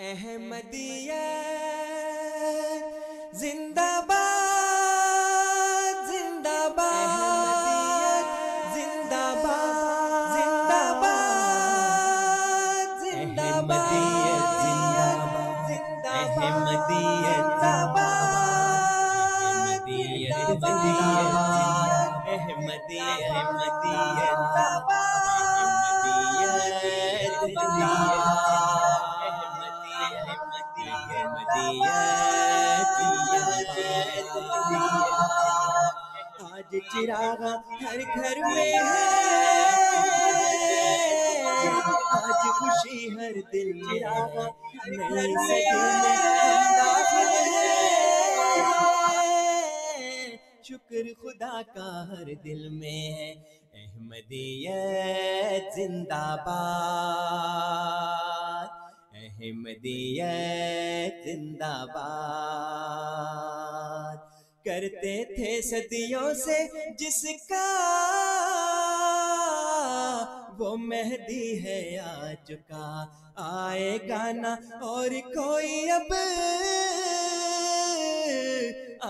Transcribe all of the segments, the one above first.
अहमदिया जिंदाबाद जिंदाबाद जिंदाबाद जिंदाबाद जिंदाबाद अहमदिया जिंदाबाद अहमदिया जिंदाबाद अहमदिया जिंदाबाद अहमदिया जिंदाबाद आज चिरागा हर घर में है आज खुशी हर दिल चिरागा नए शुक्र खुदा का हर दिल में है अहमदियत जिंदाबाद अहमदियत जिंदाबाद करते थे सदियों से जिसका वो मेहदी है आ चुका आएगा ना और कोई अब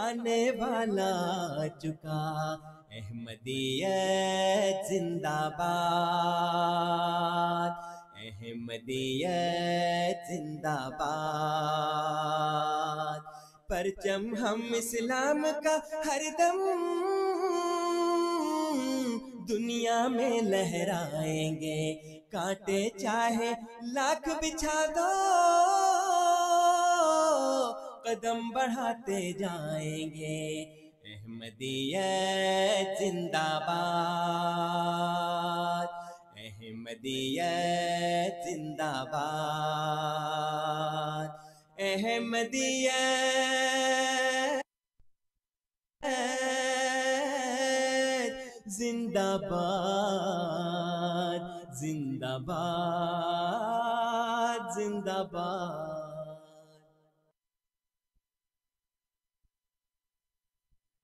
आने वाला आ चुका अहमदियत जिंदाबाद अहमदियत जिंदाबाद परचम हम इस्लाम का हरदम दुनिया में लहराएंगे कांटे चाहे लाख बिछा दो कदम बढ़ाते जाएंगे अहमदियत जिंदाबाद अहमदियत जिंदाबाद अहमदियत जिंदाबाद जिंदाबाद जिंदाबाद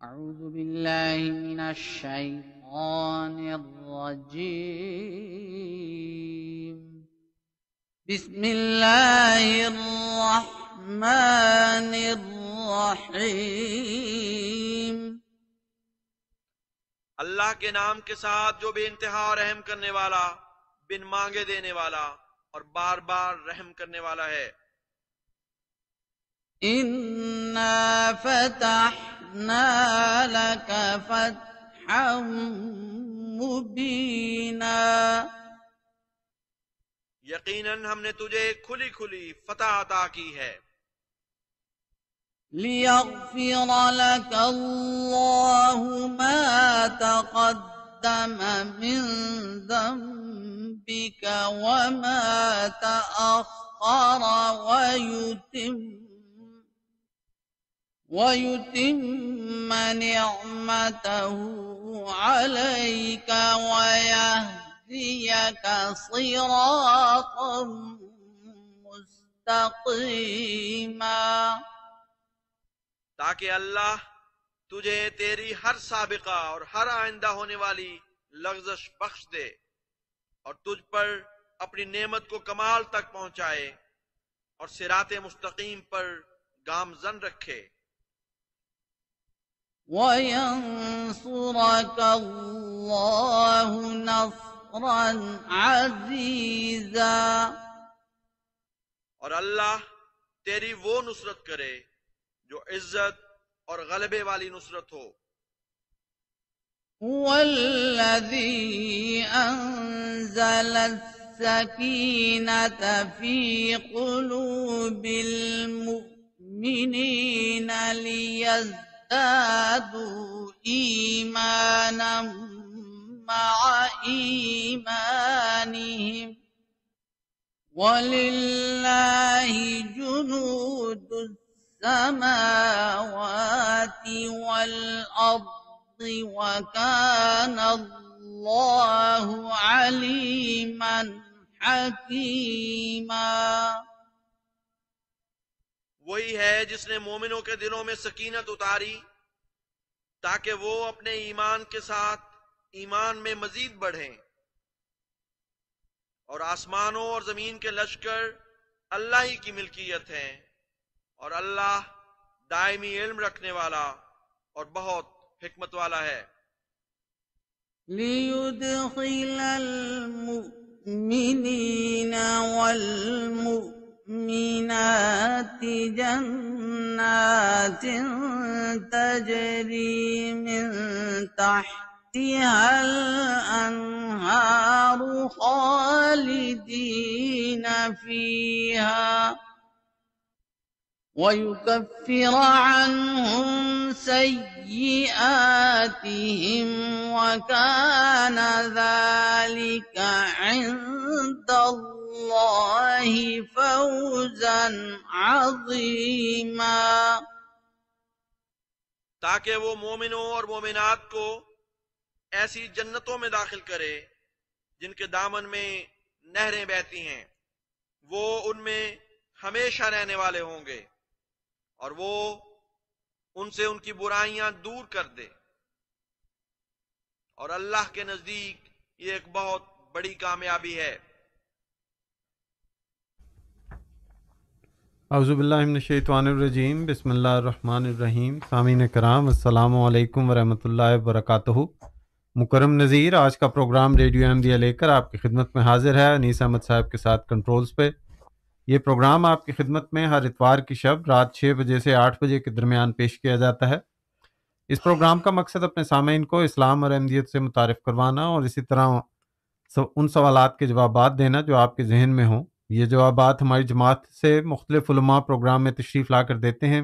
أعوذ بالله من الشيطان الشيطان الرجيم بسم الله الرحمن الرحيم अल्लाह के नाम के साथ जो बे इंतहा रहम करने वाला बिन मांगे देने वाला और बार बार रहम करने वाला है इन्ना फतहना लक फत سَمْعًا مُبِينًا यकीनन हमने तुझे खुली खुली फतह अता की है ليغفر لك الله ما تقدم من ذنبك وما تأخر ويتم ताकि अल्लाह तुझे तेरी हर सबका और हर आइंदा होने वाली लफ्जश बख्श दे और तुझ पर अपनी नेमत को कमाल तक पहुंचाए और सिराते मुस्तकीम पर गामजन रखे وينصرك الله نصرا عزيزا और अल्लाह तेरी वो नुसरत करे जो इज्जत और गलबे वाली नुसरत हो هو الذي أنزل السكينة في قلوب المؤمنين ليزدادوا ازدادوا إيمانا مع إيمانهم ولله جنود السماوات والأرض وكان الله عليما حكيما वही है जिसने मोमिनों के दिलों में सकीनत उतारी ताकि वो अपने ईमान के साथ ईमान में मजीद बढ़े और आसमानों और जमीन के लश्कर अल्लाह ही की मिल्कियत है और अल्लाह दायमी इल्म रखने वाला और बहुत हिकमत वाला है مؤمنات جنات تجري من تحتها الأنهار خالدين فيها ويكفر عنهم سيئاتهم وكان ذلك عند الله الله फौजन عظيما ताकि वो मोमिनों और मोमिनात को ऐसी जन्नतों में दाखिल करे जिनके दामन में नहरें बहती हैं वो उनमें हमेशा रहने वाले होंगे और वो उनसे उनकी बुराइयां दूर कर दे और अल्लाह के नजदीक ये एक बहुत बड़ी कामयाबी है बसमल बसमीम सामीन कराम अल्लाम वरम् वरक मुकरम नज़ीर आज का प्रोग्राम रेडियो दिया लेकर आपकी खिदमत में हाजिर है अनीस अहमद साहब के साथ कंट्रोल्स पे ये प्रोग्राम आपकी खिदमत में हर इतवार की शब रात छः बजे से आठ बजे के दरमियान पेश किया जाता है इस प्रोग्राम का मकसद अपने सामीन को इस्लाम और अहमदियत से मुतारफ़ करवाना और इसी तरह उन सवाल के जवाब देना जो आपके जहन में हों ये जवाबात हमारी जमात से मुख्तलिफ़ा प्रोग्राम में तशरीफ़ ला कर देते हैं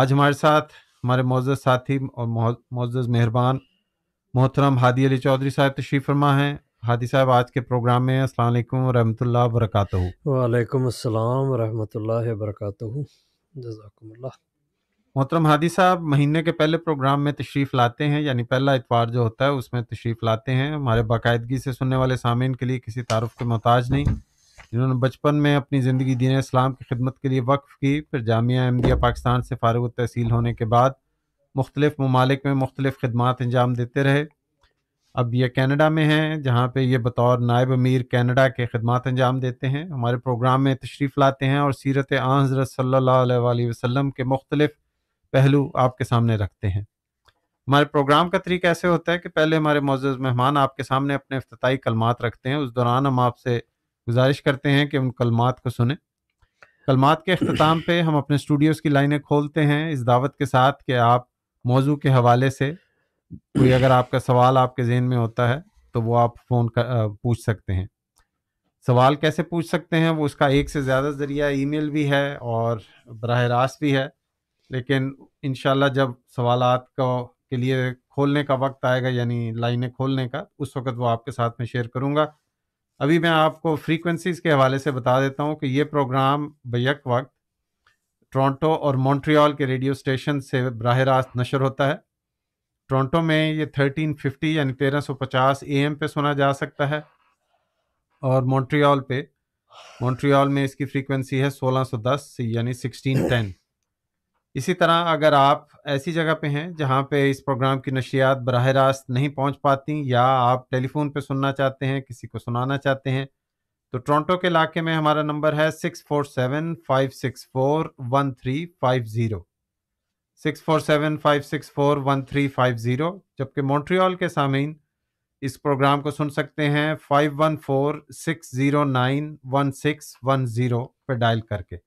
आज हमारे साथ हमारे मोज़ साथी और मोज़ मेहरबान मोहतरम हादी अली चौधरी साहब तशरीफ़ फरमा हैं हादी साहब आज के प्रोग्राम में अस्सलाम रहमतुल्लाह वरक वालेकुम अस्सलाम रहमतुल्लाह वरक मोहतरम हादी साहब महीने के पहले प्रोग्राम में तशरीफ़ लाते हैं यानी पहला इतवार जो होता है उसमें तशरीफ़ लाते हैं हमारे बाकायदगी से सुनने वाले सामीन के लिए किसी तारफ़ के मोहताज नहीं जिन्होंने बचपन में अपनी ज़िंदगी दीन इस्लाम की खिदमत के लिए वक्फ की फिर जामिया अहमदिया पाकिस्तान से फारग तहसील होने के बाद मुख्तलिफ़ ममालिक में मुख्तलिफ़ खदमात अंजाम देते रहे अब यह कैनेडा में हैं जहाँ पर यह बतौर नायब अमीर कैनेडा के खदमात अंजाम देते हैं हमारे प्रोग्राम में तशरीफ़ लाते हैं और सीरत आज़रत सल्ला वसम के मुख्तलिफ़ पहलू आपके सामने रखते हैं हमारे प्रोग्राम का तरीका ऐसे होता है कि पहले हमारे मौजूद मेहमान आपके सामने अपने अफ्ती कलमात रखते हैं उस दौरान हम आपसे गुजारिश करते हैं कि उन कलमात को सुने कलमात के अख्ताम पे हम अपने स्टूडियोज़ की लाइनें खोलते हैं इस दावत के साथ कि आप मौजू के हवाले से कोई अगर आपका सवाल आपके जहन में होता है तो वो आप फ़ोन पूछ सकते हैं सवाल कैसे पूछ सकते हैं वो उसका एक से ज़्यादा ज़रिया ईमेल भी है और बरह रास्त भी है लेकिन इन जब सवाल को के लिए खोलने का वक्त आएगा यानी लाइनें खोलने का उस वक्त वो आपके साथ में शेयर करूँगा अभी मैं आपको फ्रीक्वेंसीज के हवाले से बता देता हूँ कि ये प्रोग्राम बैक वक्त टोरंटो और मॉन्ट्रियल के रेडियो स्टेशन से बरह रास्त नशर होता है टोरंटो में ये 1350 यानी 1350 एम पे सुना जा सकता है और मॉन्ट्रियल पे मॉन्ट्रियल में इसकी फ्रीक्वेंसी है 1610 यानी 1610 इसी तरह अगर आप ऐसी जगह पे हैं जहाँ पे इस प्रोग्राम की नशियात बरह रास्त नहीं पहुँच पाती या आप टेलीफोन पे सुनना चाहते हैं किसी को सुनाना चाहते हैं तो टोरंटो के इलाके में हमारा नंबर है six four seven five six four one three five zero six four seven five six four one three five zero जबकि मॉन्ट्रियल के सामीन इस प्रोग्राम को सुन सकते हैं five one four six zero nine one six one zero पर dial करके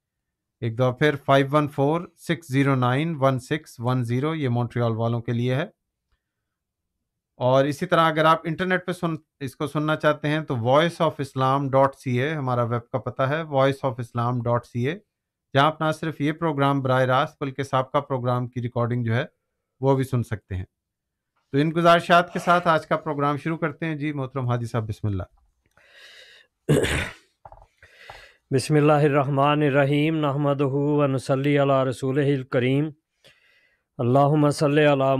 एक दो फिर five one four six zero nine one six one zero ये मॉन्ट्रियल वालों के लिए है और इसी तरह अगर आप इंटरनेट पे सुन इसको सुनना चाहते हैं तो voice of Islam dot C A हमारा वेब का पता है voice of Islam dot C A जहाँ आप ना सिर्फ ये प्रोग्राम बर रास्त बल्कि सबका प्रोग्राम की रिकॉर्डिंग जो है वो भी सुन सकते हैं तो इन गुजारिशात के साथ आज का प्रोग्राम शुरू करते हैं जी मोहतरम हादी साहब बिस्मिल्ला बसमीम नहमदनसली रसूल करीम अल्लाम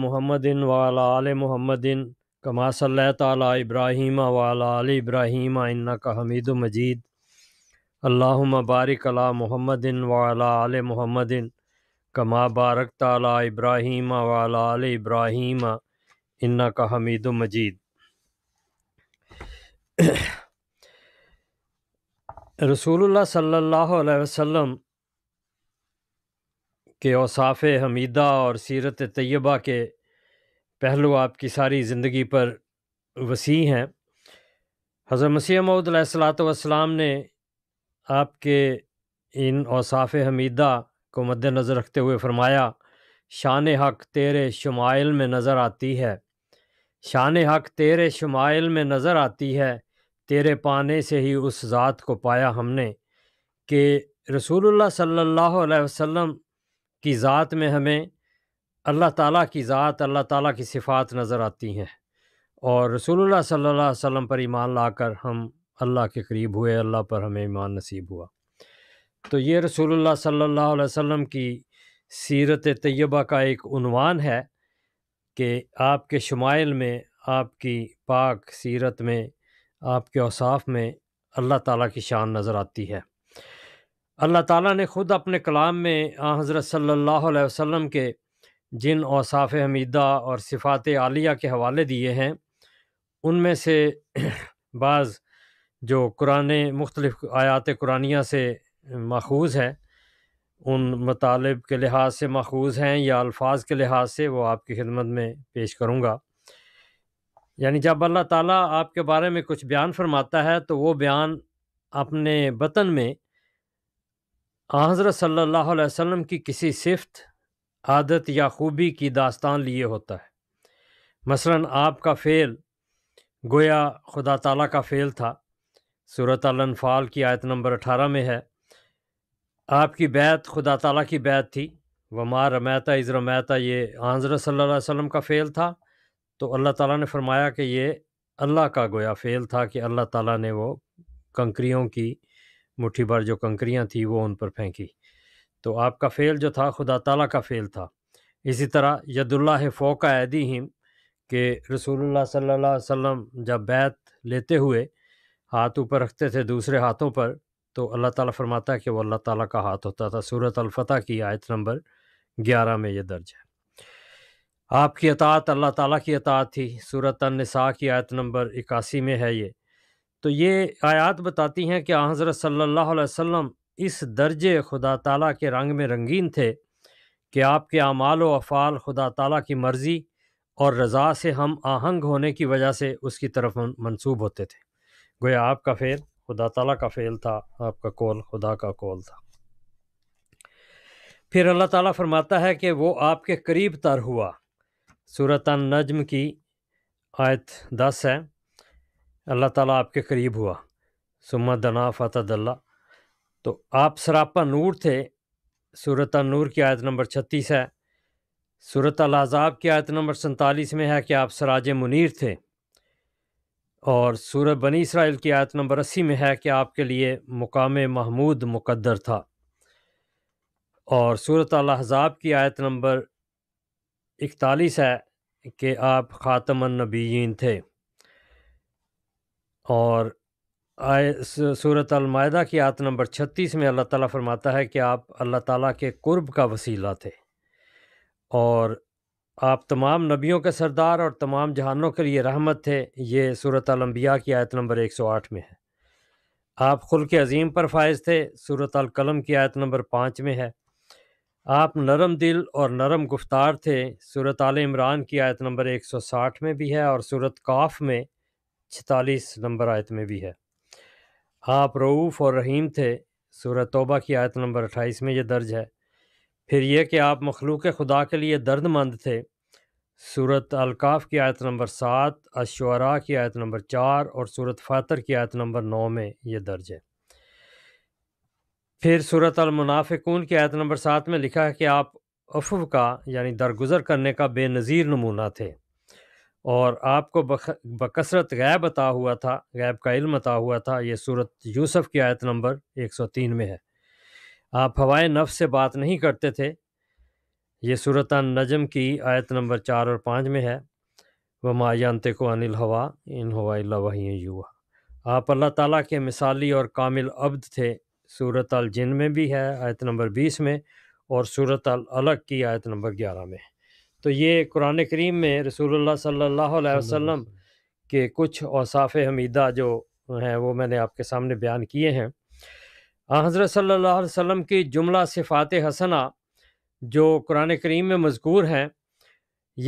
महमदिन वाल आल महमदिन कमा सल ताली वाल वाला आल इब्राहीम इन्ना का हमीद मजीद अल्लाह बारिक अला महमदिन वाला आल महमदिन कमा बारक तला इब्राहिम वाल आल इन्ना का हमीद मजीद रसूलुल्लाह सल्लल्लाहु अलैहि वसल्लम के औसाफ हमीदा और सीरत तय्यबा के पहलू आपकी सारी ज़िंदगी पर वसी हैं हज़र मसीह मऊदलाम ने आपके इन औसाफ हमीदा को मद्दनज़र रखते हुए फरमाया शान हक तेरे शुमाइल में नज़र आती है शान हक तेरे शुमाइल में नज़र आती है तेरे पाने से ही उस ज़ात को पाया हमने कि रसूलुल्लाह सल्लल्लाहु अलैहि वसल्लम की ज़ात में हमें अल्लाह ताला की ज़ात अल्लाह ताला की सिफ़ात नज़र आती हैं और रसूलुल्लाह सल्लल्लाहु अलैहि वसल्लम पर ईमान लाकर हम अल्लाह के करीब हुए अल्लाह पर हमें ईमान नसीब हुआ तो ये रसूलुल्लाह सल्लल्लाहु अलैहि वसल्लम की सीरत तय्यबा का एक उनवान है कि आपके शुमाइल में आपकी पाक सीरत में आपके औसाफ में अल्लाह ताला की शान नज़र आती है अल्लाह ताला ने ख़ुद अपने कलाम में हज़रत सल्लल्लाहु अलैहि वसल्लम के जिन औसाफ हमीदा और सिफ़ात आलिया के हवाले दिए हैं उनमें से बाज़ जो कुरान मुख्तलिफ़ आयात कुरानिया से माखूज़ है उन मतालब के लिहाज से माखूज़ हैं या अल्फाज के लिहाज से वो आपकी खिदमत में पेश करूँगा यानी जब अल्लाह ताला आपके बारे में कुछ बयान फरमाता है तो वो बयान अपने बतन में हज़रत सल्लल्लाहु अलैहि वसल्लम की किसी सिफ्त आदत या खूबी की दास्तान लिए होता है मसलन आपका फ़ेल गोया खुदा ताला का फ़ेल था सूरत अनफ़ाल की आयत नंबर अठारह में है आपकी बैत खुदा ताला की बैत थी वमा रमैता इज़ रमैता ये हज़रत सल्लल्लाहु अलैहि वसल्लम का फ़ेल था तो अल्लाह ताला ने फरमाया कि ये अल्लाह का गोया फ़ेल था कि अल्लाह ताला ने वो कंकरियों की मुट्ठी भर जो कंकरियाँ थी वो उन पर फेंकी तो आपका फ़ेल जो था खुदा ताला का फ़ेल था इसी तरह यदुल्ला फ़ोका हिम कि रसूलुल्लाह सल्लल्लाहु अलैहि वसल्लम जब बैत लेते हुए हाथ ऊपर रखते थे दूसरे हाथों पर तो अल्लाह ताला फरमाता है कि वो अल्लाह ताला का हाथ होता था सूरत अलफ़ा की आयत नंबर ग्यारह में ये दर्ज है आपकी अतात अल्लाह ताला की अतात थी सूरत अनसा की आयत नंबर इक्यासी में है ये तो ये आयत बताती हैं कि हज़रत सल्लल्लाहु अलैहि वसल्लम इस दर्जे खुदा ताला के रंग में रंगीन थे कि आपके अमाल व अफ़ाल खुदा ताला की मर्ज़ी और रज़ा से हम आहंग होने की वजह से उसकी तरफ मंसूब होते थे गोया आपका फ़ेल खुदा ताला का फ़ेल था आपका कौल खुदा का कौल था फिर अल्लाह ताला फरमाता है कि वो आपके करीब तर हुआ सूरत नजम की आयत दस है अल्लाह ताला आपके करीब हुआ सुमा दना फ़तःल्ला तो आप सरापा नूर थे सूरत नूर की आयत नंबर छत्तीस है सूरत अजाब की आयत नंबर सैंतालीस में है कि आप सराज मुनीर थे और सूरत बनी इसराइल की आयत नंबर अस्सी में है कि आपके लिए मुकाम महमूद मुकद्दर था और सूरत अजाब की आयत नंबर इकतालीस है कि आप नबीन थे और आए सूरत अलमायदा की आयत नंबर छत्तीस में अल्लाह ताला फरमाता है कि आप अल्लाह ताला के कुर्ब का वसीला थे और आप तमाम नबियों के सरदार और तमाम जहानों के लिए रहमत थे ये सूरत अलम्बिया की आयत नंबर एक सौ आठ में है आप खुल के अजीम पर फायज थे सूरत अलकलम की आयत नंबर पाँच में है आप नरम दिल और नरम गुफ्तार थे सूरत आल इमरान की आयत नंबर 160 में भी है और सूरत काफ में 46 नंबर आयत में भी है आप रऊफ़ और रहीम थे सूरत तोबा की आयत नंबर अट्ठाईस में ये दर्ज है फिर यह कि आप मखलूक खुदा के लिए दर्दमंद थे सूरत अलकाफ़ की आयत नंबर सात अशरा की आयत नंबर चार और सूरत फ़ातर की आयत नंबर नौ में ये दर्ज है फिर सूरत अलमुनाफिकून की आयत नंबर सात में लिखा है कि आप अफव का यानी दरगुजर करने का बेनज़ीर नमूना थे और आपको बकसरत गैब अता हुआ था गैब का इल्म अता हुआ था ये सूरत यूसुफ़ की आयत नंबर 103 में है आप हवाए नफ से बात नहीं करते थे ये सूरत नजम की आयत नंबर चार और पाँच में है व मायानते को अनिल हवा इन हवा वही युवा आप अल्लाह ताला के मिसाली और कामिल अब्द थे सूरत अल जिन में भी है आयत नंबर बीस में और सूरत अल अलग की आयत नंबर ग्यारह में तो ये कुरान करीम में रसूलुल्लाह सल्लल्लाहु अलैहि वसल्लम के कुछ औसाफ़ हमीदा जो हैं वो मैंने आपके सामने बयान किए हैं हज़रत सल्लल्लाहु अलैहि वसल्लम की जुमला सिफ़ात हसना जो कुरान करीम में मजकूर हैं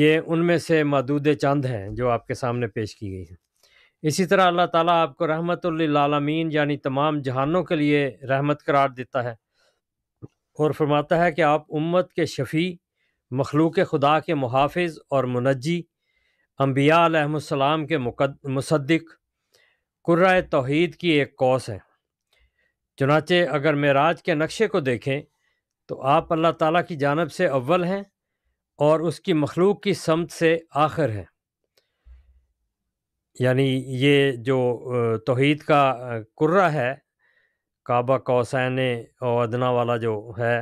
ये उनमें से मदूद चंद हैं जो आपके सामने पेश की गई हैं इसी तरह अल्लाह ताला आपको रहमतमीन यानी तमाम जहानों के लिए रहमत करार देता है और फरमाता है कि आप उम्मत के शफ़ी मखलूक खुदा के मुहाफ़ और मुनजी अम्बियालाम के मुसदक कुर्रा तोहद की एक कौस है चुनाचे अगर मराज के नक्शे को देखें तो आप अल्लाह ताला की जानब से अव्वल हैं और उसकी मखलूक की समत से आखिर हैं यानी ये जो तोहद का कुर्रा है काबा कौसैन और अदना वाला जो है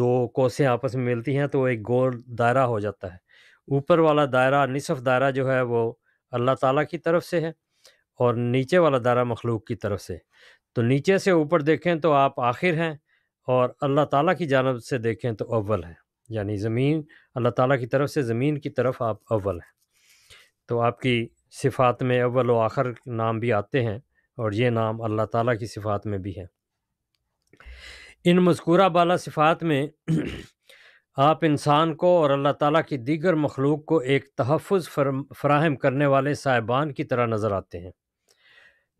दो कोसें आपस में मिलती हैं तो एक गोल दायरा हो जाता है ऊपर वाला दायरा निसफ दायरा जो है वो अल्लाह ताला की तरफ से है और नीचे वाला दायरा मखलूक की तरफ से तो नीचे से ऊपर देखें तो आप आखिर हैं और अल्लाह ताला की जानब से देखें तो अव्वल हैं यानी ज़मीन अल्लाह ताला की तरफ से ज़मीन की तरफ आप अव्वल हैं तो आपकी सिफ़ात में अव्वल व आखर नाम भी आते हैं और ये नाम अल्लाह ताला की सिफ़ात में भी है इन मस्कूरा बाला सिफ़ात में आप इंसान को और अल्लाह ताला की दीगर मखलूक को एक तहफ़ फ्राहम करने वाले साहिबान की तरह नज़र आते हैं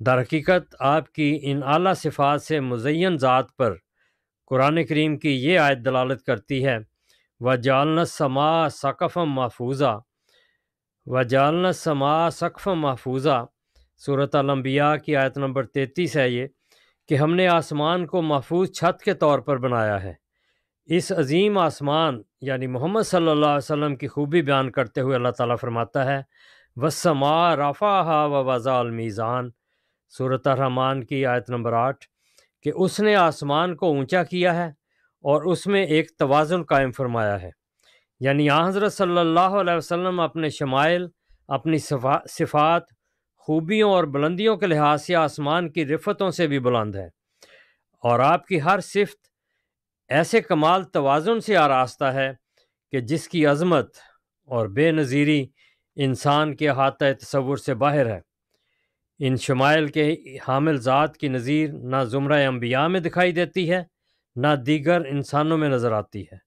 दरहकीकत आपकी इन आला सिफात से मुजैन ज़ात पर कुरान करीम की ये आयत दलालत करती है व जालना समा सकफ़म महफूज़ा वजालना समा सख्फ़ महफूज़ा सूरत लम्बिया की आयत नंबर तैतीस है ये कि हमने आसमान को महफूज छत के तौर पर बनाया है इस अजीम आसमान यानी मोहम्मद सल्ला वसम की खूबी बयान करते हुए अल्लाह ताली फरमाता है वसमा राफ़ा व वज़ाल मीज़ान सूरत रहमान की आयत नंबर आठ कि उसने आसमान को ऊँचा किया है और उसमें एक तोज़ुन कायम फरमाया है यानी हज़रत सल्लल्लाहु अलैहि वसल्लम अपने शमाइल अपनी सिफात खूबियों और बुलंदियों के लिहाज से आसमान की रिफतों से भी बुलंद है और आपकी हर सिफत ऐसे कमाल तोज़ुन से आरास्ता है कि जिसकी अजमत और बेनज़ीरी इंसान के हाथ तस्वुर से बाहर है इन शमाइल के हामिल ज़ात की नज़ीर ना ज़ुमरा अम्बिया में दिखाई देती है ना दीगर इंसानों में नज़र आती है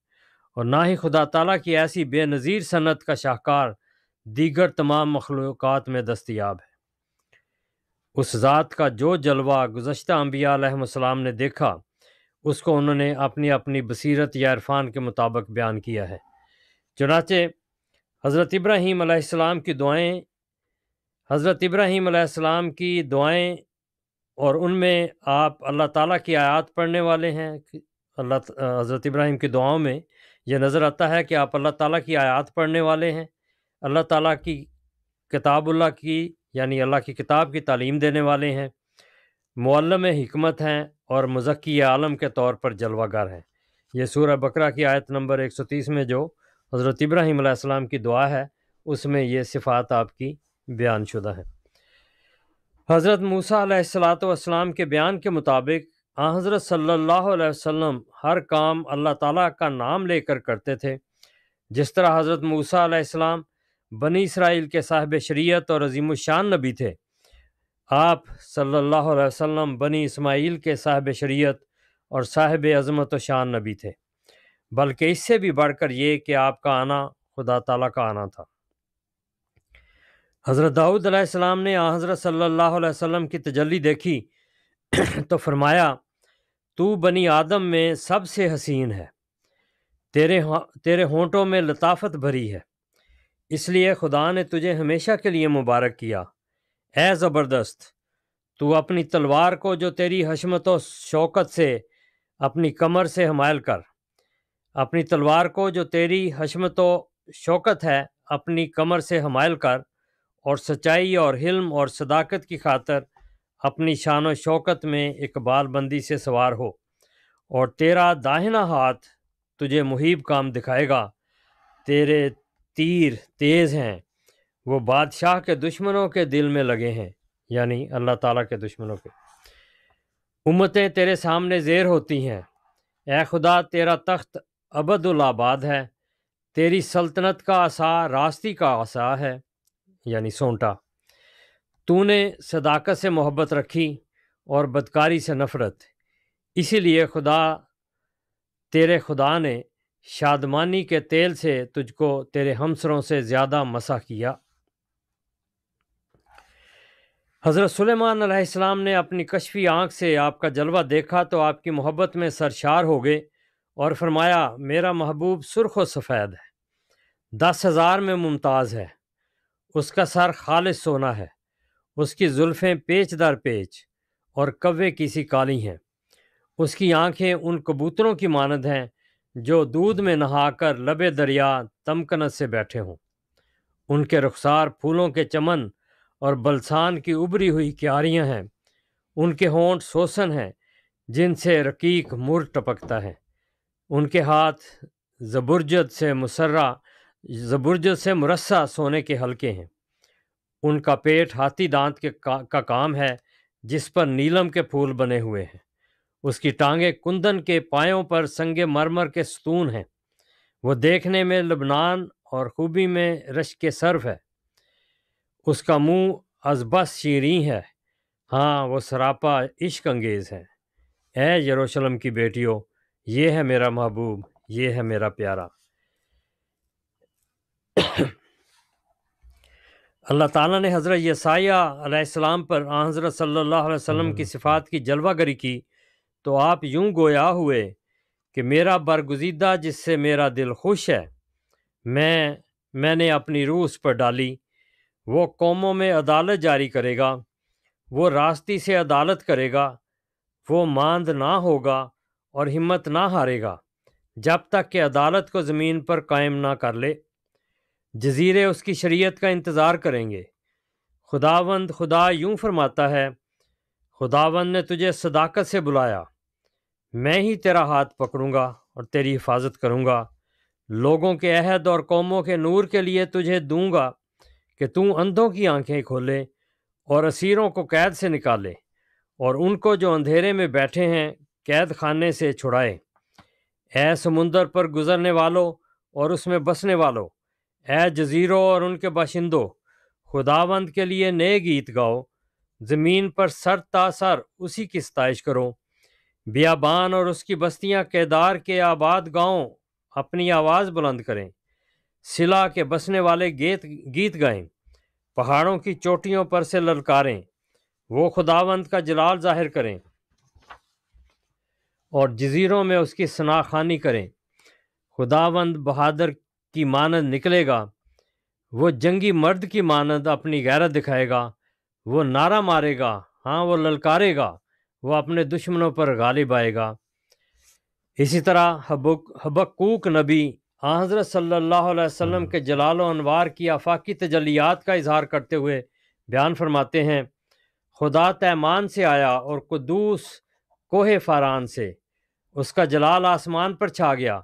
और ना ही खुदा तला की ऐसी बेनज़ीर सनत का शाहकार दीगर तमाम मखलूक़ में दस्तियाब है उस ज़ात का जो जलवा गुज्त अम्बियाम ने देखा उसको उन्होंने अपनी अपनी बसीरत या इरफान के मुताबिक बयान किया है चुनाचे हज़रत इब्राहीम की दुआएँ हज़रत इब्राहीम की दुआएँ और उनमें आप अल्लाह ताला की आयत पढ़ने वाले हैं अल्लाह हज़रत इब्राहिम की दुआओं में यह नज़र आता है कि आप अल्लाह ताला की आयत पढ़ने वाले हैं अल्लाह ताला की किताबुल्ला की यानी अल्लाह की किताब की तालीम देने वाले हैं मौलम हमत हैं और मज़क्की आलम के तौर पर जलवागर हैं यह सूर बकरा की आयत नंबर 130 में जो हज़रत इब्राहिम की दुआ है उसमें ये सिफ़ात आपकी बयानशुदा है हज़रत मूसा सलात के बयान के मुताबिक हाँ, हज़रत सल्लल्लाहु अलैहि वसल्लम हर काम अल्लाह ताला का नाम लेकर करते थे जिस तरह हज़रत मूसा अलैहिस्सलाम बनी इसराइल के साहब शरीयत और अजीम शान नबी थे आप सल्लल्लाहु अलैहि वसल्लम बनी इस्माइल के साहब शरीयत और साहब अजमत शान नबी थे बल्कि इससे भी बढ़कर ये कि आपका आना खुदा ताला का आना था हज़रत दाऊद अलैहिस्सलाम ने हाँ, हज़रत सल्लल्लाहु अलैहि वसल्लम की तजली देखी तो फरमाया तू बनी आदम में सबसे हसीन है तेरे तेरे होंटों में लताफत भरी है इसलिए खुदा ने तुझे हमेशा के लिए मुबारक किया ऐ ज़बरदस्त तू अपनी तलवार को जो तेरी हशमत व शौकत से अपनी कमर से हमायल कर अपनी तलवार को जो तेरी हशमत व शौकत है अपनी कमर से हमायल कर और सच्चाई और हिल्म और सदाकत की खातर अपनी शान शौकत में इकबाल बंदी से सवार हो और तेरा दाहिना हाथ तुझे मुहिब काम दिखाएगा तेरे तीर तेज़ हैं वो बादशाह के दुश्मनों के दिल में लगे हैं यानी अल्लाह ताला के दुश्मनों के उम्मतें तेरे सामने जेर होती हैं ए खुदा तेरा तख्त अबदुल्लाबाद है तेरी सल्तनत का आसा रास्ती का आसा है यानी सोंटा तूने सदाकत से मोहब्बत रखी और बदकारी से नफ़रत इसीलिए खुदा तेरे खुदा ने शादमानी के तेल से तुझको तेरे हमसरों से ज़्यादा मसा किया हज़रत सुलेमान सलेमान ने अपनी कशफी आँख से आपका जलवा देखा तो आपकी मोहब्बत में सरशार हो गए और फरमाया मेरा महबूब सुर्ख व सफ़ेद है दस हज़ार में मुमताज़ है उसका सर खालिश सोना है उसकी जुल्फ़ें पेचदार पेच और कव्वे की सी काली हैं उसकी आंखें उन कबूतरों की मानद हैं जो दूध में नहाकर लबे दरिया तमकनत से बैठे हों उनके रुखसार फूलों के चमन और बलसान की उभरी हुई क्यारियां हैं उनके होंठ सोसन हैं जिनसे रकीक मुर टपकता है उनके हाथ जबुरजत से मुसर्रा जबुरजत से मुरस्सा सोने के हल्के हैं उनका पेट हाथी दांत के का, का काम है जिस पर नीलम के फूल बने हुए हैं उसकी टांगें कुंदन के पायों पर संगे मरमर के स्तून हैं वो देखने में लबनान और खूबी में रश के सर्फ है उसका मुंह अजबस शीरी है हाँ वो सरापा इश्क अंगेज है ऐ यरूशलम की बेटियों ये है मेरा महबूब ये है मेरा प्यारा अल्लाह ताला ने हज़रत यसायाम पर हज़रत सल्लल्लाहु अलैहि वसल्लम की हम्म। सिफ़ात की जलवागरी की तो आप यूं गोया हुए कि मेरा बरगुजीदा जिससे मेरा दिल खुश है मैं मैंने अपनी रूह उस पर डाली वो कौमों में अदालत जारी करेगा वो रास्ती से अदालत करेगा वो मांद ना होगा और हिम्मत ना हारेगा जब तक कि अदालत को ज़मीन पर कायम ना कर ले जजीरे उसकी शरीयत का इंतज़ार करेंगे खुदावंद खुदा यूं फरमाता है खुदावंद ने तुझे सदाकत से बुलाया मैं ही तेरा हाथ पकड़ूंगा और तेरी हिफाजत करूंगा लोगों के अहद और कौमों के नूर के लिए तुझे दूंगा कि तू अंधों की आंखें खोले और असीरों को कैद से निकाले और उनको जो अंधेरे में बैठे हैं कैद खाने से छुड़ाए ऐ समुंदर पर गुज़रने वालों और उसमें बसने वालों ए जजीरों और उनके बाशिंदों खुदावंद के लिए नए गीत गाओ ज़मीन पर सर तासर उसी की सताइश करो बियाबान और उसकी बस्तियां केदार के आबाद गाँव अपनी आवाज़ बुलंद करें सिला के बसने वाले गीत गीत गाएं पहाड़ों की चोटियों पर से ललकारें वो खुदावंद का जलाल जाहिर करें और जजीरों में उसकी शनाखानी करें खुदावंद बहादुर की मानद निकलेगा वो जंगी मर्द की मानद अपनी गैरत दिखाएगा वो नारा मारेगा हाँ वो ललकारेगा वो अपने दुश्मनों पर गालिब आएगा इसी तरह हबुक हबकूक नबी हज़रत सल्लल्लाहु अलैहि वसल्लम के जलाल अनवार की आफाकी तजलियात का इजहार करते हुए बयान फरमाते हैं खुदा तैमान से आया और कदूस कोहे फारान से उसका जलाल आसमान पर छा गया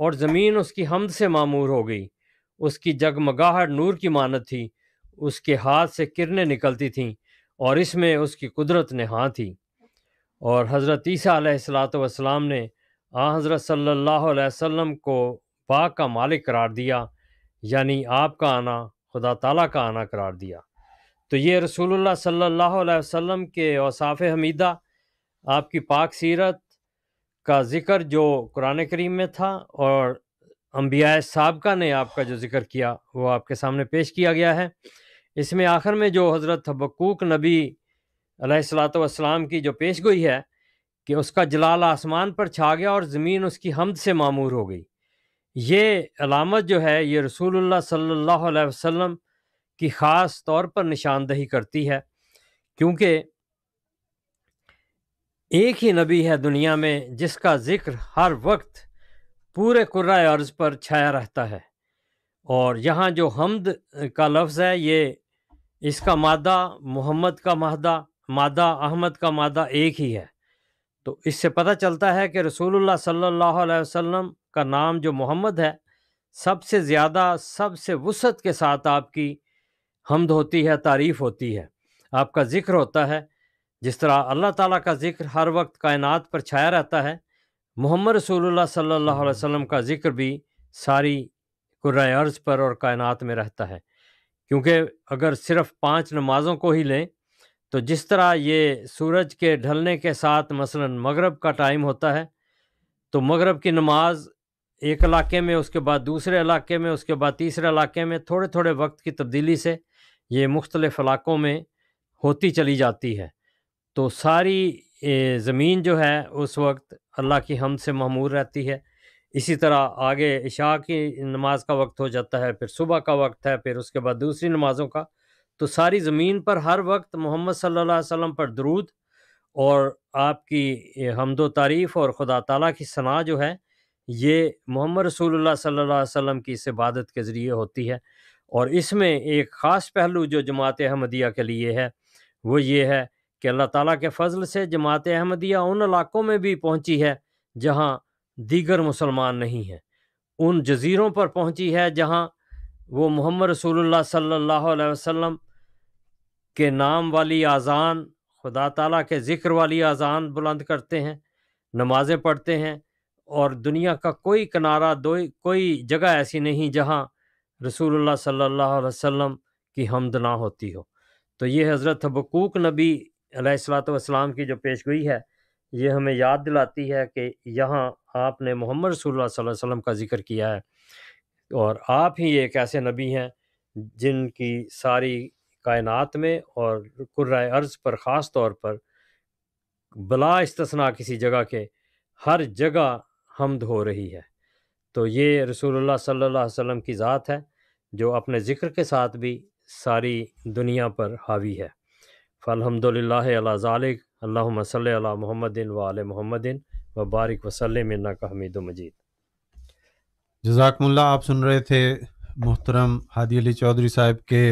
और ज़मीन उसकी हमद से मामूर हो गई उसकी जगमगाहट नूर की मानत थी उसके हाथ से किरणें निकलती थीं और इसमें उसकी कुदरत ने हाँ थी और हज़रत ईसा सलाम ने आ हज़रत सल्ला वम को पाक का मालिक करार दिया यानी आपका आना खुदा ताला का आना करार दिया तो ये रसूलुल्लाह सल्लल्लाहु अलैहि वसल्लम के औसाफ़ हमीदा आपकी पाक सीरत का ज़िक्र जो कुरान करीम में था और अम्बिया सबका ने आपका जो ज़िक्र किया वो आपके सामने पेश किया गया है इसमें आखिर में जो हज़रत हबकूक नबी सलाम की जो पेश गोई है कि उसका जलाल आसमान पर छा गया और ज़मीन उसकी हमद से मामूर हो गई ये अलामत जो है ये रसूलुल्लाह सल्लल्लाहु अलैहि वसल्लम की ख़ास तौर पर निशानदही करती है क्योंकि एक ही नबी है दुनिया में जिसका जिक्र हर वक्त पूरे कुर्रा अर्ज पर छाया रहता है और यहाँ जो हमद का लफ्ज़ है ये इसका मादा मोहम्मद का मादा मादा अहमद का मादा एक ही है तो इससे पता चलता है कि रसूलुल्लाह सल्लल्लाहु अलैहि वसल्लम का नाम जो मोहम्मद है सबसे ज़्यादा सबसे वसत के साथ आपकी हमद होती है तारीफ़ होती है आपका ज़िक्र होता है जिस तरह अल्लाह ताला का जिक्र हर वक्त कायनात पर छाया रहता है मोहम्मद रसूलुल्लाह सल्लल्लाहु अलैहि वसल्लम का जिक्र भी सारी अर्ज पर और कायनात में रहता है क्योंकि अगर सिर्फ पांच नमाज़ों को ही लें तो जिस तरह ये सूरज के ढलने के साथ मसलन मगरब का टाइम होता है तो मगरब की नमाज एक इलाके में उसके बाद दूसरे इलाके में उसके बाद तीसरे इलाके में थोड़े थोड़े वक्त की तब्दीली से ये मुख्तलिफ़ इलाक़ों में होती चली जाती है तो सारी ज़मीन जो है उस वक्त अल्लाह की हम से महमूर रहती है इसी तरह आगे इशा की नमाज का वक्त हो जाता है फिर सुबह का वक्त है फिर उसके बाद दूसरी नमाज़ों का तो सारी ज़मीन पर हर वक्त मोहम्मद सल्लल्लाहु अलैहि वसल्लम पर दरूद और आपकी हमदो तारीफ़ और ख़ुदा ताला की सना जो है ये मोहम्मद रसूलुल्लाह सल्लल्लाहु अलैहि वसल्लम की इस इबादत के ज़रिए होती है और इसमें एक ख़ास पहलू जो जमात अहमदिया के लिए है वो ये है कि अल्लाह ताला के फजल से जमात अहमदिया उन इलाकों में भी पहुंची है जहां दीगर मुसलमान नहीं हैं उन जजीरों पर पहुंची है जहां वो मोहम्मद रसूलुल्लाह सल्लल्लाहु अलैहि वसल्लम के नाम वाली आज़ान खुदा ताला के ज़िक्र वाली आज़ान बुलंद करते हैं नमाज़ें पढ़ते हैं और दुनिया का कोई किनारा दो कोई जगह ऐसी नहीं जहाँ रसूलुल्लाह सल्लल्लाहु अलैहि वसल्लम की हमद ना होती हो तो ये हज़रत हबकूक नबी अलैहिस्सलाम की जो पेश गोई है ये हमें याद दिलाती है कि यहाँ आपने मोहम्मद अलैहि वसल्लम का ज़िक्र किया है और आप ही एक ऐसे नबी हैं जिनकी सारी कायनात में और कुर्रा अर्ज़ पर ख़ास तौर पर बला इस्तना किसी जगह के हर जगह हमद हो रही है तो ये रसूलुल्लाह सल्लल्लाहु अलैहि वसल्लम की ज़ात है जो अपने ज़िक्र के साथ भी सारी दुनिया पर हावी है फ़लहमदिल्लाजालिक अल्लाम महमदिन वाल महमदिन वबारक वसलम का हमीद मजीद जजाकमल्ला आप सुन रहे थे मोहतरम हादी अली चौधरी साहब के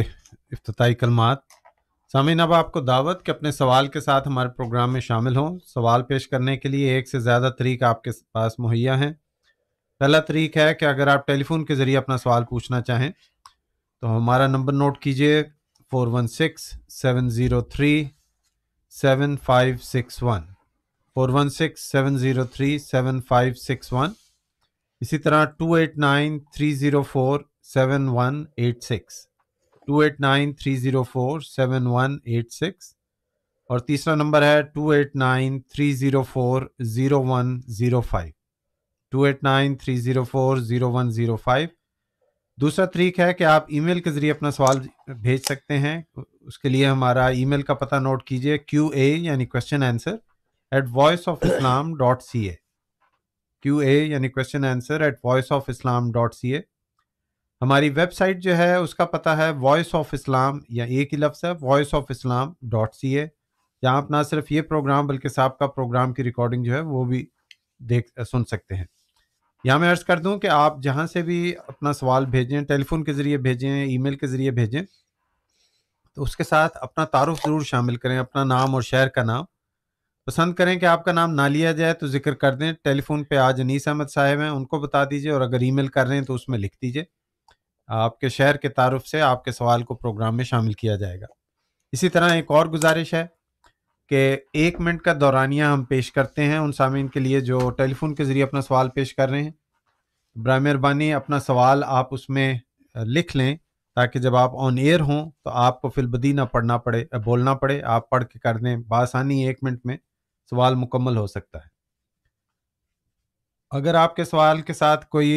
अफ्ताही कलमात सामिन अब आपको दावत के अपने सवाल के साथ हमारे प्रोग्राम में शामिल हों सवाल पेश करने के लिए एक से ज़्यादा तरीक आपके पास मुहैया हैं पहला तरीक है कि अगर आप टेलीफोन के ज़रिए अपना सवाल पूछना चाहें तो हमारा नंबर नोट कीजिए four one six seven zero three seven five six one four one six seven zero three seven five six one इसी तरह two eight nine three zero four seven one eight six two eight nine three zero four seven one eight six और तीसरा number है two eight nine three zero four zero one zero five two eight nine three zero four zero one zero five दूसरा तरीका है कि आप email के ज़रिए अपना सवाल भेज सकते हैं उसके लिए हमारा ईमेल का पता नोट कीजिए क्यू ए यानी question answer at voice of Islam dot C A Q A यानी question answer at voice of Islam dot C A हमारी वेबसाइट जो है उसका पता है वॉइस ऑफ इस्लाम या एक ही लफ्स है voice of Islam dot C A जहाँ आप ना सिर्फ ये प्रोग्राम बल्कि साहब का प्रोग्राम की रिकॉर्डिंग जो है वो भी देख सुन सकते हैं यहाँ मैं अर्ज़ कर दूँ कि आप जहाँ से भी अपना सवाल भेजें टेलीफोन के ज़रिए भेजें ईमेल के ज़रिए भेजें तो उसके साथ अपना तारुफ ज़रूर शामिल करें अपना नाम और शहर का नाम पसंद करें कि आपका नाम ना लिया जाए तो ज़िक्र कर दें टेलीफोन पे आज अनीस अहमद साहब हैं उनको बता दीजिए और अगर ईमेल कर रहे हैं तो उसमें लिख दीजिए आपके शहर के तारुफ से आपके सवाल को प्रोग्राम में शामिल किया जाएगा इसी तरह एक और गुजारिश है कि एक मिनट का दौरानिया हम पेश करते हैं उन सामीन के लिए जो टेलीफोन के ज़रिए अपना सवाल पेश कर रहे हैं ब्राह मेहरबानी अपना सवाल आप उसमें लिख लें ताकि जब आप ऑन एयर हों तो आपको फिलबदी ना पढ़ना पड़े बोलना पड़े आप पढ़ के कर दें बासानी एक मिनट में सवाल मुकम्मल हो सकता है अगर आपके सवाल के साथ कोई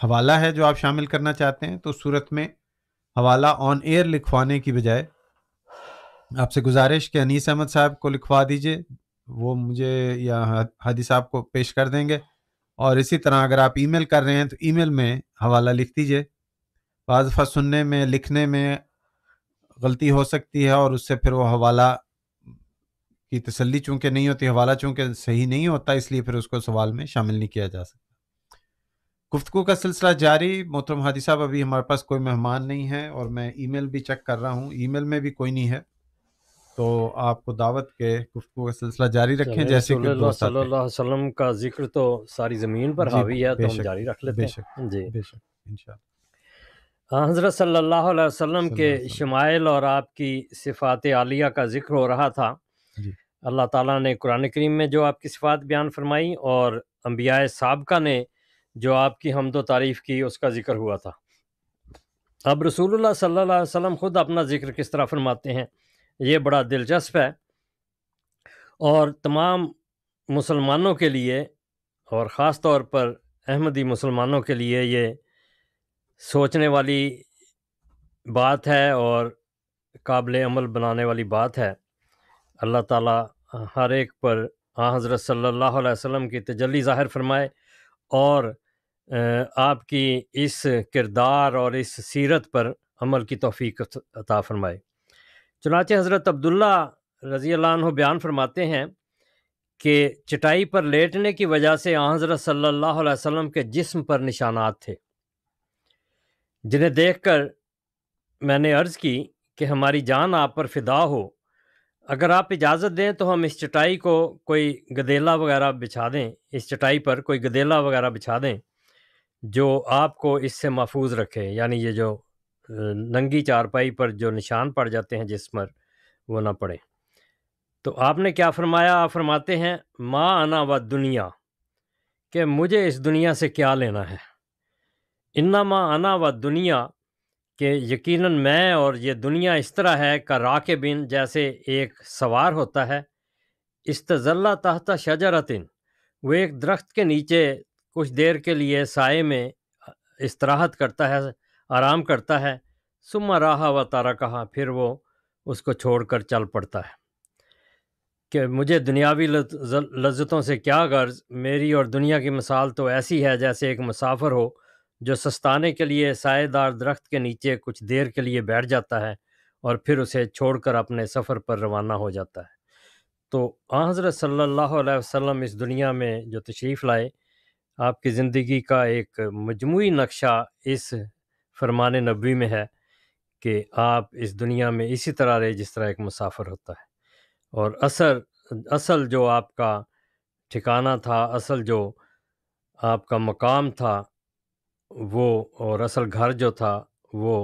हवाला है जो आप शामिल करना चाहते हैं तो सूरत में हवाला ऑन एयर लिखवाने की बजाय आपसे गुजारिश कि अनीस अहमद साहब को लिखवा दीजिए वो मुझे या हादी साहब को पेश कर देंगे और इसी तरह अगर आप ईमेल कर रहे हैं तो ईमेल में हवाला लिख दीजिए बाजफा सुनने में लिखने में गलती हो सकती है और उससे फिर वो हवाला की तसल्ली चूँकि नहीं होती हवाला चूँकि सही नहीं होता इसलिए फिर उसको सवाल में शामिल नहीं किया जा सकता गुफ्तु का सिलसिला जारी मोहतरम हादी साहब अभी हमारे पास कोई मेहमान नहीं है और मैं ईमेल भी चेक कर रहा हूँ ईमेल में भी कोई नहीं है तो आपको दावत के गुफ्तु का सिलसिला जारी रखें जैसे कि वसल्लम का जिक्र तो सारी ज़मीन पर हावी है तो हम जारी रख लेते हैं जी बेशक हाँ, हज़रत सल्लल्लाहु अलैहि वसल्लम के शमाइल और आपकी सिफात आलिया का जिक्र हो रहा था अल्लाह ताला ने कुरान करीम में जो आपकी सिफात बयान फरमाई और अम्बिया सबका ने जो आपकी हमदो तारीफ़ की उसका जिक्र हुआ था अब रसूलुल्लाह सल्लल्लाहु अलैहि वसल्लम ख़ुद अपना जिक्र किस तरह फरमाते हैं ये बड़ा दिलचस्प है और तमाम मुसलमानों के लिए और ख़ास तौर पर अहमदी मुसलमानों के लिए ये सोचने वाली बात है और काबिल अमल बनाने वाली बात है अल्लाह ताला हर एक पर आ हज़रत सल्लल्लाहु अलैहि वसल्लम की तजली ज़ाहिर फरमाए और आपकी इस किरदार और इस सीरत पर अमल की तोफ़ी अता फरमाए चुनाच हज़रत अब्दुल्ला रज़ी अल्लाह बयान फरमाते हैं कि चटाई पर लेटने की वजह से हज़रत सल्लल्लाहु अलैहि वसल्लम के जिस्म पर निशानात थे जिन्हें देख कर मैंने अर्ज़ की कि हमारी जान आप पर फिदा हो अगर आप इजाज़त दें तो हम इस चटाई को कोई गदेला वगैरह बिछा दें इस चटाई पर कोई गदेला वगैरह बिछा दें जो आपको इससे महफूज रखे यानी ये जो नंगी चारपाई पर जो निशान पड़ जाते हैं जिस पर वो ना पड़े तो आपने क्या फरमाया आप फरमाते हैं माँ आना व दुनिया कि मुझे इस दुनिया से क्या लेना है इन्ना माँ आना व दुनिया के यकीनन मैं और ये दुनिया इस तरह है का राके बिन जैसे एक सवार होता है इस तजल्ला तहता शजरतिन वो एक दरख्त के नीचे कुछ देर के लिए साय में इस्तराहत करता है आराम करता है सुमा रहा व तारा कहा फिर वो उसको छोड़कर चल पड़ता है कि मुझे दुनियावी लज्जतों से क्या गर्ज मेरी और दुनिया की मिसाल तो ऐसी है जैसे एक मुसाफर हो जो सस्ताने के लिए सायेदार दरख्त के नीचे कुछ देर के लिए बैठ जाता है और फिर उसे छोड़कर अपने सफ़र पर रवाना हो जाता है तो हज़रत सल्लल्लाहु अलैहि वसल्लम इस दुनिया में जो तशरीफ़ लाए आपकी ज़िंदगी का एक मजमू नक्शा इस फरमान नबी में है कि आप इस दुनिया में इसी तरह रहे जिस तरह एक मुसाफर होता है और असर असल जो आपका ठिकाना था असल जो आपका मकाम था वो और असल घर जो था वो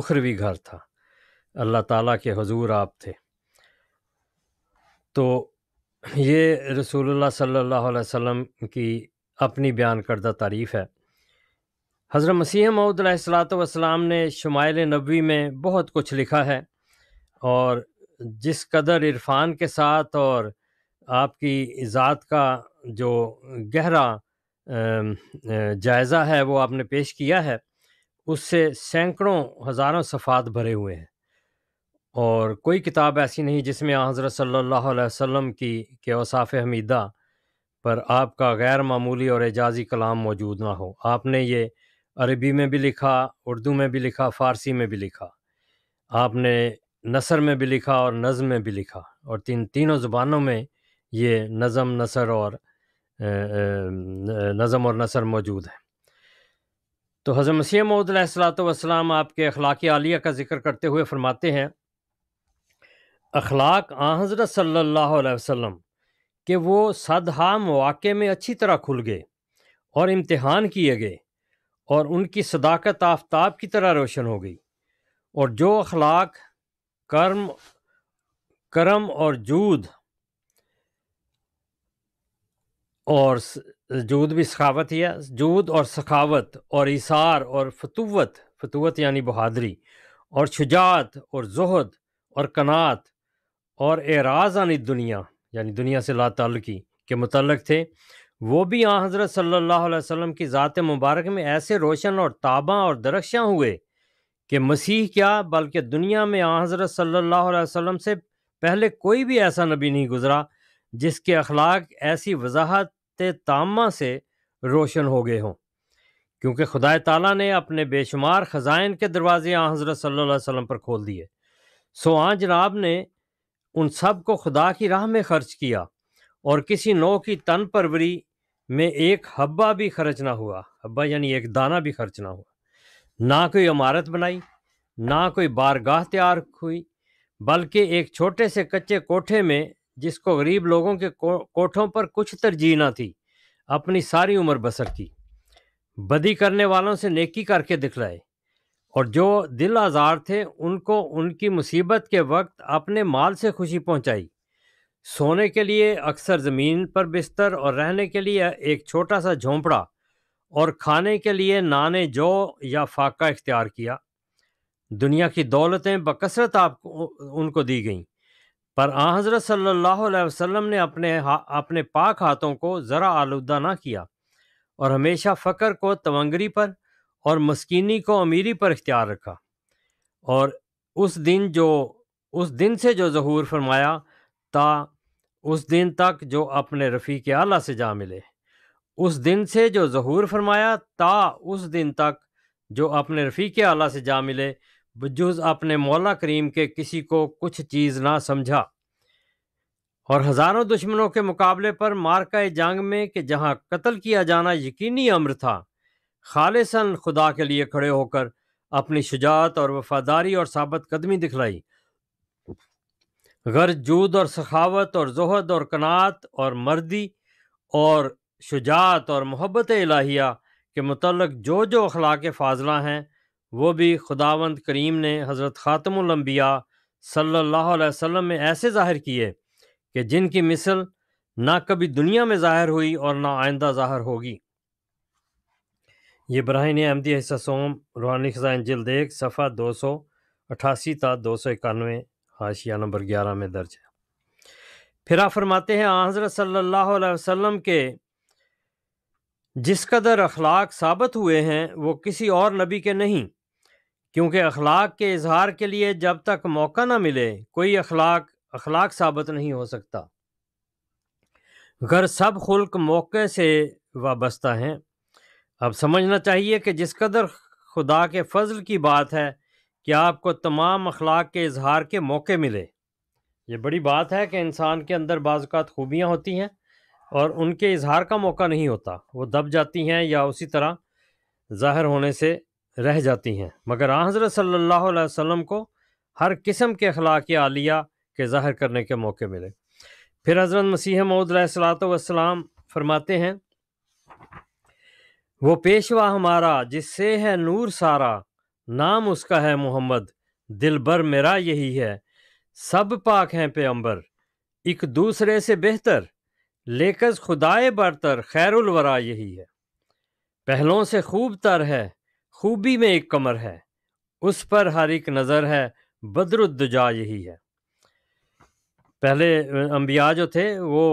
उखरवी घर था अल्लाह ताला के हजूर आप थे तो ये रसूलुल्लाह सल्लल्लाहु अलैहि वसल्लम की अपनी बयान करदा तारीफ़ है हज़रत मसीह वसलाम ने शुमाल नबी में बहुत कुछ लिखा है और जिस कदर इरफान के साथ और आपकी ज़ात का जो गहरा जायज़ा है वो आपने पेश किया है उससे सैकड़ों हज़ारों सफ़ात भरे हुए हैं और कोई किताब ऐसी नहीं जिसमें हज़रत सल्ला वसम की के वसाफ़ हमीदा पर आपका गैर मामूली और एजाजी कलाम मौजूद ना हो आपने ये अरबी में भी लिखा उर्दू में भी लिखा फ़ारसी में भी लिखा आपने नसर में भी लिखा और नज़म में भी लिखा और तीन तीनों ज़ुबानों में ये नज़म नसर और नज़म और नसर मौजूद है तो हज़र मसीह मौदलाम आपके अखलाक आलिया का ज़िक्र करते हुए फ़रमाते हैं अखलाक आ हज़रत सल्ला वसम के वो सदहा मौाक़े में अच्छी तरह खुल गए और इम्तहान किए गए और उनकी सदाकत आफ्ताब की तरह रोशन हो गई और जो अखलाक कर्म कर्म और जूद और जूद भी सखावत ही है जूद और सखावत और इसार और फतवत फतवत यानी बहादरी और शुजात और जहद और कनात और एराज यानी दुनिया यानी दुनिया से ला लातल्लकी के मतलब थे वो भी आ हज़रत सल्ला वसम की ज़ात मुबारक में ऐसे रोशन और ताबा और दरख्शां हुए कि मसीह क्या बल्कि दुनिया में आ हज़रत सल्ला वसम से पहले कोई भी ऐसा नबी नहीं गुज़रा जिसके अखलाक ऐसी वजाहत तामा से रोशन हो गए हों क्योंकि खुदा तला ने अपने बेशुमार ख़जाइन के दरवाजे आ हज़रत सल्ला वसम पर खोल दिए सो आज जनाब ने उन सब को खुदा की राह में खर्च किया और किसी नौ की तन परवरी में एक हब्बा भी खर्च ना हुआ हब्बा यानी एक दाना भी खर्च ना हुआ ना कोई इमारत बनाई ना कोई बारगाह तैयार हुई बल्कि एक छोटे से कच्चे कोठे में जिसको गरीब लोगों के को, कोठों पर कुछ तरजीह ना थी अपनी सारी उम्र बसर की बदी करने वालों से नेकी करके दिखलाए और जो दिल आज़ार थे उनको उनकी मुसीबत के वक्त अपने माल से खुशी पहुंचाई सोने के लिए अक्सर ज़मीन पर बिस्तर और रहने के लिए एक छोटा सा झोंपड़ा और खाने के लिए नाने जौ या फाका इख्तियार किया दुनिया की दौलतें बकसरत आपको उनको दी गईं पर आ हज़रत सल्लल्लाहु अलैहि वसल्लम ने अपने हा, अपने पाक हाथों को ज़रा आलूदा ना किया और हमेशा फ़कर को तवंगरी पर और मस्कीनी को अमीरी पर इख्तियार रखा और उस दिन जो उस दिन से जो जहूर फरमाया ता उस दिन तक जो अपने रफ़ी के आला से जा मिले उस दिन से जो जहूर फरमाया ता उस दिन तक जो अपने रफ़ी के आला से जा मिले बजुज अपने मौला करीम के किसी को कुछ चीज़ ना समझा और हज़ारों दुश्मनों के मुकाबले पर मारका जंग में कि जहाँ कत्ल किया जाना यकीनी अम्र था खालिसन खुदा के लिए खड़े होकर अपनी शुजात और वफादारी और साबत कदमी दिखलाई गर जूद और सखावत और जहद और कनात और मर्दी और शुजात और मोहब्बत इलाहिया के मतलब जो जो अखलाक फाजला हैं वो भी खुदावंद करीम ने हज़रत ख़ातमलम्बिया सल्लल्लाहु अलैहि में ऐसे ज़ाहिर किए कि जिनकी मिसल ना कभी दुनिया में ज़ाहिर हुई और ना आइंदा ज़ाहिर होगी ये बरहन अहमदी सोम रूहानी ख़जान जल्द एक सफ़ा दो सौ अठासी ता दो सौ इक्यानवे हाशिया नंबर ग्यारह में दर्ज है फिर आप फरमाते हैं हज़रत सल्लल्लाहु अलैहि वसल्लम के जिस कदर अखलाक साबित हुए हैं वो किसी और नबी के नहीं क्योंकि अखलाक के इजहार के लिए जब तक मौका ना मिले कोई अखलाक अखलाक साबित नहीं हो सकता घर सब खुल्क मौके से वाबस्ता हैं अब समझना चाहिए कि जिस कदर खुदा के फजल की बात है कि आपको तमाम अखलाक के इजहार के मौके मिले ये बड़ी बात है कि इंसान के अंदर बाज़ात खूबियाँ होती हैं और उनके इजहार का मौका नहीं होता वो दब जाती हैं या उसी तरह ज़ाहिर होने से रह जाती हैं मगर हज़रत सल्लल्लाहु अलैहि वसल्लम को हर किस्म के अखलाक आलिया के ज़ाहिर करने के मौके मिले फिर हज़रत मसीह मऊदलाम फरमाते हैं वो पेशवा हमारा जिससे है नूर सारा नाम उसका है मोहम्मद दिल भर मेरा यही है सब पाक हैं पैम्बर एक दूसरे से बेहतर लेकज खुदाए बरतर खैरवरा यही है पहलों से खूब तर है खूबी में एक कमर है उस पर हर एक नज़र है बदरुद्दजा यही है पहले अम्बिया जो थे वो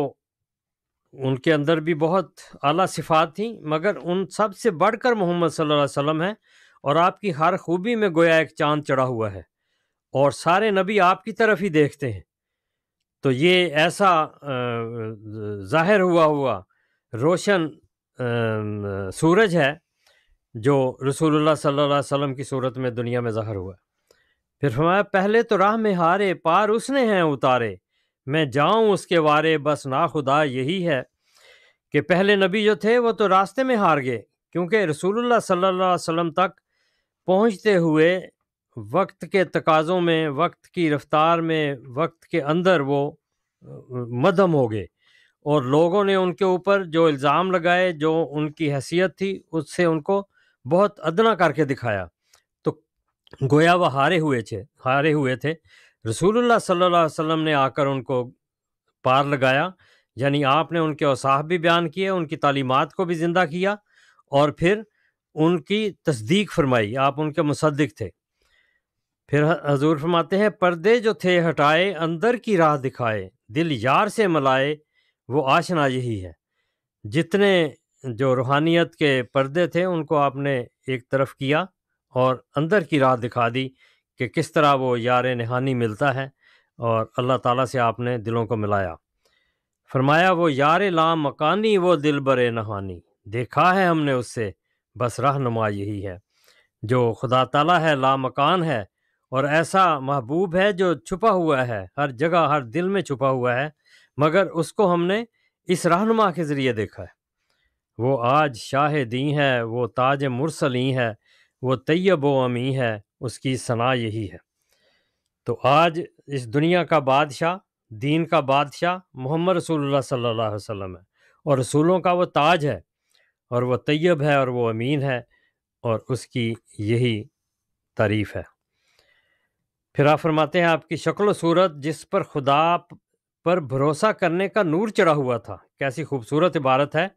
उनके अंदर भी बहुत अला सिफात थी मगर उन सब से बढ़कर मोहम्मद सल्लल्लाहु अलैहि वसल्लम हैं और आपकी हर खूबी में गोया एक चांद चढ़ा हुआ है और सारे नबी आपकी तरफ ही देखते हैं तो ये ऐसा ज़ाहिर हुआ हुआ रोशन सूरज है जो रसूलुल्लाह सल्लल्लाहु अलैहि वसल्लम की सूरत में दुनिया में ज़ाहिर हुआ फिर हमारा पहले तो राह में हारे पार उसने हैं उतारे मैं जाऊं उसके वारे बस ना खुदा यही है कि पहले नबी जो थे वो तो रास्ते में हार गए क्योंकि रसूलुल्लाह सल्लल्लाहु अलैहि वसल्लम तक पहुंचते हुए वक्त के तकाज़ों में वक्त की रफ्तार में वक्त के अंदर वो मदम हो गए और लोगों ने उनके ऊपर जो इल्ज़ाम लगाए जो उनकी हैसियत थी उससे उनको बहुत अदना करके दिखाया तो गोया वह हारे हुए थे हारे हुए थे रसूलुल्लाह सल्लल्लाहु अलैहि वसल्लम ने आकर उनको पार लगाया यानी आपने उनके असाफ भी बयान किए उनकी तालीमत को भी ज़िंदा किया और फिर उनकी तस्दीक फरमाई आप उनके मुसद्दिक थे फिर हजूर फरमाते हैं पर्दे जो थे हटाए अंदर की राह दिखाए दिल यार से मलाए वो आशना यही है जितने जो रूहानियत के पर्दे थे उनको आपने एक तरफ किया और अंदर की राह दिखा दी कि किस तरह वो यार नहानी मिलता है और अल्लाह ताला से आपने दिलों को मिलाया फरमाया वो यार ला मकानी वो दिल बरे नहानी देखा है हमने उससे बस रहनुमा यही है जो खुदा तला है लामकान है और ऐसा महबूब है जो छुपा हुआ है हर जगह हर दिल में छुपा हुआ है मगर उसको हमने इस रहनुमा के ज़रिए देखा है वो आज शाह दी है वो ताज मुरसली है वो तैयब अमी है उसकी सना यही है तो आज इस दुनिया का बादशाह दीन का बादशाह मोहम्मद रसूल सल्ला वसम है और रसूलों का वो ताज है और वह तैयब है और वह अमीन है और उसकी यही तारीफ़ है फिर आप फरमाते हैं आपकी शक्ल सूरत जिस पर खुदा पर भरोसा करने का नूर चढ़ा हुआ था कैसी खूबसूरत इबारत है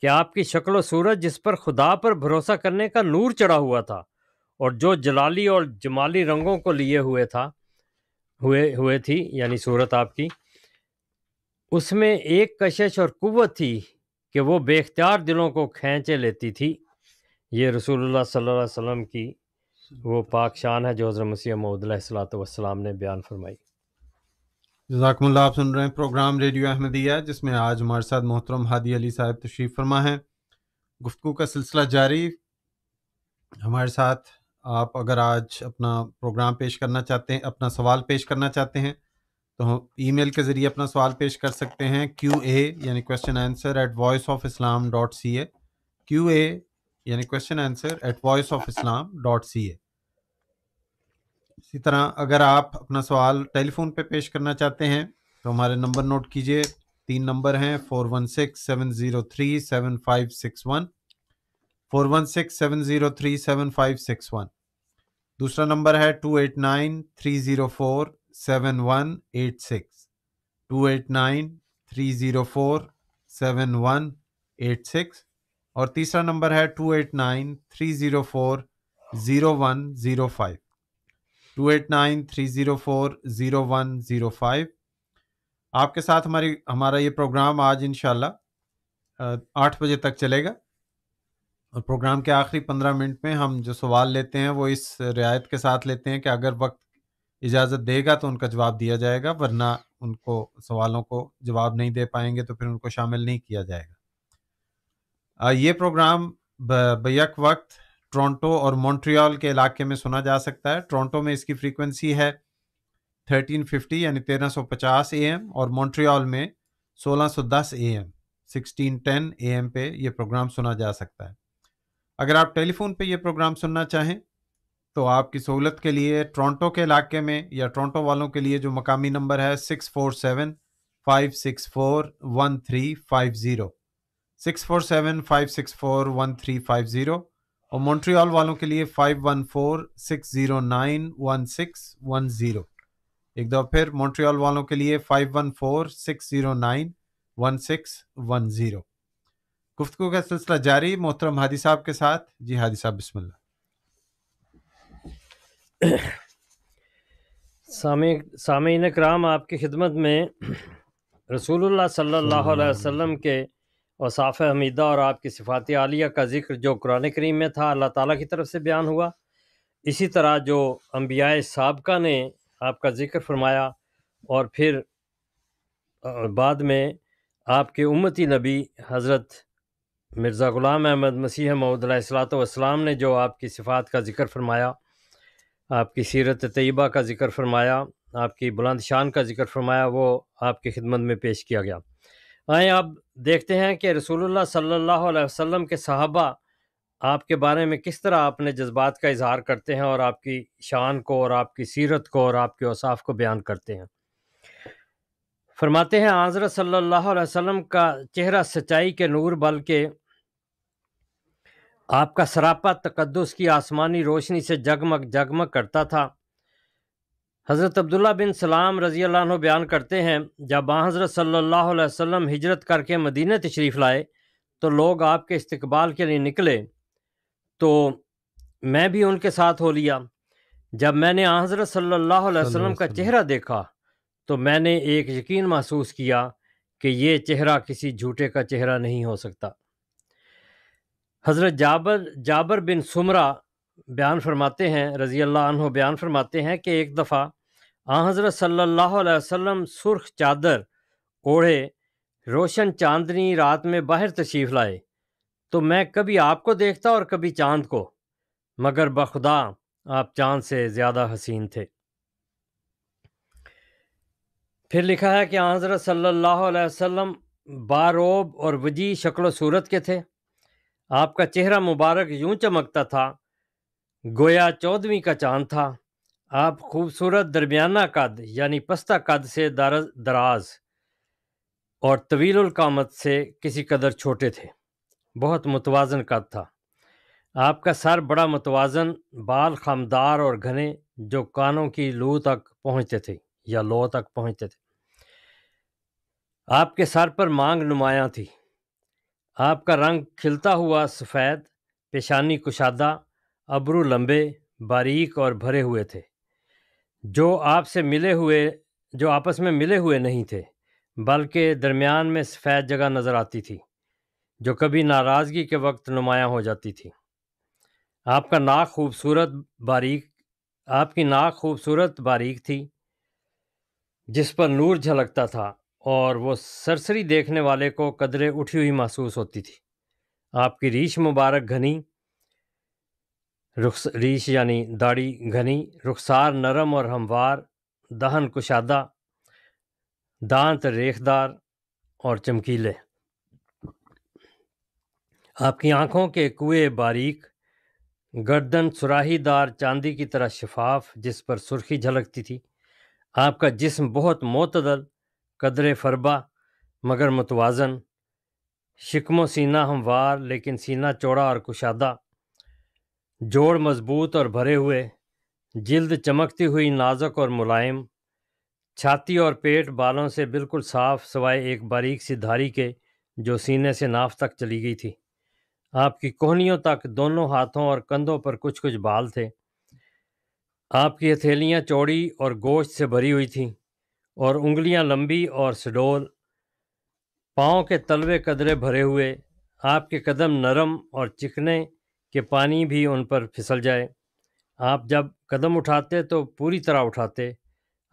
कि आपकी शक्ल सूरत जिस पर खुदा पर भरोसा करने का नूर चढ़ा हुआ था और जो जलाली और जमाली रंगों को लिए हुए था हुए हुए थी यानी सूरत आपकी उसमें एक कशिश और कुत थी कि वो बेख्तियार दिलों को खींचे लेती थी ये रसूलुल्लाह सल्लल्लाहु अलैहि वसल्लम की वो पाक शान है जो हज़र मसीह मऊदलाम ने बयान फरमाई जजाकमल्ला आप सुन रहे हैं प्रोग्राम रेडियो अहमदिया जिसमें आज हमारे साथ मोहतरम हादी अली साहब तशरीफ़ फरमा है गुफ्तु का सिलसिला जारी हमारे साथ आप अगर आज अपना प्रोग्राम पेश करना चाहते हैं अपना सवाल पेश करना चाहते हैं तो ईमेल के ज़रिए अपना सवाल पेश कर सकते हैं क्यू ए यानी question answer at voice of Islam dot C A Q A यानी question answer at voice of Islam dot C A इसी तरह अगर आप अपना सवाल टेलीफोन पे पेश करना चाहते हैं तो हमारे नंबर नोट कीजिए तीन नंबर हैं four one six seven zero three seven five six one four one six seven zero three seven five six one दूसरा नंबर है two eight nine three zero four seven one eight six two eight nine three zero four seven one eight six और तीसरा number है two eight nine three zero four zero one zero five two eight nine three zero four zero one zero five आपके साथ हमारी हमारा ये programme आज इन आठ बजे तक चलेगा और प्रोग्राम के आखिरी पंद्रह मिनट में हम जो सवाल लेते हैं वो इस रियायत के साथ लेते हैं कि अगर वक्त इजाज़त देगा तो उनका जवाब दिया जाएगा वरना उनको सवालों को जवाब नहीं दे पाएंगे तो फिर उनको शामिल नहीं किया जाएगा आ, ये प्रोग्राम बैक वक्त टोरंटो और मॉन्ट्रियल के इलाके में सुना जा सकता है टोरंटो में इसकी फ्रीक्वेंसी है 1350 यानी 1350 एम और मॉन्ट्रियल में 1610 एम सिक्सटीन एम पे ये प्रोग्राम सुना जा सकता है अगर आप टेलीफोन पे यह प्रोग्राम सुनना चाहें तो आपकी सहूलत के लिए टोरंटो के इलाके में या टोरंटो वालों के लिए जो मकामी नंबर है six four seven five six four one three five zero six four seven five six four one three five zero और मॉन्ट्रियल वालों के लिए five one four six zero nine one six one zero एक दो फिर Montreal वालों के लिए five one four six zero nine one six one zero गुफ्तु का सिलसिला जारी मोहतरम हादी साहब के साथ जी हादी साहब बिस्मिल्ला सामे सामिन कराम आपकी खिदमत में रसूलुल्लाह सल्लल्लाहु वसल्लम के वसाफ़ हमीदा और आपकी सिफ़ाती आलिया का जिक्र जो कुरान करीम में था अल्लाह ताला की तरफ से बयान हुआ इसी तरह जो अम्बिया सबका ने आपका जिक्र फरमाया और फिर बाद में आपके उम्मती नबी हज़रत मिर्ज़ा ग़ुलाम अहमद मसीह मऊदलाम ने जो आपकी सिफात का जिक्र फरमाया आपकी सीरत तयबा का ज़िक्र फरमाया आपकी बुलंद शान का ज़िक्र फरमाया वो आपकी खिदमत में पेश किया गया आए आप देखते हैं कि रसूलुल्लाह सल्लल्लाहु अलैहि वसल्लम के सहाबा आपके बारे में किस तरह अपने जज्बात का इजहार करते हैं और आपकी शान को और आपकी सीरत को और आपके उसाफ़ को बयान करते हैं फरमाते हैं आज़र सल्ला वसम का चेहरा सच्चाई के नूर बल के आपका सरापा तकदस की आसमानी रोशनी से जगमग जगमग करता था हज़रत अब्दुल्ला बिन सलाम रज़ी अल्लाह बयान करते हैं जब हज़रत सल्लल्लाहु अलैहि वसल्लम हिजरत करके मदीने तशरीफ़ लाए तो लोग आपके इस्तकबाल के लिए निकले तो मैं भी उनके साथ हो लिया जब मैंने हज़रत सल्लल्लाहु अलैहि वसल्लम का चेहरा देखा तो मैंने एक यकीन महसूस किया कि ये चेहरा किसी झूठे का चेहरा नहीं हो सकता हज़रत जाबर जाबर बिन सुमरा बयान फरमाते हैं रज़ी अल्लाह बयान फरमाते हैं कि एक दफ़ा आ हज़रत सल्लल्लाहु अलैहि वसल्लम सुर्ख चादर ओढ़े रोशन चांदनी रात में बाहर तशरीफ़ लाए तो मैं कभी आपको देखता और कभी चांद को मगर बखुदा आप चांद से ज़्यादा हसीन थे फिर लिखा है कि हज़रत सल्लल्लाहु अलैहि वसल्लम बारोब और वजी शक्ल सूरत के थे आपका चेहरा मुबारक यूं चमकता था गोया चौदहवीं का चांद था आप खूबसूरत दरमियाना कद यानी पस्ता कद से दर दराज और तवीलकामत से किसी कदर छोटे थे बहुत मुतवाजन कद था आपका सर बड़ा मुतवाजन बाल खमदार और घने जो कानों की लू तक पहुँचते थे या लो तक पहुँचते थे आपके सर पर मांग नुमायाँ थी आपका रंग खिलता हुआ सफ़ेद पेशानी कुशादा अबरू लंबे बारीक और भरे हुए थे जो आपसे मिले हुए जो आपस में मिले हुए नहीं थे बल्कि दरमियान में सफ़ेद जगह नज़र आती थी जो कभी नाराज़गी के वक्त नुमाया हो जाती थी आपका नाक खूबसूरत बारीक आपकी नाक खूबसूरत बारीक थी जिस पर नूर झलकता था और वो सरसरी देखने वाले को कदरे उठी हुई महसूस होती थी आपकी रीछ मुबारक घनी रीछ रीश यानी दाढ़ी घनी रुखसार नरम और हमवार दहन कुशादा दांत रेखदार और चमकीले आपकी आंखों के कुएं बारीक गर्दन सुराहीदार चांदी की तरह शफाफ जिस पर सुर्खी झलकती थी आपका जिस्म बहुत मोतदल कदर फरबा मगर मुतवाजन शिकमो सीना हमवार लेकिन सीना चौड़ा और कुशादा जोड़ मजबूत और भरे हुए जिल्द चमकती हुई नाजुक और मुलायम छाती और पेट बालों से बिल्कुल साफ सवाए एक बारीक सी धारी के जो सीने से नाफ तक चली गई थी आपकी कोहनियों तक दोनों हाथों और कंधों पर कुछ कुछ बाल थे आपकी हथेलियाँ चौड़ी और गोश्त से भरी हुई थीं और उंगलियां लंबी और सडोल पाँव के तलवे कदरे भरे हुए आपके कदम नरम और चिकने के पानी भी उन पर फिसल जाए आप जब कदम उठाते तो पूरी तरह उठाते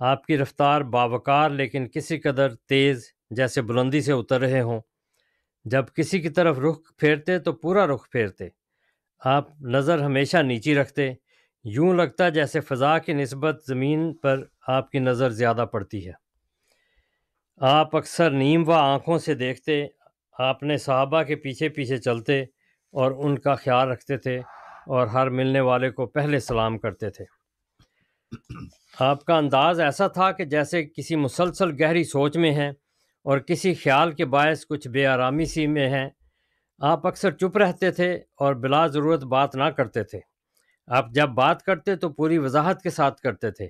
आपकी रफ्तार बावकार लेकिन किसी कदर तेज़ जैसे बुलंदी से उतर रहे हों जब किसी की तरफ रुख फेरते तो पूरा रुख फेरते आप नज़र हमेशा नीची रखते यूं लगता जैसे फ़जा की नस्बत ज़मीन पर आपकी नज़र ज़्यादा पड़ती है आप अक्सर नीम व आँखों से देखते आपने सहाबा के पीछे पीछे चलते और उनका ख्याल रखते थे और हर मिलने वाले को पहले सलाम करते थे आपका अंदाज़ ऐसा था कि जैसे किसी मुसलसल गहरी सोच में हैं और किसी ख्याल के बायस कुछ बेआरामी सी में हैं आप अक्सर चुप रहते थे और बिला ज़रूरत बात ना करते थे आप जब बात करते तो पूरी वजाहत के साथ करते थे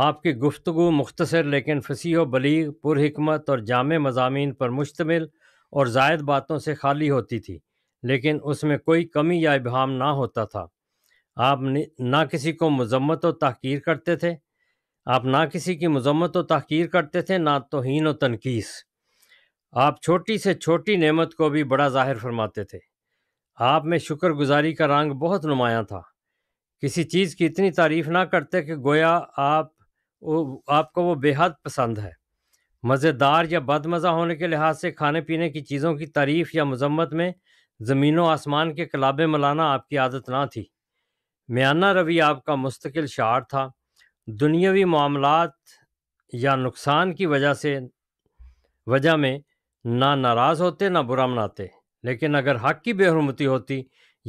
आपकी गुफ्तु मुख्तसर लेकिन फसी व बलीग पुरहमत और जाम मजामी पर मुश्तमिल और जायद बातों से खाली होती थी लेकिन उसमें कोई कमी या इबहम ना होता था आप ना किसी को मजम्मत व तहकीर करते थे आप ना किसी की मजम्मत व तहकीर करते थे ना तोहन व तनकीस आप छोटी से छोटी नमत को भी बड़ा ज़ाहिर फरमाते थे आप में गुज़ारी का रंग बहुत नुमायाँ था किसी चीज़ की इतनी तारीफ़ ना करते कि गोया आप वो आपको वो बेहद पसंद है मज़ेदार या बदमज़ा होने के लिहाज से खाने पीने की चीज़ों की तारीफ़ या मजम्मत में ज़मीन व आसमान के कलाबे मलाना आपकी आदत ना थी म्याना रवि आपका मुस्तकिल शार था दुनियावी मामलात या नुकसान की वजह से वजह में ना नाराज़ होते ना बुरा मनाते लेकिन अगर हक की बेहरमती होती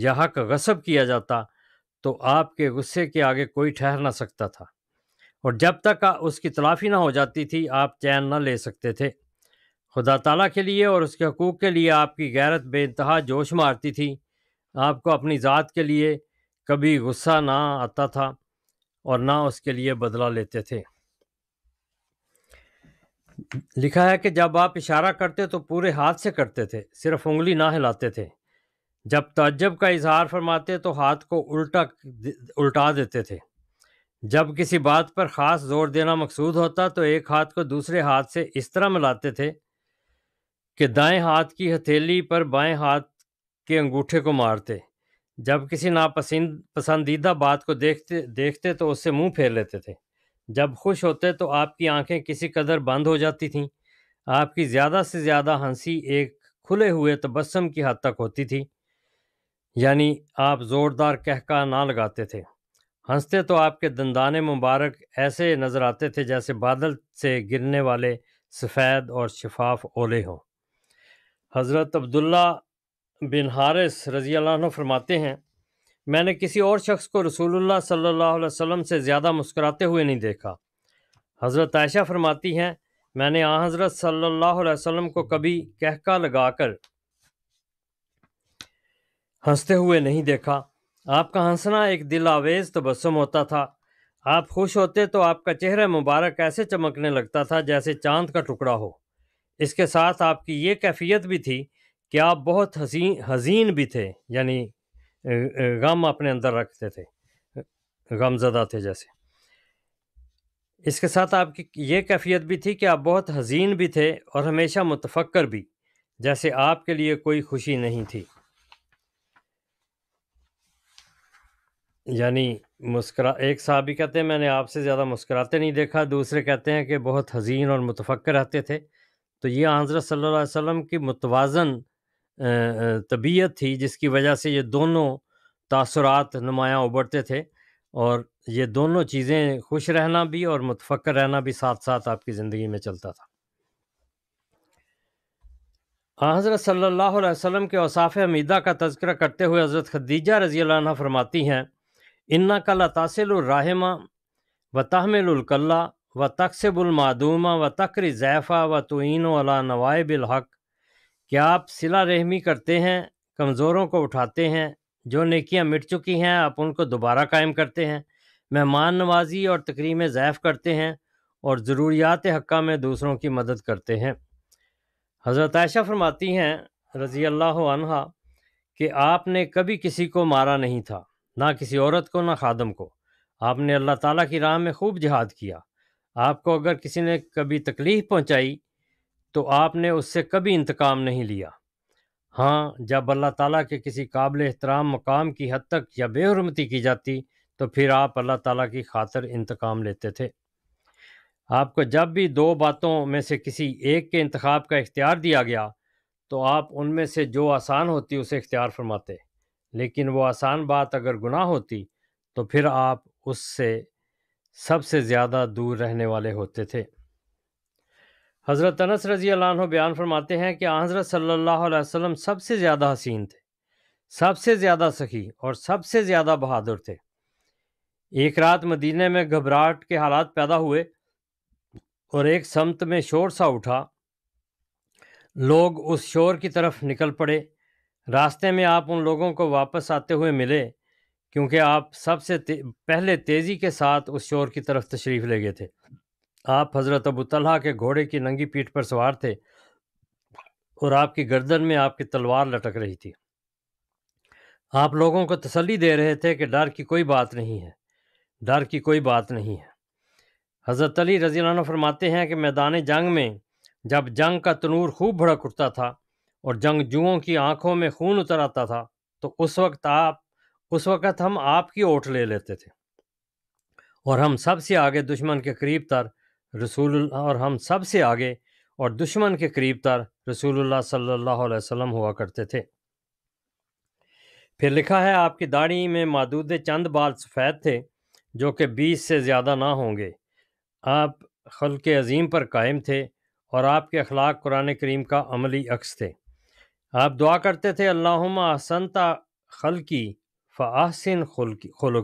या हक गसब किया जाता तो आपके गुस्से के आगे कोई ठहर ना सकता था और जब तक उसकी तलाफी ना हो जाती थी आप चैन ना ले सकते थे खुदा ताला के लिए और उसके हकूक़ के लिए आपकी गैरत बेानतहा जोश मारती थी आपको अपनी ज़ात के लिए कभी गुस्सा ना आता था और ना उसके लिए बदला लेते थे लिखा है कि जब आप इशारा करते तो पूरे हाथ से करते थे सिर्फ उंगली ना हिलाते थे जब तजब का इजहार फरमाते तो हाथ को उल्टा उल्टा देते थे जब किसी बात पर खास जोर देना मकसूद होता तो एक हाथ को दूसरे हाथ से इस तरह मिलाते थे कि दाएं हाथ की हथेली पर बाएं हाथ के अंगूठे को मारते जब किसी नापसंद पसंदीदा बात को देखते देखते तो उससे मुंह फेर लेते थे जब खुश होते तो आपकी आंखें किसी कदर बंद हो जाती थीं आपकी ज़्यादा से ज़्यादा हंसी एक खुले हुए तबस्म की हद तक होती थी यानी आप ज़ोरदार कहका ना लगाते थे हंसते तो आपके दंदाने मुबारक ऐसे नज़र आते थे जैसे बादल से गिरने वाले सफ़ेद और शफाफ ओले हों हज़रत अब्दुल्ला बिन हारिस रज़ी अल्लाह फरमाते हैं मैंने किसी और शख्स को रसूलुल्लाह सल्लल्लाहु अलैहि वसल्लम से ज़्यादा मुस्कुराते हुए नहीं देखा हज़रत आयशा फरमाती हैं मैंने आ हज़रत सल्लल्लाहु अलैहि वसल्लम को कभी कहका लगाकर हंसते हुए नहीं देखा आपका हंसना एक दिल आवेज तबसम तो होता था आप खुश होते तो आपका चेहरा मुबारक ऐसे चमकने लगता था जैसे चांद का टुकड़ा हो इसके साथ आपकी ये कैफियत भी थी कि आप बहुत हसीन हजीन भी थे यानी गम अपने अंदर रखते थे गमजदा थे जैसे इसके साथ आपकी ये कैफियत भी थी कि आप बहुत हजीन भी थे और हमेशा मुतफ़क्र भी जैसे आपके लिए कोई खुशी नहीं थी यानी मुस्करा एक साहबी कहते हैं मैंने आपसे ज़्यादा मुस्कराते नहीं देखा दूसरे कहते हैं कि बहुत हज़ीन और मुतफक् रहते थे तो ये हज़रत सल्ला वसम की मुतवाज़न तबीयत थी जिसकी वजह से ये दोनों तासरात नुमायाँ उबरते थे और ये दोनों चीज़ें खुश रहना भी और मुतफक् रहना भी साथ साथ आपकी ज़िंदगी में चलता था हज़रत सल्ला वसम के औसाफ़ हमीदा का तस्करा करते हुए हज़रत खदीजा रज़ी फरमाती हैं इन्ना कला तासिलहमा व तहमिलकल्ला व तकसबुलमादूमा व तकर ज़ैफ़ा व तोन अला नवाबिलहक क्या आप सिला रहमी करते हैं कमज़ोरों को उठाते हैं जो नकियाँ मिट चुकी हैं आप उनको दोबारा कायम करते हैं मेहमान नवाजी और तकरीमें ज़ैफ़ करते हैं और ज़रूरियात हक्का में दूसरों की मदद करते हैं हज़रत आयशा फरमाती हैं रज़ी अल्लाह कि आपने कभी किसी को मारा नहीं था ना किसी औरत को ना खादम को आपने अल्लाह ताला की राह में खूब जिहाद किया आपको अगर किसी ने कभी तकलीफ़ पहुंचाई तो आपने उससे कभी इंतकाम नहीं लिया हाँ जब अल्लाह ताला के किसी काबिल एहतराम मकाम की हद तक या बेहरमती की जाती तो फिर आप अल्लाह ताला की खातर इंतकाम लेते थे आपको जब भी दो बातों में से किसी एक के इंतखब का इख्तियार दिया गया तो आप उनमें से जो आसान होती उसे इख्तियार फरमाते लेकिन वो आसान बात अगर गुनाह होती तो फिर आप उससे सबसे ज़्यादा दूर रहने वाले होते थे हज़रत अनस रज़ी अल्लाह बयान फरमाते हैं कि हज़रत सल्लल्लाहु अलैहि वसल्लम सबसे ज़्यादा हसीन थे सबसे ज़्यादा सखी और सबसे ज़्यादा बहादुर थे एक रात मदीने में घबराहट के हालात पैदा हुए और एक समत में शोर सा उठा लोग उस शोर की तरफ निकल पड़े रास्ते में आप उन लोगों को वापस आते हुए मिले क्योंकि आप सबसे ते, पहले तेज़ी के साथ उस शोर की तरफ तशरीफ़ ले गए थे आप हज़रत अबू तलहा के घोड़े की नंगी पीठ पर सवार थे और आपकी गर्दन में आपकी तलवार लटक रही थी आप लोगों को तसल्ली दे रहे थे कि डर की कोई बात नहीं है डर की कोई बात नहीं है हज़रत अली फरमाते हैं कि मैदान जंग में जब जंग का तनूर खूब भड़क उठता था और जंगजुओं की आंखों में खून उतर आता था तो उस वक्त आप उस वक्त हम आपकी ओट ले लेते थे और हम सबसे आगे दुश्मन के करीब तर रसूल और हम सबसे आगे और दुश्मन के करीब तर रसूलुल्लाह सल्लल्लाहु अलैहि वसल्लम हुआ करते थे फिर लिखा है आपकी दाढ़ी में मादूद चंद बाल सफ़ेद थे जो कि बीस से ज़्यादा ना होंगे आप खल के अजीम पर कायम थे और आपके अखलाक कुरान करीम का अमली अक्स थे आप दुआ करते थे अल्लाहुम्मा अहसनता खलकी फ़ाहसिन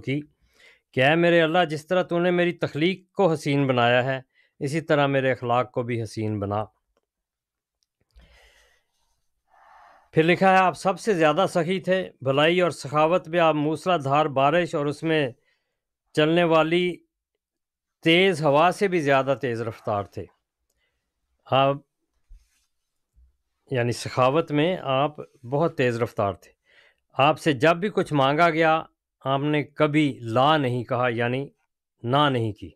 की क्या मेरे अल्लाह जिस तरह तूने मेरी तख्लीक को हसीन बनाया है इसी तरह मेरे अखलाक को भी हसीन बना फिर लिखा है आप सबसे ज़्यादा सखी थे भलाई और सखावत में आप मूसलाधार बारिश और उसमें चलने वाली तेज़ हवा से भी ज़्यादा तेज़ रफ्तार थे आप यानी सखावत में आप बहुत तेज़ रफ्तार थे आपसे जब भी कुछ मांगा गया आपने कभी ला नहीं कहा यानी ना नहीं की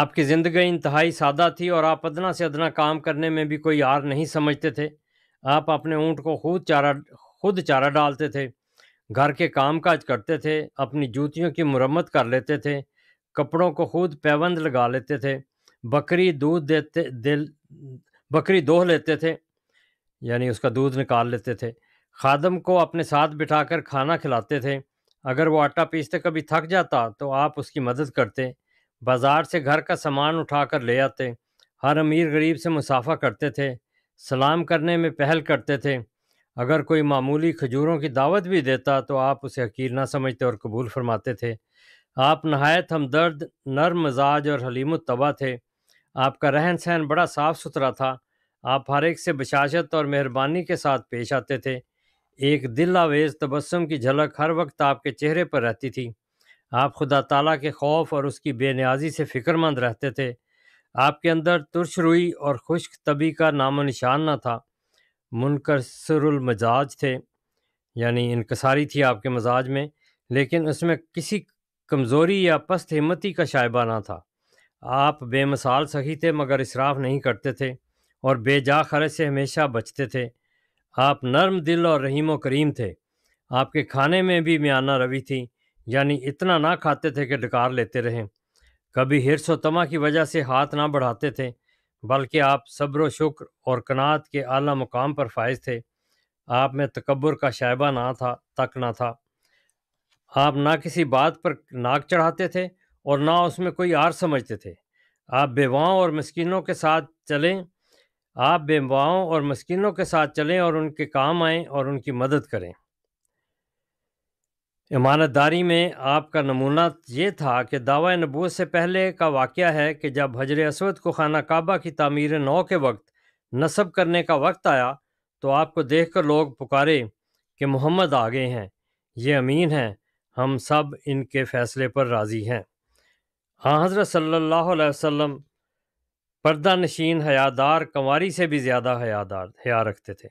आपकी ज़िंदगी इंतहाई सादा थी और आप अदना से अदना काम करने में भी कोई यार नहीं समझते थे आप अपने ऊँट को खुद चारा खुद चारा डालते थे घर के काम काज करते थे अपनी जूतियों की मरम्मत कर लेते थे कपड़ों को खुद पैबंद लगा लेते थे बकरी दूध देते दिल बकरी दोह लेते थे यानी उसका दूध निकाल लेते थे खादम को अपने साथ बिठाकर खाना खिलाते थे अगर वो आटा पीसते कभी थक जाता तो आप उसकी मदद करते बाज़ार से घर का सामान उठाकर ले आते हर अमीर गरीब से मुसाफा करते थे सलाम करने में पहल करते थे अगर कोई मामूली खजूरों की दावत भी देता तो आप उसे हकीर ना समझते और कबूल फरमाते थे आप नहायत हमदर्द नर्म मजाज और हलीम तबा थे आपका रहन सहन बड़ा साफ़ सुथरा था आप हर एक से बशाशत और मेहरबानी के साथ पेश आते थे एक दिल आवेज तबस्म की झलक हर वक्त आपके चेहरे पर रहती थी आप खुदा ताला के खौफ और उसकी बेनियाजी से फ़िक्रमंद रहते थे आपके अंदर तुरश रुई और खुश्क तबी का नामो निशान ना था मुनकर सुरमजाज थे यानी इनकसारी थी आपके मजाज में लेकिन उसमें किसी कमज़ोरी या पस्त हिम्मती का शायबा ना था आप बेमिसाल सही थे मगर इसराफ नहीं करते थे और बेजा खर्च से हमेशा बचते थे आप नर्म दिल और रहीम करीम थे आपके खाने में भी म्याना रवि थी यानी इतना ना खाते थे कि डकार लेते रहें कभी हिरस व तमा की वजह से हाथ ना बढ़ाते थे बल्कि आप सब्र शुक्र और कनात के आला मुकाम पर फायज थे आप में तकबर का शायबा ना था तक ना था आप ना किसी बात पर नाक चढ़ाते थे और ना उसमें कोई आर समझते थे आप बेवाओं और मस्किनों के साथ चलें आप बेवाओं और मस्किनों के साथ चलें और उनके काम आएं और उनकी मदद करें इमानतदारी में आपका नमूना ये था कि दावा नबूत से पहले का वाक़ है कि जब हजर असवद को खाना काबा की तमीर नौ के वक्त नसब करने का वक्त आया तो आपको देख कर लोग पुकारे कि मोहम्मद आ गए हैं ये अमीन हैं हम सब इनके फ़ैसले पर राज़ी हैं हाँ हज़रत सल्लल्लाहु अलैहि वसल्लम पर्दा नशीन हयादार कंवारी से भी ज़्यादा हयादार हया रखते थे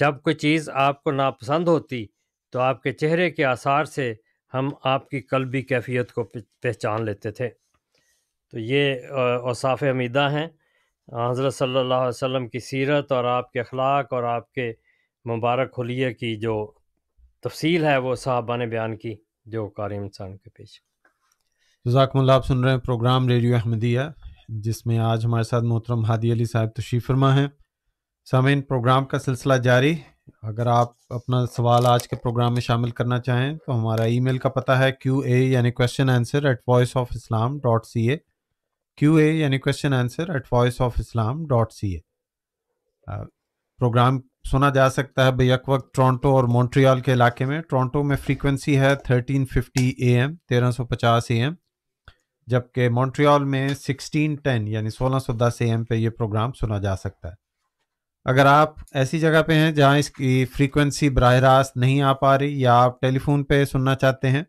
जब कोई चीज़ आपको नापसंद होती तो आपके चेहरे के आसार से हम आपकी भी कैफियत को पहचान लेते थे तो ये औसाफ हमीदा हैं हज़रत सल्लल्लाहु अलैहि वसल्लम की सीरत और आपके अखलाक और आपके मुबारक खलिए की जो तफसील है वो साहबा ने बयान की जो कारी इंसान के पेश जजाकमल आप सुन रहे हैं प्रोग्राम रेडियो अहमदिया जिसमें आज हमारे साथ मोहतरम हादी अली साहब तशीफ फरमा हैं सामिन प्रोग्राम का सिलसिला जारी अगर आप अपना सवाल आज के प्रोग्राम में शामिल करना चाहें तो हमारा ईमेल का पता है क्यू ए यानी question answer at voice of Islam dot C A Q A यानी question answer at voice of Islam dot C A program सुना जा सकता है बेक वक्त टोरंटो और मॉन्ट्रियल के इलाके में टोरंटो में फ्रीक्वेंसी है थर्टीन फिफ्टी ए एम तेरह सौ पचास ए एम जबकि मॉन्ट्रियल में 1610 यानी 1610 एम पे ये प्रोग्राम सुना जा सकता है अगर आप ऐसी जगह पे हैं जहां इसकी फ्रीक्वेंसी बरह रास्त नहीं आ पा रही या आप टेलीफोन पे सुनना चाहते हैं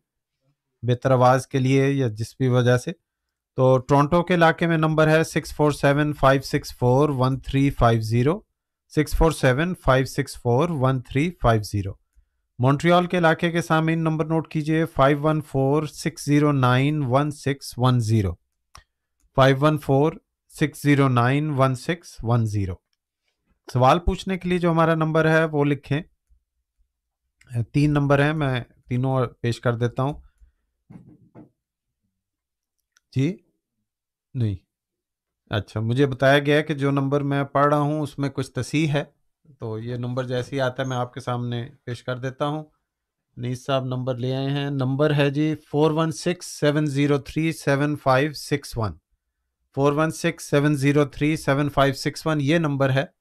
बेहतर आवाज़ के लिए या जिस भी वजह से तो टोरंटो के इलाके में नंबर है six four seven five six four one three five zero six four seven five six four one three five zero Montreal के इलाके के सामने नंबर नोट कीजिए five one four six zero nine one six one zero five one four six zero nine one six one zero सवाल पूछने के लिए जो हमारा नंबर है वो लिखें तीन नंबर है मैं तीनों पेश कर देता हूँ जी नहीं अच्छा मुझे बताया गया कि जो नंबर मैं पढ़ रहा हूं उसमें कुछ तसीह है तो ये नंबर जैसे ही आता है मैं आपके सामने पेश कर देता हूँ नीस साहब नंबर ले आए हैं नंबर है जी four one six seven zero three seven five six one four one six seven zero three seven five six one ये नंबर है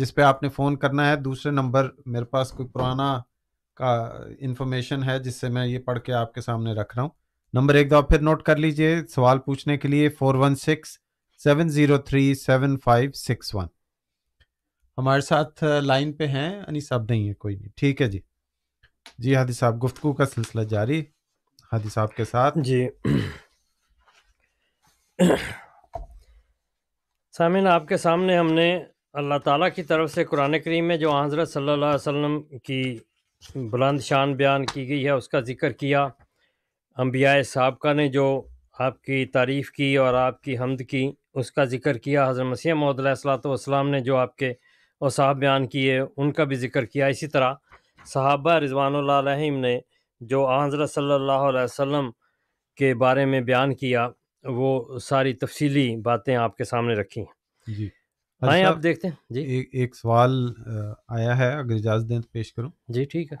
जिस पे आपने फ़ोन करना है दूसरे नंबर मेरे पास कोई पुराना का इंफॉर्मेशन है जिससे मैं ये पढ़ के आपके सामने रख रहा हूँ नंबर एक दफ़ा फिर नोट कर लीजिए सवाल पूछने के लिए four one six seven zero three seven five six one हमारे साथ लाइन पे हैं अनी साहब नहीं है कोई नहीं ठीक है जी जी हादी साहब गुफ्तु का सिलसिला जारी हादी साहब के साथ जी सामिन आपके सामने हमने अल्लाह ताला की तरफ से कुरान करीम में जो हज़रत सल्लल्लाहु अलैहि वसल्लम की बुलंद शान बयान की गई है उसका ज़िक्र किया अम्बिया सबका ने जो आपकी तारीफ़ की और आपकी हमद की उसका ज़िक्र किया हज़रत मसीह महदलाम ने जो आपके और साहब बयान किए उनका भी जिक्र किया इसी तरह सहाबा रिजवान ने जो हज़रत सल्लल्लाहु वसम के बारे में बयान किया वो सारी तफसीली बातें आपके सामने रखी जी आए अच्छा, आप देखते हैं जी ए, एक सवाल आया है अगर इजाज़त दें तो पेश करूँ जी ठीक है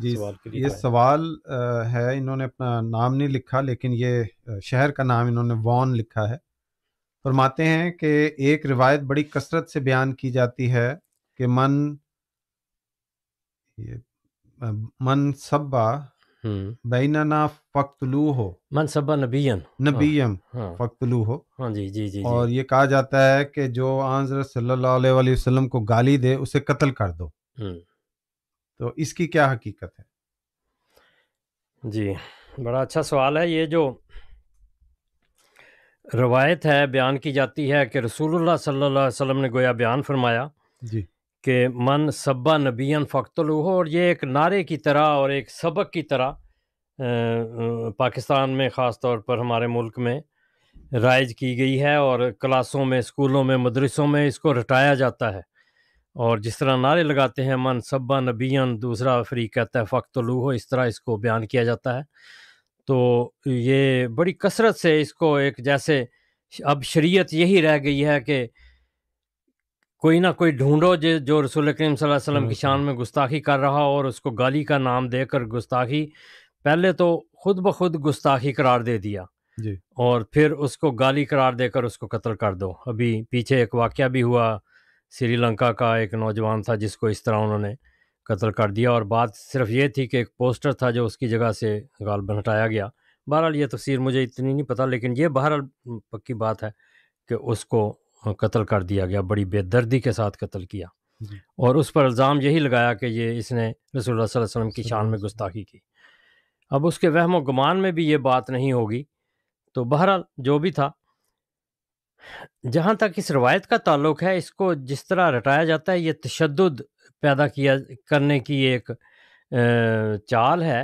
जी सवाल के लिए ये तो सवाल है इन्होंने अपना नाम नहीं लिखा लेकिन ये शहर का नाम इन्होंने वॉन लिखा है फरमाते हैं कि एक रिवायत बड़ी कसरत से बयान की जाती है कि मन ये मन सब्बा बैनना फख्तलू हो मन सब्बा नबीयन नबीयम हाँ, हाँ। फख्तलू हो हाँ जी जी जी और ये कहा जाता है कि जो आंजर सल्लल्लाहु अलैहि वसल्लम को गाली दे उसे कत्ल कर दो तो इसकी क्या हकीकत है जी बड़ा अच्छा सवाल है ये जो रवायत है बयान की जाती है कि रसूलुल्लाह सल्लल्लाहु अलैहि वसल्लम ने गोया बयान फरमाया जी कि मन सब्बा नबीन फ़ख्तलू हो और ये एक नारे की तरह और एक सबक की तरह पाकिस्तान में ख़ास तौर पर हमारे मुल्क में राइज की गई है और क्लासों में स्कूलों में मदरसों में इसको रटाया जाता है और जिस तरह नारे लगाते हैं मन सब्बा नबीन दूसरा फ्री कहता है फ़ख्तलू हो इस तरह इसको बयान किया जाता है तो ये बड़ी कसरत से इसको एक जैसे अब शरीयत यही रह गई है कि कोई ना कोई ढूंढो जो जो रसूल करीम वसल्लम की शान हम्म। में गुस्ताखी कर रहा हो और उसको गाली का नाम देकर गुस्ताखी पहले तो खुद ब खुद गुस्ताखी करार दे दिया जी। और फिर उसको गाली करार देकर उसको कत्ल कर दो अभी पीछे एक वाक्य भी हुआ श्रीलंका का एक नौजवान था जिसको इस तरह उन्होंने कत्ल कर दिया और बात सिर्फ ये थी कि एक पोस्टर था जो उसकी जगह से गालबन हटाया गया बहरहाल ये तफसीर मुझे इतनी नहीं पता लेकिन ये बहरहाल पक्की बात है कि उसको कत्ल कर दिया गया बड़ी बेदर्दी के साथ कत्ल किया और उस पर इल्ज़ाम यही लगाया कि ये इसने रसोल वसम की शान में गुस्ताखी की अब उसके वहम व गुमान में भी ये बात नहीं होगी तो बहरहाल जो भी था जहाँ तक इस रवायत का ताल्लुक है इसको जिस तरह रटाया जाता है ये तशद पैदा किया करने की एक चाल है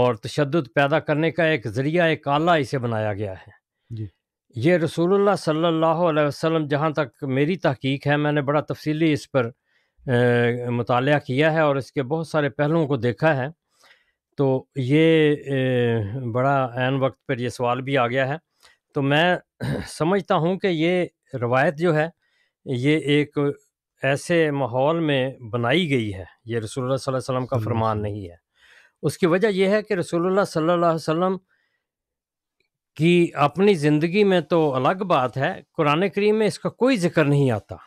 और तशद पैदा करने का एक ज़रिया एक आला इसे बनाया गया है ये रसूलुल्लाह सल्लल्लाहु अलैहि वसल्लम जहाँ तक मेरी तहकीक है मैंने बड़ा तफसली इस पर मुताल किया है और इसके बहुत सारे पहलुओं को देखा है तो ये बड़ा एन वक्त पर यह सवाल भी आ गया है तो मैं समझता हूँ कि ये रवायत जो है ये एक ऐसे माहौल में बनाई गई है ये रसूलुल्लाह सल्लल्लाहु अलैहि वसल्लम का फरमान नहीं है उसकी वजह यह है कि रसूलुल्लाह सल्लल्लाहु अलैहि वसल्लम की अपनी ज़िंदगी में तो अलग बात है कुरान करीम में इसका कोई जिक्र नहीं आता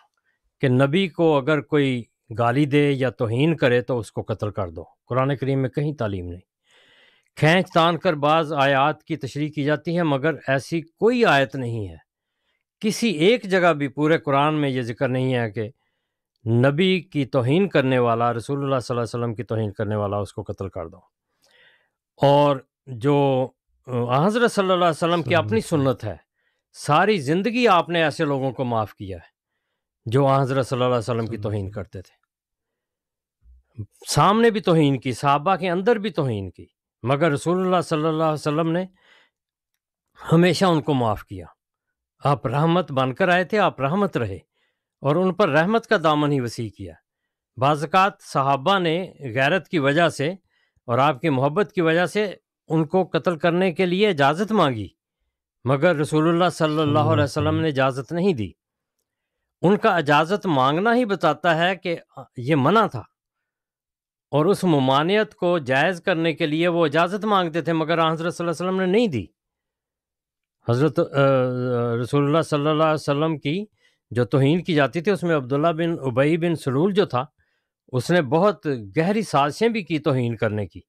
कि नबी को अगर कोई गाली दे या तोहन करे तो उसको कत्ल कर दो कुरान करीम में कहीं तालीम नहीं खींच तान कर बाज़ आयात की तशरी की जाती है मगर ऐसी कोई आयत नहीं है किसी एक जगह भी पूरे कुरान में ये जिक्र नहीं है कि नबी की तोहन करने वाला रसूलुल्लाह सल्लल्लाहु अलैहि वसल्लम की तोहन करने वाला उसको कत्ल कर दो और जो हज़रत सल्लल्लाहु अलैहि वसल्लम की अपनी सुन्नत है सारी ज़िंदगी आपने ऐसे लोगों को माफ़ किया है जो हज़रत सल्लल्लाहु अलैहि वसल्लम की तोहन करते थे सामने भी तोहन की साहबा के अंदर भी तोहन की मगर रसूलुल्लाह सल्लल्लाहु अलैहि वसल्लम ने हमेशा उनको माफ़ किया आप रहमत बनकर आए थे आप रहमत रहे और उन पर रहमत का दामन ही वसी किया बाज़ात सहाबा ने गैरत की वजह से और आपकी मोहब्बत की वजह से उनको कत्ल करने के लिए इजाज़त मांगी मगर रसूलुल्लाह सल्लल्लाहु अलैहि वसल्लम ने इजाज़त नहीं दी उनका इजाज़त मांगना ही बताता है कि ये मना था और उस ममानियत को जायज़ करने के लिए वो इजाज़त मांगते थे मगर हजरत वसल्लम ने नहीं दी हज़रत रसूलुल्लाह सल्लल्लाहु अलैहि वसल्लम की जो तोहन की जाती थी उसमें अब्दुल्ला बिन उबई बिन सलूल जो था उसने बहुत गहरी साजिशें भी की तोहन करने की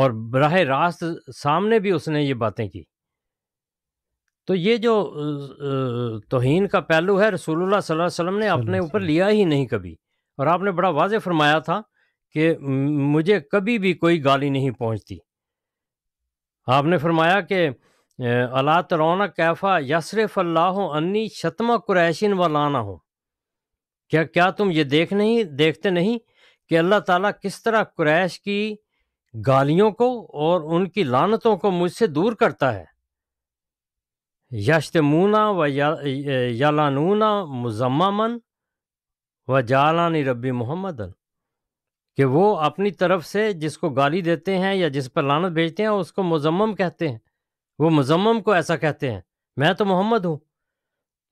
और बरह रास्त सामने भी उसने ये बातें की तो ये जो तोहन का पहलू है रसूलुल्लाह सल्लल्लाहु अलैहि वसल्लम ने अपने ऊपर लिया ही नहीं कभी और आपने बड़ा वाज फरमाया था कि मुझे कभी भी कोई गाली नहीं पहुंचती आपने फरमाया कि अला तरौना कैफ़ा यसरफ अल्लाह अन्नी शतमा कुरैशिन व लाना हो क्या क्या तुम ये देख नहीं देखते नहीं कि अल्लाह ताला किस तरह कुरैश की गालियों को और उनकी लानतों को मुझसे दूर करता है यशतमूना व यलानूना मुजम्मन व जालानी रबी मोहम्मद कि वो अपनी तरफ से जिसको गाली देते हैं या जिस पर लानत भेजते हैं उसको मुजम्म कहते हैं वो मजम्म को ऐसा कहते हैं मैं तो मोहम्मद हूँ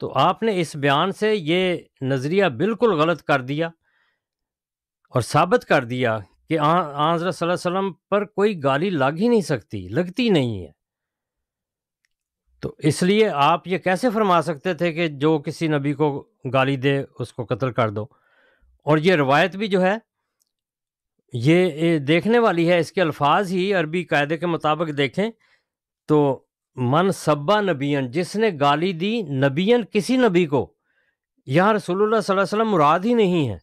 तो आपने इस बयान से ये नज़रिया बिल्कुल गलत कर दिया और साबित कर दिया कि हज़रत पर कोई गाली लग ही नहीं सकती लगती नहीं है तो इसलिए आप ये कैसे फरमा सकते थे कि जो किसी नबी को गाली दे उसको कत्ल कर दो और ये रवायत भी जो है ये देखने वाली है इसके अल्फाज ही अरबी कायदे के मुताबिक देखें तो मन सब्बा नबियन जिसने गाली दी नबियन किसी नबी को यहाँ रसूलुल्लाह सल्लल्लाहु अलैहि वसल्लम मुराद ही नहीं है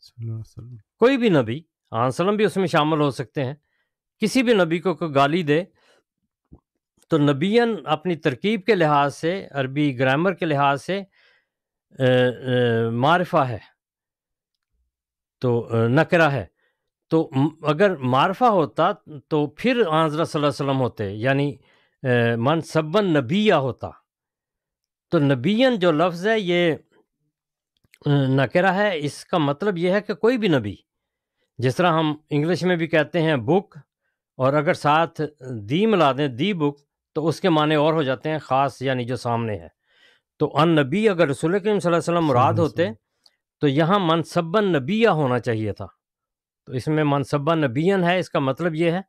कोई भी नबी आंसलम भी उसमें शामिल हो सकते हैं किसी भी नबी को, कोई गाली दे तो नबीन अपनी तरकीब के लिहाज से अरबी ग्रामर के लिहाज से मारफा है तो नकरा है तो अगर मारफा होता तो फिर आजरा वसल्लम होते यानी मनसबन नबिया होता तो नबीन जो लफ्ज़ है ये नकरा है इसका मतलब यह है कि कोई भी नबी जिस तरह हम इंग्लिश में भी कहते हैं बुक और अगर साथ दी मिला दें दी बुक तो उसके माने और हो जाते हैं ख़ास यानी जो सामने है तो अन नबी अगर रसूल करीम मुराद होते तो यहाँ मनसबा नबिया होना चाहिए था तो इसमें मनसबा नबीन है इसका मतलब ये है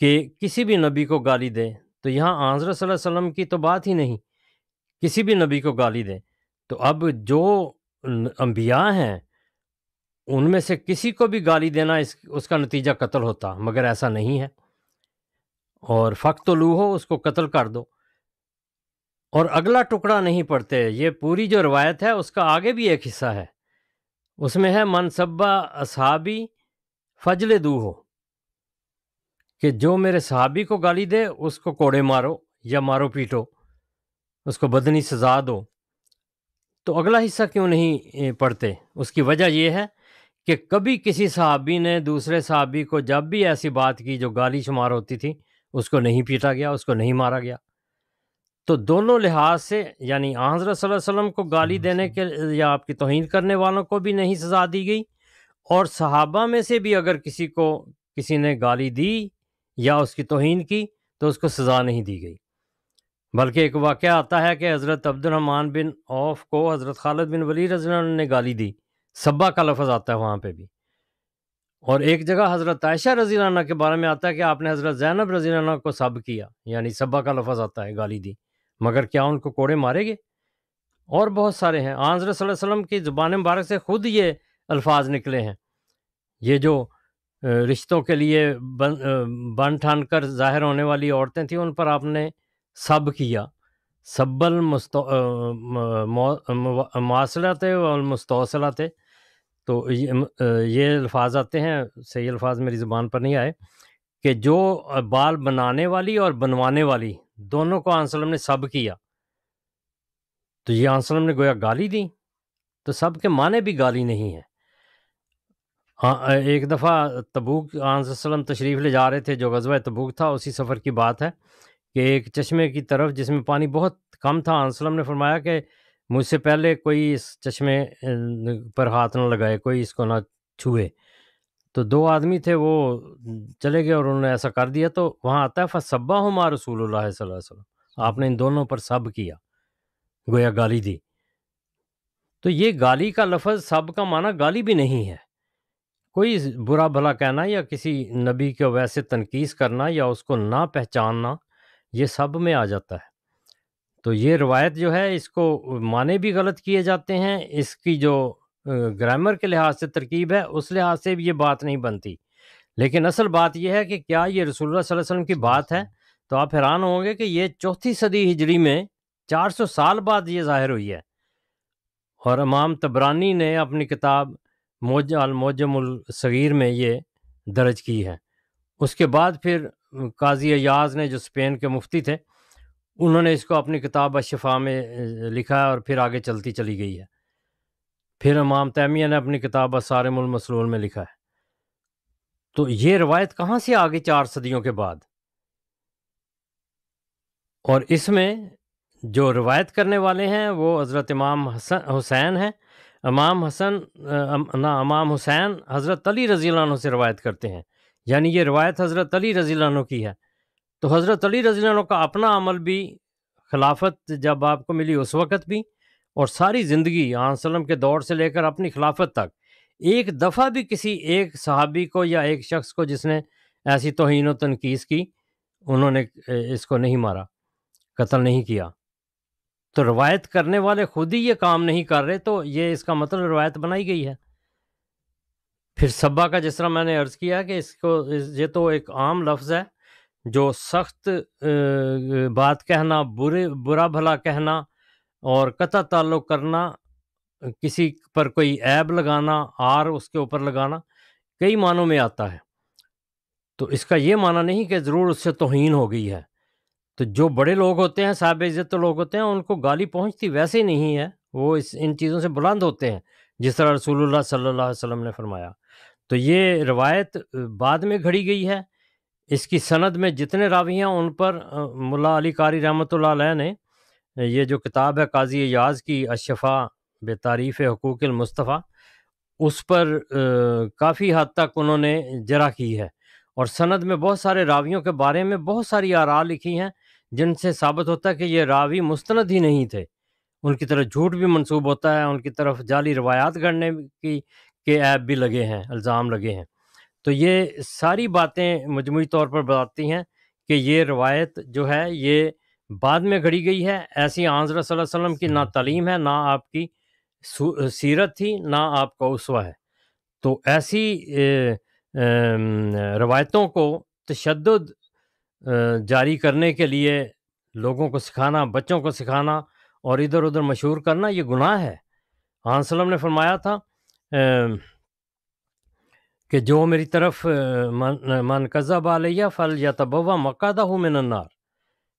कि किसी भी नबी को गाली दें तो यहाँ आजर सल्लम की तो बात ही नहीं किसी भी नबी को गाली दें तो अब जो अम्बिया हैं उनमें से किसी को भी गाली देना इस उसका नतीजा कत्ल होता मगर ऐसा नहीं है और फ़क तो लू हो उसको कत्ल कर दो और अगला टुकड़ा नहीं पढ़ते ये पूरी जो रवायत है उसका आगे भी एक हिस्सा है उसमें है मनसबा असाबी फजल दू हो कि जो मेरे सहाबी को गाली दे उसको कोड़े मारो या मारो पीटो उसको बदनी सजा दो तो अगला हिस्सा क्यों नहीं पढ़ते उसकी वजह यह है कि कभी किसी सहाबी ने दूसरे सहाबी को जब भी ऐसी बात की जो गाली शुमार होती थी उसको नहीं पीटा गया उसको नहीं मारा गया तो दोनों लिहाज से यानी हज़रत वसल्लम को गाली हम्म, देने के या आपकी तोहन करने वालों को भी नहीं सज़ा दी गई और सहाबा में से भी अगर किसी को किसी ने गाली दी या उसकी तोहन की तो उसको सज़ा नहीं दी गई बल्कि एक वाक़ आता है कि हज़रत अब्दुलरहमान बिन औफ को हज़रत खालद बिन वली रजन ने गाली दी सब्बा का लफज आता है वहाँ पर भी और एक जगह हज़रत आयशा राना के बारे में आता है कि आपने हज़रत जैनब राना को सब किया यानी सब्बा का लफज आता है गाली दी मगर क्या उनको कोड़े मारेंगे और बहुत सारे हैं आजर वसल्लम की ज़ुबान मुबारक से ख़ुद ये अल्फाज निकले हैं ये जो रिश्तों के लिए बन बन ठान कर ज़ाहिर होने वाली औरतें थीं, उन पर आपने सब किया। सब्बल मुस्त अ, म मौ मुव तो ये ये अल्फ़ाज़ आते हैं, सही अल्फ़ाज़ मेरी ज़ुबान पर नहीं आए, कि जो बाल बनाने वाली और बनवाने वाली, दोनों को आंसलम ने सब किया। तो ये आंसलम ने गोया गाली दी, तो सब के माने भी गाली नहीं है। हाँ एक दफ़ा तबूक आन तशरीफ़ ले जा रहे थे जो ग़ज़वा तबूक था उसी सफ़र की बात है कि एक चश्मे की तरफ जिसमें पानी बहुत कम था आंसलम ने फरमाया कि मुझसे पहले कोई इस चश्मे पर हाथ ना लगाए कोई इसको ना छुए तो दो आदमी थे वो चले गए और उन्होंने ऐसा कर दिया तो वहाँ आता है फ़सब्बा हमा रसूल आपने इन दोनों पर सब किया गोया गाली दी तो ये गाली का लफज सब का माना गाली भी नहीं है कोई बुरा भला कहना या किसी नबी को वैसे तनकीस करना या उसको ना पहचानना ये सब में आ जाता है तो ये रवायत जो है इसको माने भी गलत किए जाते हैं इसकी जो ग्रामर के लिहाज से तरकीब है उस लिहाज से भी ये बात नहीं बनती लेकिन असल बात यह है कि क्या ये रसूलुल्लाह सल्लल्लाहु अलैहि वसल्लम की बात है तो आप हैरान होंगे कि ये चौथी सदी हिजरी में 400 साल बाद ये जाहिर हुई है और इमाम तबरानी ने अपनी किताब मौज अलमौजमसग़ीर में ये दर्ज की है उसके बाद फिर काजी अयाज ने जो स्पेन के मुफ्ती थे उन्होंने इसको अपनी किताब अशफा में लिखा और फिर आगे चलती चली गई है फिर इमाम तैमिया ने अपनी किताब असारमसलूल में लिखा है तो ये रवायत कहाँ से आगे चार सदियों के बाद और इसमें जो रवायत करने वाले हैं वो हज़रत इमाम हसन हुसैन हैं इमाम हसन ना अमाम हुसैन हज़रत अली रज़ी से रवायत करते हैं यानी ये रवायत हज़रत अली रज़ी की है तो हज़रत अली रज़ी का अपना अमल भी खिलाफत जब आपको मिली उस वक़्त भी और सारी ज़िंदगी आसलम के दौर से लेकर अपनी खिलाफत तक एक दफ़ा भी किसी एक सहाबी को या एक शख्स को जिसने ऐसी तोहन व तनकीस की उन्होंने इसको नहीं मारा कत्ल नहीं किया तो रवायत करने वाले खुद ही ये काम नहीं कर रहे तो ये इसका मतलब रवायत बनाई गई है फिर सबा का जिस तरह मैंने अर्ज़ किया कि इसको ये तो एक आम लफ्ज़ है जो सख्त बात कहना बुरे बुरा भला कहना और कता ताल्लुक़ करना किसी पर कोई ऐब लगाना आर उसके ऊपर लगाना कई मानों में आता है तो इसका ये माना नहीं कि ज़रूर उससे तोहन हो गई है तो जो बड़े लोग होते हैं साहब इज़्ज़त लोग होते हैं उनको गाली पहुंचती वैसे ही नहीं है वो इस इन चीज़ों से बुलंद होते हैं जिस तरह रसूलुल्लाह सल्लल्लाहु अलैहि वसल्लम ने फरमाया तो ये रवायत बाद में घड़ी गई है इसकी सनद में जितने रावी हैं उन पर मुला अली कारी रहमत ने ये जो किताब है काजी एजाज की अशफा बेतारीफ़ तारीफ़ मुस्तफ़ा उस पर काफ़ी हद तक उन्होंने जरा की है और सनद में बहुत सारे रावियों के बारे में बहुत सारी आरा लिखी हैं जिनसे साबित होता है कि ये रावी मुस्तंद ही नहीं थे उनकी तरफ झूठ भी मनसूब होता है उनकी तरफ जाली रवायात करने की के ऐप भी लगे हैं इल्ज़ाम लगे हैं तो ये सारी बातें मजमू तौर पर बताती हैं कि ये रवायत जो है ये बाद में घड़ी गई है ऐसी आंजर वसम की ना तलीम है ना आपकी सीरत थी ना आपका उसवा है तो ऐसी ए, ए, रवायतों को तशद जारी करने के लिए लोगों को सिखाना, बच्चों को सिखाना और इधर-उधर मशहूर करना ये गुनाह है। आन सलम ने फरमाया था कि जो मेरी तरफ बालिया फल या तबा अलैया हूँ मैं नन्नार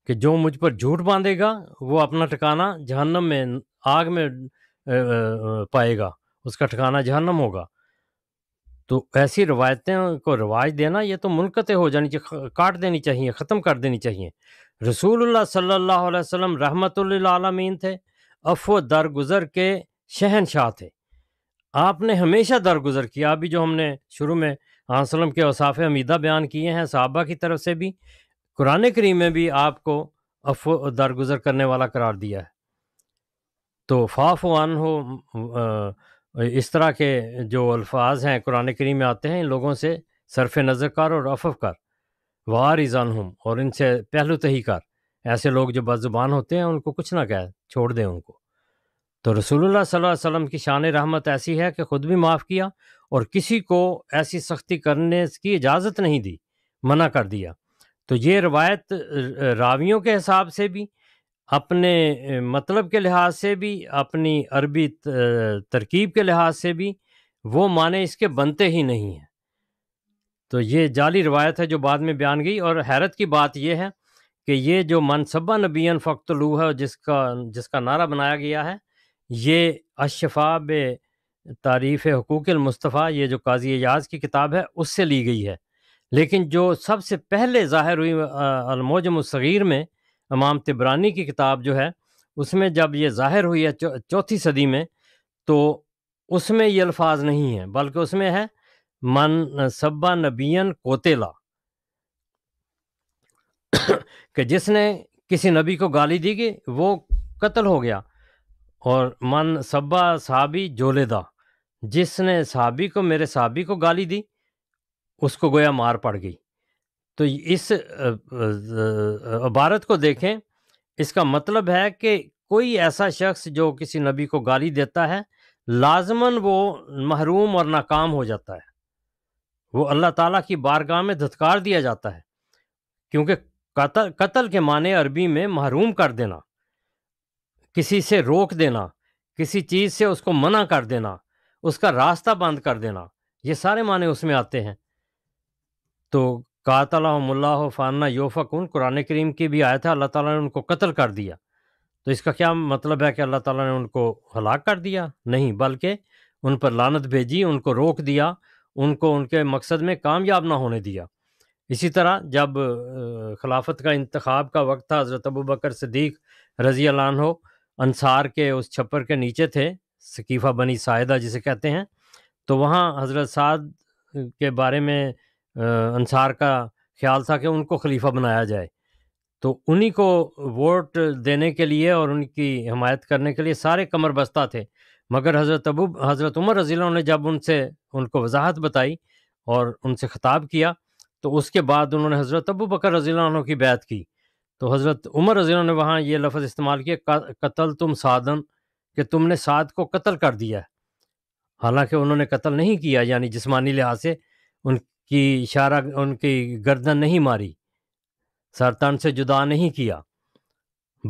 कि जो मुझ पर झूठ बाँधेगा वो अपना ठिकाना जहन्नम में आग में पाएगा, उसका ठिकाना जहन्नम होगा। तो ऐसी रवायतें को रवाज देना ये तो मुनक़ हो जानी चाहिए काट देनी चाहिए ख़त्म कर देनी चाहिए रसूलुल्लाह सल्लल्लाहु अलैहि वसल्लम रहमतुल्लामीन थे अफो दरगुज़र के शहनशाह थे आपने हमेशा दरगुज़र किया अभी जो हमने शुरू में आसलम के वसाफ़ हमीदा बयान किए हैं सहाबा की तरफ से भी कुरान करीम में भी आपको अफो दरगुज़र करने वाला करार दिया है तो फ़ाफ़ वन हो इस तरह के जो अल्फाज हैं कुरान करीम में आते हैं इन लोगों से सरफ नज़र कर और अफफ कर वार हम और इनसे पहलू तही कर ऐसे लोग जो बदजुबान होते हैं उनको कुछ ना कह छोड़ दें उनको तो रसूलुल्लाह सल्लल्लाहु अलैहि वसल्लम की शान रहमत ऐसी है कि ख़ुद भी माफ़ किया और किसी को ऐसी सख्ती करने की इजाज़त नहीं दी मना कर दिया तो ये रवायत रावियों के हिसाब से भी अपने मतलब के लिहाज से भी अपनी अरबी तरकीब के लिहाज से भी वो माने इसके बनते ही नहीं हैं तो ये जाली रवायत है जो बाद में बयान गई और हैरत की बात यह है कि ये जो मनसबा नबीन फ़ख्तलू है जिसका जिसका नारा बनाया गया है ये अशफा बे तारीफ़ हकूक़ मुस्तफ़ा ये जो काजी एजाज की किताब है उससे ली गई है लेकिन जो सबसे पहले ज़ाहिर हुई अलमोजमसग़ीर में इमाम तिबरानी की किताब जो है उसमें जब ये ज़ाहिर हुई है चौथी सदी में तो उसमें ये अल्फाज नहीं है बल्कि उसमें है मन सब्बा नबीन कोतेला कि जिसने किसी नबी को गाली दी गई वो कत्ल हो गया और मन सब्बा साबी जोलेदा जिसने साबी को मेरे साबी को गाली दी उसको गोया मार पड़ गई तो इस अबारत को देखें इसका मतलब है कि कोई ऐसा शख्स जो किसी नबी को गाली देता है लाजमन वो महरूम और नाकाम हो जाता है वो अल्लाह ताला की बारगाह में धतकार दिया जाता है क्योंकि कतल कतल के माने अरबी में महरूम कर देना किसी से रोक देना किसी चीज़ से उसको मना कर देना उसका रास्ता बंद कर देना ये सारे माने उसमें आते हैं तो कातलाहमुल्ला फ़ाना योफ़कून कुरान करीम की भी आया था अल्लाह ताला ने उनको कत्ल कर दिया तो इसका क्या मतलब है कि अल्लाह ताला ने उनको हलाक कर दिया नहीं बल्कि उन पर लानत भेजी उनको रोक दिया उनको उनके मकसद में कामयाब ना होने दिया इसी तरह जब खिलाफत का इंतखब का वक्त था हज़रत अबू बकर सदीक रज़ी लानो अनसार के उस छप्पर के नीचे थे सकीफ़ा बनी सायदा जिसे कहते हैं तो वहाँ हज़रत साद के बारे में अंसार का ख्याल था कि उनको खलीफा बनाया जाए तो उन्हीं को वोट देने के लिए और उनकी हमायत करने के लिए सारे कमर बस्ता थे मगर हज़रत अबू हज़रत उमर रजील ने जब उनसे उनको वजाहत बताई और उनसे ख़ताब किया तो उसके बाद उन्होंने हज़रत अबू बकर रजील की बैत की तो हज़रत उमर रजील ने वहाँ ये लफ्ज़ इस्तेमाल किया कत्ल तुम साधन कि तुमने साध को कत्ल कर दिया हालांकि उन्होंने कत्ल नहीं किया यानी जिसमानी लिहाज से उन की इशारा उनकी गर्दन नहीं मारी सरतन से जुदा नहीं किया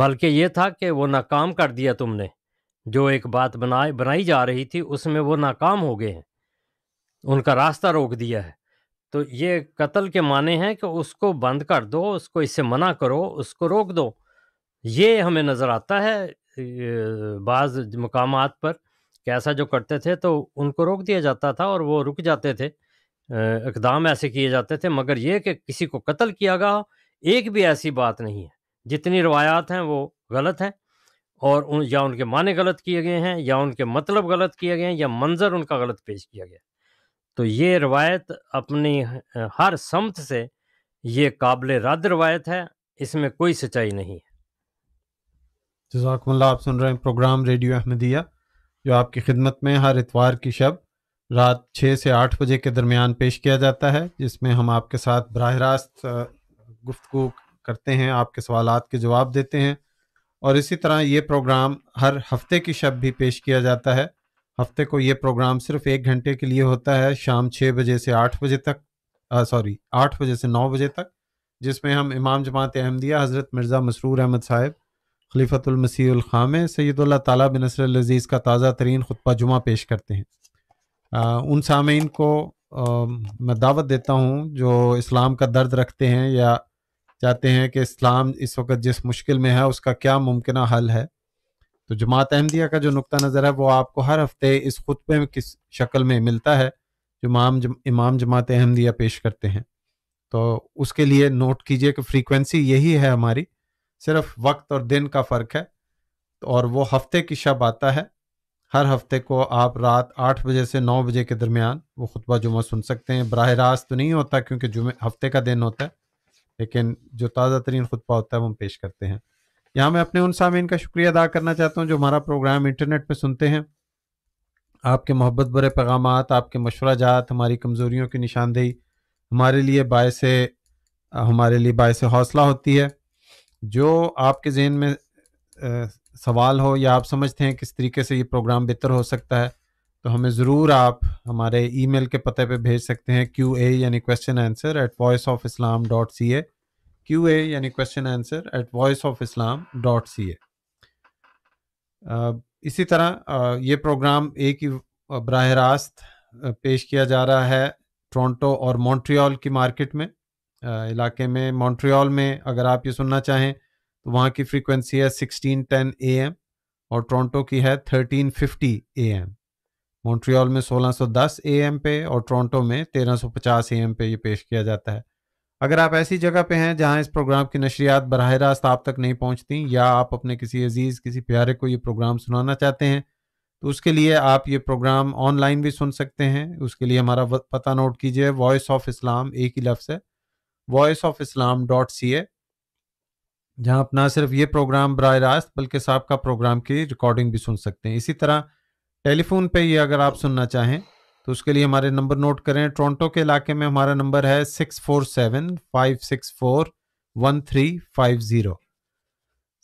बल्कि ये था कि वो नाकाम कर दिया तुमने जो एक बात बनाए बनाई जा रही थी उसमें वो नाकाम हो गए हैं उनका रास्ता रोक दिया है तो ये कत्ल के माने हैं कि उसको बंद कर दो उसको इससे मना करो उसको रोक दो ये हमें नज़र आता है बाज़ मकाम पर कैसा जो करते थे तो उनको रोक दिया जाता था और वो रुक जाते थे इकदाम ऐसे किए जाते थे मगर ये कि किसी को कत्ल किया गया एक भी ऐसी बात नहीं है जितनी रवायात हैं वो गलत हैं और उन या उनके माने गलत किए गए हैं या उनके मतलब गलत किए गए हैं या मंजर उनका गलत पेश किया गया तो ये रवायत अपनी हर समत से ये काबिल रद्द रवायत है इसमें कोई सच्चाई नहीं है जजाकमल्ला आप सुन रहे हैं प्रोग्राम रेडियो अहमदिया जो आपकी खिदमत में हर इतवार की शब रात छः से आठ बजे के दरमियान पेश किया जाता है जिसमें हम आपके साथ बरह रास्त गुफ्तु करते हैं आपके सवाल के जवाब देते हैं और इसी तरह ये प्रोग्राम हर हफ्ते की शब भी पेश किया जाता है हफ्ते को ये प्रोग्राम सिर्फ एक घंटे के लिए होता है शाम छः बजे से आठ बजे तक सॉरी आठ बजे से नौ बजे तक जिसमें हम इमाम जमात अहमदिया हज़रत मिर्ज़ा मसरूर अहमद साहब खलीफ़तुलमसीखाम सैदुल्ला ताला बिन नसर लजीज़ का ताज़ा तरीन खुतबा जुमा पेश करते हैं उन सामीन को मैं दावत देता हूँ जो इस्लाम का दर्द रखते हैं या चाहते हैं कि इस्लाम इस वक्त जिस मुश्किल में है उसका क्या मुमकिन हल है तो जमात अहमदिया का जो नुक़ा नज़र है वो आपको हर हफ्ते इस खुतबे में किस शक्ल में मिलता है जो इमाम जम, इमाम जमात अहमदिया पेश करते हैं तो उसके लिए नोट कीजिए कि फ्रीक्वेंसी यही है हमारी सिर्फ वक्त और दिन का फ़र्क है और वो हफ्ते की शब आता है हर हफ्ते को आप रात आठ बजे से नौ बजे के दरमियान वो खुतबा जुमा सुन सकते हैं बरह रास्त तो नहीं होता क्योंकि जुमे हफ्ते का दिन होता है लेकिन जो ताज़ा तरीन खुतबा होता है वो हम पेश करते हैं यहाँ मैं अपने उन सामीन का शुक्रिया अदा करना चाहता हूँ जो हमारा प्रोग्राम इंटरनेट पर सुनते हैं आपके मोहब्बत भरे पैगाम आपके मशवरा जात हमारी कमज़ोरियों की निशानदेही हमारे लिए बायस हमारे लिए बायस हौसला होती है जो आपके जहन में सवाल हो या आप समझते हैं किस तरीके से ये प्रोग्राम बेहतर हो सकता है तो हमें ज़रूर आप हमारे ईमेल के पते पे भेज सकते हैं क्यू ए यानी question answer at voice of Islam dot C A Q A यानी question answer at voice of Islam dot C A इसी तरह ये प्रोग्राम एक ही बरह रास्त पेश किया जा रहा है टोरंटो और मॉन्ट्रियल की मार्केट में इलाके में मॉन्ट्रियल में अगर आप ये सुनना चाहें तो वहाँ की फ्रीक्वेंसी है सिक्सटीन टेन ए एम और टोरंटो की है thirteen fifty A M Montreal में सोलह सौ दस एम पे और टोरंटो में तेरह सौ पचास ए एम पे ये पेश किया जाता है अगर आप ऐसी जगह पे हैं जहां इस प्रोग्राम की नशरियात बरह रास्त आप तक नहीं पहुंचती या आप अपने किसी अजीज़ किसी प्यारे को ये प्रोग्राम सुनाना चाहते हैं तो उसके लिए आप ये प्रोग्राम ऑनलाइन भी सुन सकते हैं उसके लिए हमारा पता नोट कीजिए वॉइस ऑफ इस्लाम एक ही लफ्स है voice of Islam dot C A जहां आप ना सिर्फ ये प्रोग्राम बर रास्त बल्कि साहब का प्रोग्राम की रिकॉर्डिंग भी सुन सकते हैं इसी तरह टेलीफोन पे ये अगर आप सुनना चाहें तो उसके लिए हमारे नंबर नोट करें टोरंटो के इलाके में हमारा नंबर है six four seven five six four one three five zero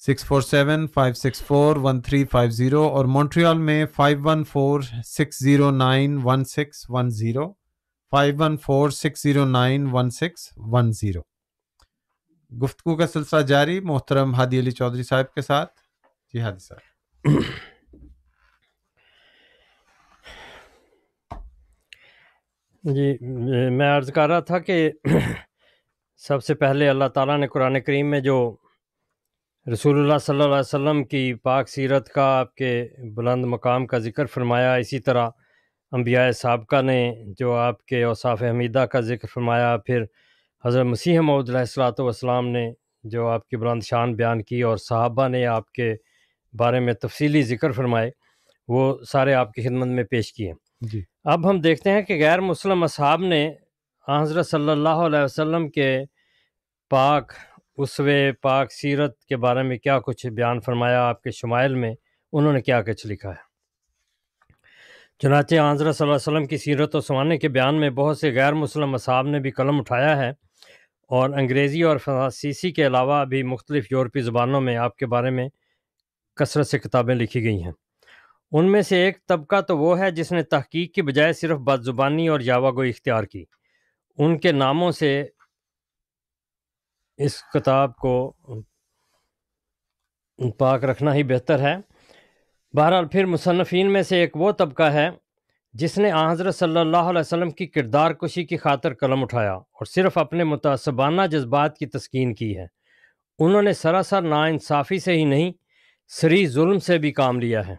six four seven five six four one three five zero और मॉन्ट्रियल में five one four six zero nine one six one zero five one four six zero nine one six one zero गुफ्तु का सिलसिला जारी मोहतरम हादी अली चौधरी साहब के साथ जी हादी साहब जी मैं अर्ज़ कर रहा था कि सबसे पहले अल्लाह ताला ने कुरान करीम में जो रसूल सल्लल्लाहु वसम की पाक सीरत का आपके बुलंद मकाम का ज़िक्र फरमाया इसी तरह अम्बिया सबका ने जो आपके औसाफ हमीदा का ज़िक्र फरमाया फिर हज़रत मसीह मौदलाम ने जो आपकी बुलंद शान बयान की और साहबा ने आपके बारे में तफसली ज़िक्र फरमाए वो सारे आपकी खिदमत में पेश किए जी अब हम देखते हैं कि गैर मुस्लिम असहाब ने हज़रत सल्लल्लाहु अलैहि वसल्लम के पाक उसवे पाक सीरत के बारे में क्या कुछ बयान फरमाया आपके शुमाइल में उन्होंने क्या कुछ लिखा है चनाचे हज़रत वसल्लम की सीरत और समाने के बयान में बहुत से गैर मुस्लिम असहाब ने भी कलम उठाया है और अंग्रेज़ी और फ्रांसीसी के अलावा भी मुख्तलिफ़ यूरोपी ज़बानों में आपके बारे में कसरत से किताबें लिखी गई हैं उनमें से एक तबका तो वो है जिसने तहकीक की बजाय सिर्फ बदज़ुबानी और यावागोई इख्तियार की उनके नामों से इस किताब को पाक रखना ही बेहतर है बहरहाल फिर मुसनफ़िन में से एक वो तबका है जिसने आज़रत सल्ला वसम की किरदार कुशी की खातर कलम उठाया और सिर्फ अपने मुतसबाना जज्बात की तस्किन की है उन्होंने सरासर नाानसाफ़ी से ही नहीं सरी जुल्म से भी काम लिया है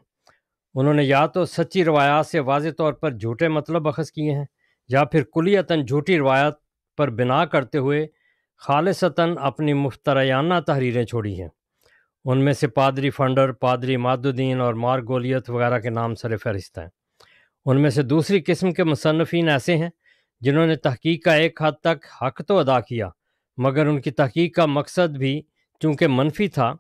उन्होंने या तो सच्ची रवायात से वाज तौर पर झूठे मतलब अखज़ किए हैं या फिर कुलियता झूठी रवायात पर बिना करते हुए खालसता अपनी मुफ्तरयाना तहरीरें छोड़ी हैं उनमें से पादरी फंडर पादरी मादुद्दीन और मारगोलियत वगैरह के नाम सर फहरिस्त हैं उनमें से दूसरी किस्म के मुसनफिन ऐसे हैं जिन्होंने तहकीक का एक हद तक हक तो अदा किया मगर उनकी तहकीक का मकसद भी चूँकि मनफी था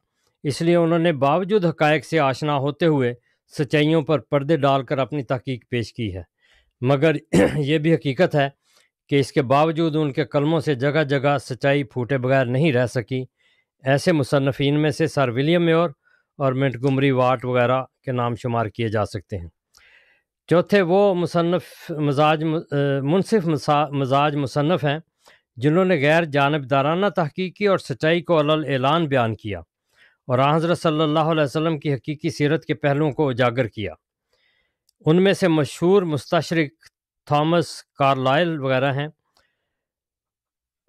इसलिए उन्होंने बावजूद हकायक से आशना होते हुए सच्चाइयों पर पर्दे डालकर अपनी तहकीक पेश की है मगर यह भी हकीकत है कि इसके बावजूद उनके कलमों से जगह जगह सच्चाई फूटे बगैर नहीं रह सकी ऐसे मुसनफिन में से सर विलियम योर और गुमरी वाट वगैरह के नाम शुमार किए जा सकते हैं चौथे वो मुसनफ़ मजाज मुनसिफ मजाज मुसनफ़ हैं जिन्होंने गैर जानबदाराना तहकीकी और सच्चाई को अलल ऐलान बयान किया और हज़रत सल्ला वसम की हकीकी सीरत के पहलुओं को उजागर किया उनमें से मशहूर मुस्तरक थॉमस कार्लाइल वगैरह हैं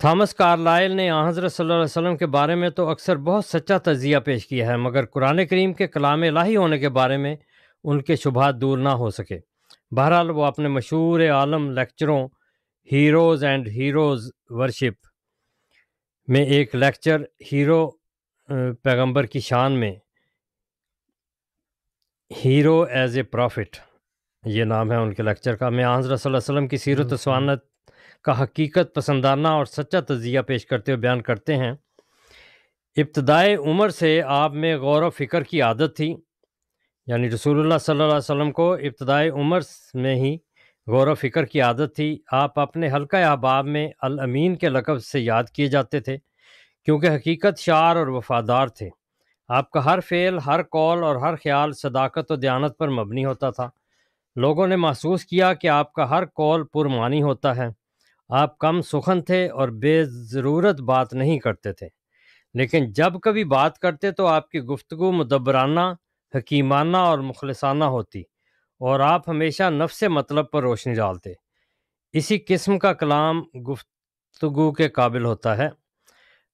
थॉमस कार्लाइल ने हज़रत सल्ला वसम के बारे में तो अक्सर बहुत सच्चा तजिया पेश किया है मगर कुरान करीम के कलाम लाही होने के बारे में उनके शुभात दूर ना हो सके बहरहाल वो अपने मशहूर आलम लेक्चरों हीरोज़ एंड हीरोज़ वर्शिप में एक लेक्चर हीरो पैगंबर की शान में हीरो एज ए प्रॉफिट ये नाम है उनके लेक्चर का मैं आज वसल्लम की सीरत हम्म, हम्म। स्वानत का हकीकत पसंदाना और सच्चा तजिया पेश करते हुए बयान करते हैं इब्तदाई उम्र से आप में गौर व फिक्र की आदत थी यानी रसूलुल्लाह सल्लल्लाहु अलैहि वसल्लम को इब्तदाई उम्र में ही गौर फिक्र की आदत थी आप अपने हल्का अहबाब में अल अमीन के लकब से याद किए जाते थे क्योंकि हकीकत शार और वफादार थे आपका हर फेल हर कॉल और हर ख्याल सदाकत और दयानत पर मबनी होता था लोगों ने महसूस किया कि आपका हर कॉल पुरमानी होता है आप कम सुखन थे और बेज़रूरत बात नहीं करते थे लेकिन जब कभी बात करते तो आपकी गुफ्तु मदबराना हकीमाना और मुखलसाना होती और आप हमेशा नफ्स मतलब पर रोशनी डालते इसी किस्म का कलाम गुफ्तु के काबिल होता है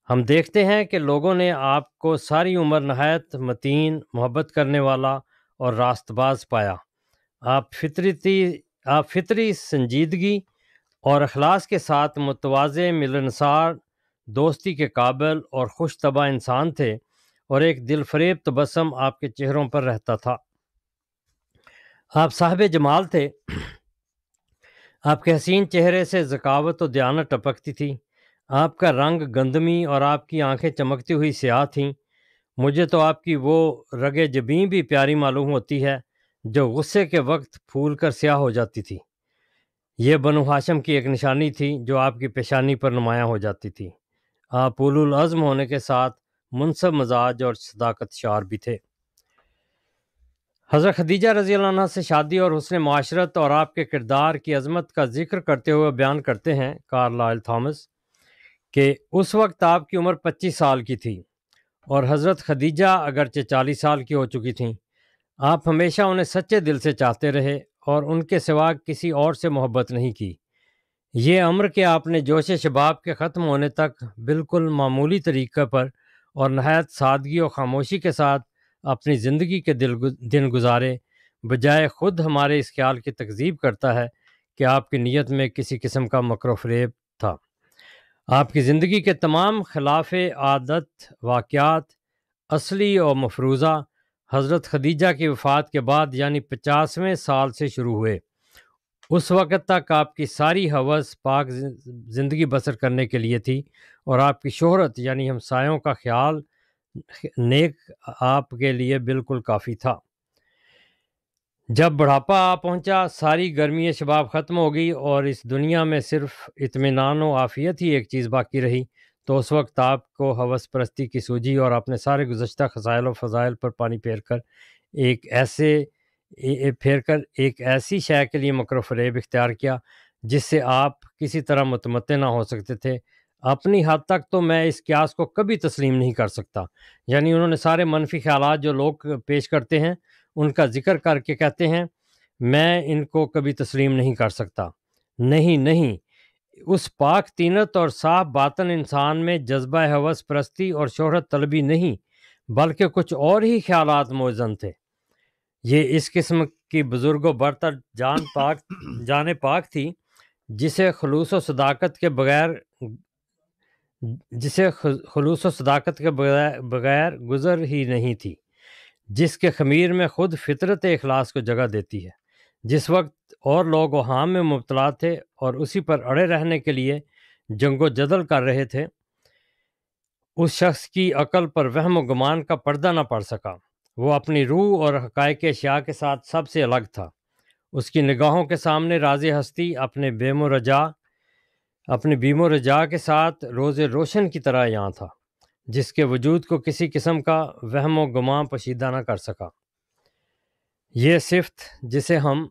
हम देखते हैं कि लोगों ने आपको सारी उम्र नहायत मतीन मोहब्बत करने वाला और रास्तबाज पाया आप फितरती आप फितरी संजीदगी और अखलास के साथ मुतवाज़ मिलनसार दोस्ती के काबिल और खुशतबा इंसान थे और एक दिलफरेब तबसम तो आपके चेहरों पर रहता था आप साहब जमाल थे आपके हसीन चेहरे से जकावत और दयानत टपकती थी आपका रंग गंदमी और आपकी आंखें चमकती हुई स्याह थीं मुझे तो आपकी वो रगे जबी भी प्यारी मालूम होती है जो गुस्से के वक्त फूल कर स्याह हो जाती थी यह बनु हाशम की एक निशानी थी जो आपकी पेशानी पर नुमाया हो जाती थी आप उलुल अज़म होने के साथ मुनसब मजाज और सदाकत शार भी थे हज़रत खदीजा रजी अल्लाह से शादी और हुसन माशरत और आपके किरदार की अजमत का जिक्र करते हुए बयान करते हैं कार्लाइल थॉमस कि उस वक्त आपकी उम्र 25 साल की थी और हज़रत खदीजा अगरचे 40 साल की हो चुकी थीं आप हमेशा उन्हें सच्चे दिल से चाहते रहे और उनके सिवा किसी और से मोहब्बत नहीं की ये अम्र के आपने जोश शबाब के ख़त्म होने तक बिल्कुल मामूली तरीक़े पर और नहायत सादगी और ख़ामोशी के साथ अपनी ज़िंदगी के दिल दिन गुजारे बजाय ख़ुद हमारे इस ख्याल की तकजीब करता है कि आपकी नीयत में किसी किस्म का मकर था आपकी ज़िंदगी के तमाम खिलाफ आदत वाक़ात असली और मफरूज़ा हज़रत खदीजा की वफ़ात के बाद यानी पचासवें साल से शुरू हुए उस वक़्त तक आपकी सारी हवस पाक ज़िंदगी बसर करने के लिए थी और आपकी शोहरत यानी हमसायों का ख्याल नेक आपके लिए बिल्कुल काफ़ी था जब बुढ़ापा आ पहुँचा सारी गर्मी शबाब ख़त्म हो गई और इस दुनिया में सिर्फ इतमान व आफ़ियत ही एक चीज़ बाकी रही तो उस वक्त आपको हवस परस्ती की सूझी और आपने सारे गुजशत खसायल व फ़ज़ाइल पर पानी फेर कर एक ऐसे फेर कर एक ऐसी शय के लिए मकर फरेब इख्तियार किया जिससे आप किसी तरह मतमते ना हो सकते थे अपनी हद तक तो मैं इस क्यास को कभी तस्लीम नहीं कर सकता यानी उन्होंने सारे मनफी ख्याल जो लोग पेश करते हैं उनका जिक्र करके कहते हैं मैं इनको कभी तस्लीम नहीं कर सकता नहीं नहीं उस पाक तीनत और साफ बातन इंसान में जज्बा हवस परस्ती और शहरत तलबी नहीं बल्कि कुछ और ही ख्याल मौजन थे ये इस किस्म की बुज़ुर्गो बरतर जान पाक जान पाक थी जिसे खलूस व सदाकत के बगैर जिसे खलूस व सदाकत के बगैर बगैर गुज़र ही नहीं थी जिसके खमीर में ख़ुद फितरत अखलास को जगह देती है जिस वक्त और लोग वहाँ में मुबतला थे और उसी पर अड़े रहने के लिए जंगो जदल कर रहे थे उस शख्स की अकल पर वहम गुमान का पर्दा ना पड़ सका वो अपनी रूह और हक़ाइक शाह के साथ सबसे अलग था उसकी निगाहों के सामने राज हस्ती अपने बेमो रजा अपने बीमो रजा के साथ रोज़ रोशन की तरह यहाँ था जिसके वजूद को किसी किस्म का वहम व गुमां पशीदा ना कर सका ये सिफ्त जिसे हम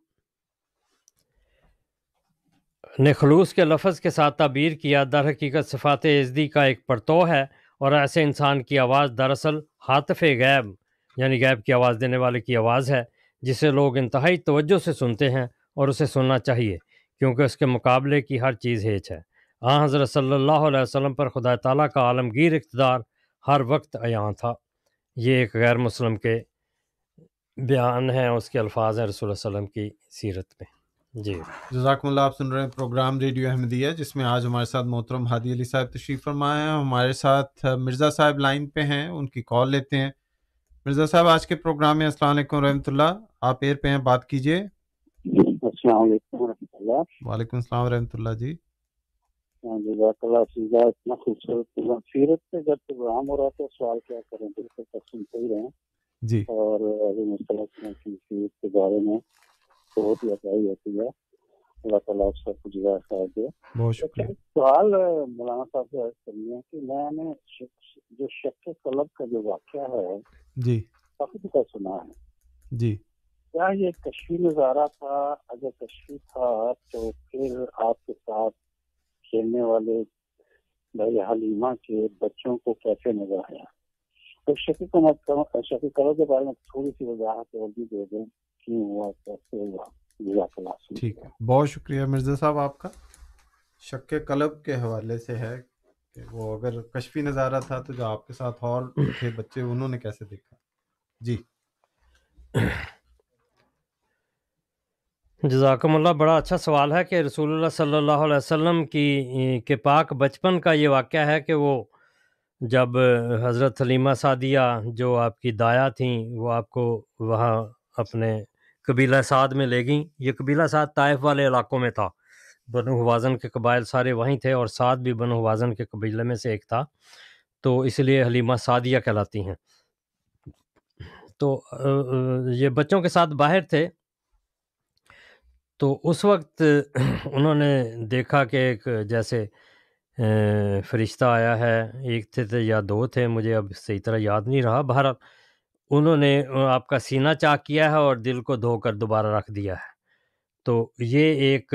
ने खलूस के लफज के साथ तबीर किया दर हकीकत सफ़ात एजदी का एक परतो है और ऐसे इंसान की आवाज़ दरअसल हातफ़ गैब यानी गैब की आवाज़ देने वाले की आवाज़ है जिसे लोग इंतहाई तवज्जो से सुनते हैं और उसे सुनना चाहिए क्योंकि उसके मुकाबले की हर चीज़ हेच है आ हाँ, हज़र सल्ला वसम पर खुदा तला का आलमगीर इकतदार हर वक्त अँ था ये एक गैर मुसलम के बयान हैं उसके अल्फाज हैं रसूल वसम की सीरत में जी जजाकमल्ला आप सुन रहे हैं प्रोग्राम रेडियो अहमदिया जिसमें आज हमारे साथ मोहतरम हादी अली साहब तशरीफ़ फरमाए हैं हमारे साथ मिर्ज़ा साहब लाइन पे हैं उनकी कॉल लेते हैं मिर्जा साहब आज के प्रोग्राम में अस्सलाम रहमतुल्ला आप एयर पे हैं बात कीजिए वालेकुम अस्सलाम रहमतुल्ला जी हाँ इतना खूबसूरत जब प्रोग्राम हो रहा था तो सवाल क्या करें बिल्कुल जी और अभी मुस्तला की के बारे में बहुत ही अफाई होती है अल्लाह तला उस सबको जुदा खैर दे सवाल मौलाना साहब से अर्ज करनी है कि मैंने जो शक कलब का जो वाक्य है जी काफी कुछ सुना है जी क्या ये कश्मीर नज़ारा था अगर कश्मीर था तो फिर आपके साथ खेलने वाले भाई हलीमा के बच्चों को कैसे नजर आया तो शकी को शकी कलब के बारे में थोड़ी सी वजाहत और भी दे दें क्यों हुआ कैसे हुआ ठीक है बहुत शुक्रिया मिर्जा साहब आपका शक कलब के हवाले से है कि वो अगर कश्मी नज़ारा था तो जो आपके साथ और थे बच्चे उन्होंने कैसे देखा जी जजाकमल्ला बड़ा अच्छा सवाल है कि रसूलुल्लाह सल्लल्लाहु अलैहि वसल्लम की के पाक बचपन का ये वाक़ है कि वो जब हज़रत सलीमा सादिया जो आपकी दाया थी वो आपको वहाँ अपने कबीला साद में ले गईं ये कबीला साद ताइफ वाले इलाकों में था बनु हवाजन के कबाइल सारे वहीं थे और साद भी बनु हवाजन के कबीले में से एक था तो इसलिए हलीमा सादिया कहलाती हैं तो ये बच्चों के साथ बाहर थे तो उस वक्त उन्होंने देखा कि एक जैसे फरिश्ता आया है एक थे, थे या दो थे मुझे अब सही तरह याद नहीं रहा बहरहाल उन्होंने आपका सीना चाक किया है और दिल को धोकर दोबारा रख दिया है। तो ये एक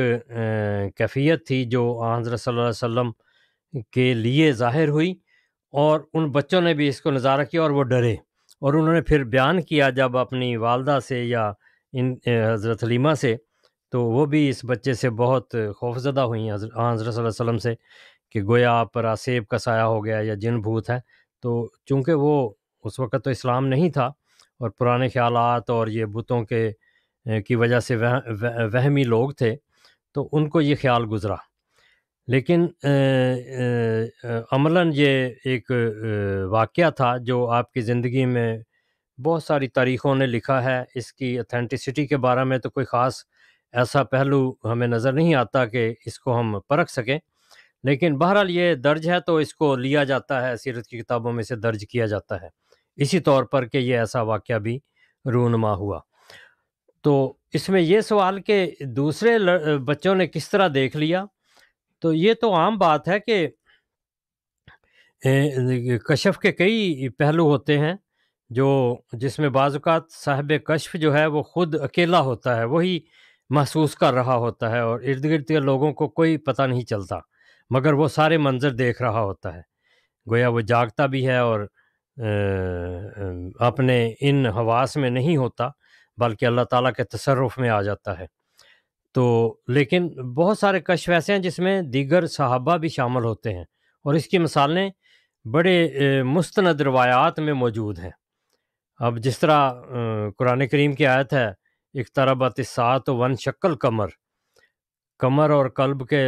कैफ़ियत थी जो हज़रत सल्लल्लाहु अलैहि वसल्लम के लिए ज़ाहिर हुई और उन बच्चों ने भी इसको नज़ारा किया और वो डरे और उन्होंने फिर बयान किया जब अपनी वालदा से या इन हज़रत हलीमा से, तो वो भी इस बच्चे से बहुत खौफ़ज़दा हुई हज़र हज़रत सल्लल्लाहु अलैहि वसल्लम से कि गोया आप पर आसेब का साया हो गया या जिन भूत है। तो चूँकि वो उस वक़्त तो इस्लाम नहीं था और पुराने ख्याल और ये बुतों के की वजह से वह, वह, वहमी लोग थे तो उनको ये ख्याल गुज़रा लेकिन अमला ये एक वाक़ था जो आपकी ज़िंदगी में बहुत सारी तारीख़ों ने लिखा है इसकी अथेंटिसिटी के बारे में तो कोई ख़ास ऐसा पहलू हमें नज़र नहीं आता कि इसको हम परख सकें लेकिन बहरहाल ये दर्ज है तो इसको लिया जाता है सीरत की किताबों में से दर्ज किया जाता है इसी तौर पर कि यह ऐसा वाक़ भी रूनमा हुआ तो इसमें यह सवाल कि दूसरे बच्चों ने किस तरह देख लिया तो ये तो आम बात है कि कशफ के कई पहलू होते हैं जो जिसमें बाज़ात साहब कशफ जो है वो ख़ुद अकेला होता है वही महसूस कर रहा होता है और इर्द गिर्द के लोगों को कोई पता नहीं चलता मगर वो सारे मंज़र देख रहा होता है गोया वो जागता भी है और अपने इन हवास में नहीं होता बल्कि अल्लाह ताला के तसरफ़ में आ जाता है तो लेकिन बहुत सारे कशफ ऐसे हैं जिसमें दीगर सहाबा भी शामिल होते हैं और इसकी मिसालें बड़े मुस्तनद रवायात में मौजूद हैं अब जिस तरह कुरान करीम की आयत है इकतरबत सात वन शक्ल कमर कमर और कल्ब के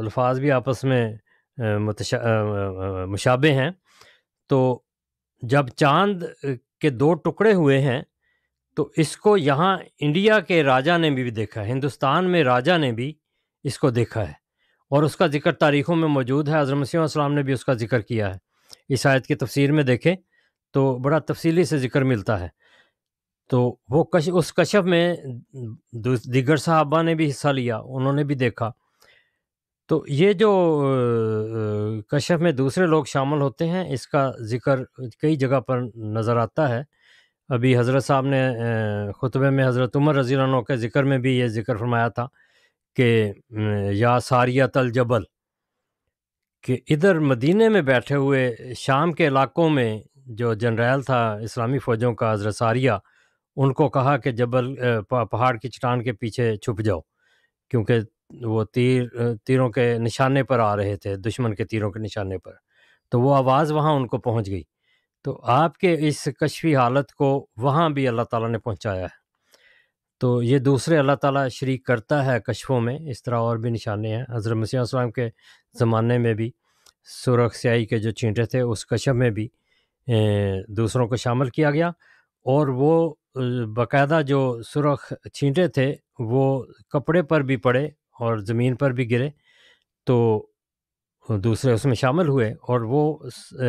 अल्फाज भी आपस में मुशाबे हैं तो जब चांद के दो टुकड़े हुए हैं तो इसको यहाँ इंडिया के राजा ने भी देखा है हिंदुस्तान में राजा ने भी इसको देखा है और उसका जिक्र तारीखों में मौजूद है हज़रत मसीम ने भी उसका जिक्र किया है इस आयत की तफसीर में देखें तो बड़ा तफसीली से जिक्र मिलता है तो वो कश उस कशफ में दिगर साहबा ने भी हिस्सा लिया उन्होंने भी देखा तो ये जो कश्यप में दूसरे लोग शामिल होते हैं इसका ज़िक्र कई जगह पर नज़र आता है। अभी हज़रत साहब ने खुतबे में हज़रत उमर रज़ी के ज़िक्र में भी ये ज़िक्र फ़रमाया था कि अ, या सारियतल जबल कि इधर मदीने में बैठे हुए शाम के इलाकों में जो जनरल था इस्लामी फ़ौजों का हज़रत सारिया, उनको कहा कि जबल पहाड़ की चट्टान के पीछे छुप जाओ। क्योंकि वो तीर तीरों के निशाने पर आ रहे थे, दुश्मन के तीरों के निशाने पर। तो वो आवाज़ वहाँ उनको पहुँच गई। तो आपके इस कशफी हालत को वहाँ भी अल्लाह ताला ने पहुँचाया है। तो ये दूसरे अल्लाह ताला शरीक करता है कशफों में, इस तरह और भी निशाने हैं। हज़रत मसीह के ज़माने में भी सुरख स्याही के जो चींटे थे, उस कश्फ में भी दूसरों को शामिल किया गया और वो बाकायदा जो सुरख छींटे थे, वो कपड़े पर भी पड़े और ज़मीन पर भी गिरे तो दूसरे उसमें शामिल हुए और वो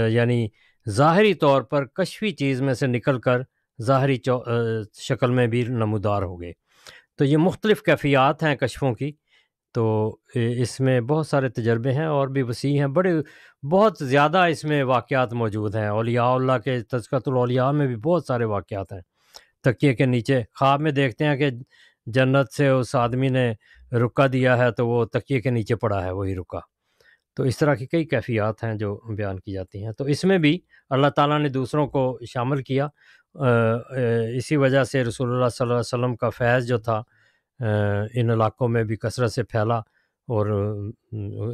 यानी ज़ाहरी तौर पर कशफी चीज़ में से निकल कर ज़ाहरी शक्ल में भी नमदार हो गए तो ये मुख्तलिफ़ कैफियात हैं कशफों की तो इसमें बहुत सारे तजर्बे हैं और भी वसी हैं बड़े बहुत ज़्यादा इसमें वाक़ात मौजूद हैं अलिया के तस्कतलिया में भी बहुत सारे वाक़ात हैं तकिए के नीचे ख्वाब में देखते हैं कि जन्नत से उस आदमी ने रुका दिया है तो वो तकिए के नीचे पड़ा है वही रुका तो इस तरह की कई कैफियात हैं जो बयान की जाती हैं तो इसमें भी अल्लाह ताला ने दूसरों को शामिल किया इसी वजह से रसूलुल्लाह सल्लल्लाहु अलैहि वसल्लम का फैज़ जो था इन इलाकों में भी कसरत से फैला और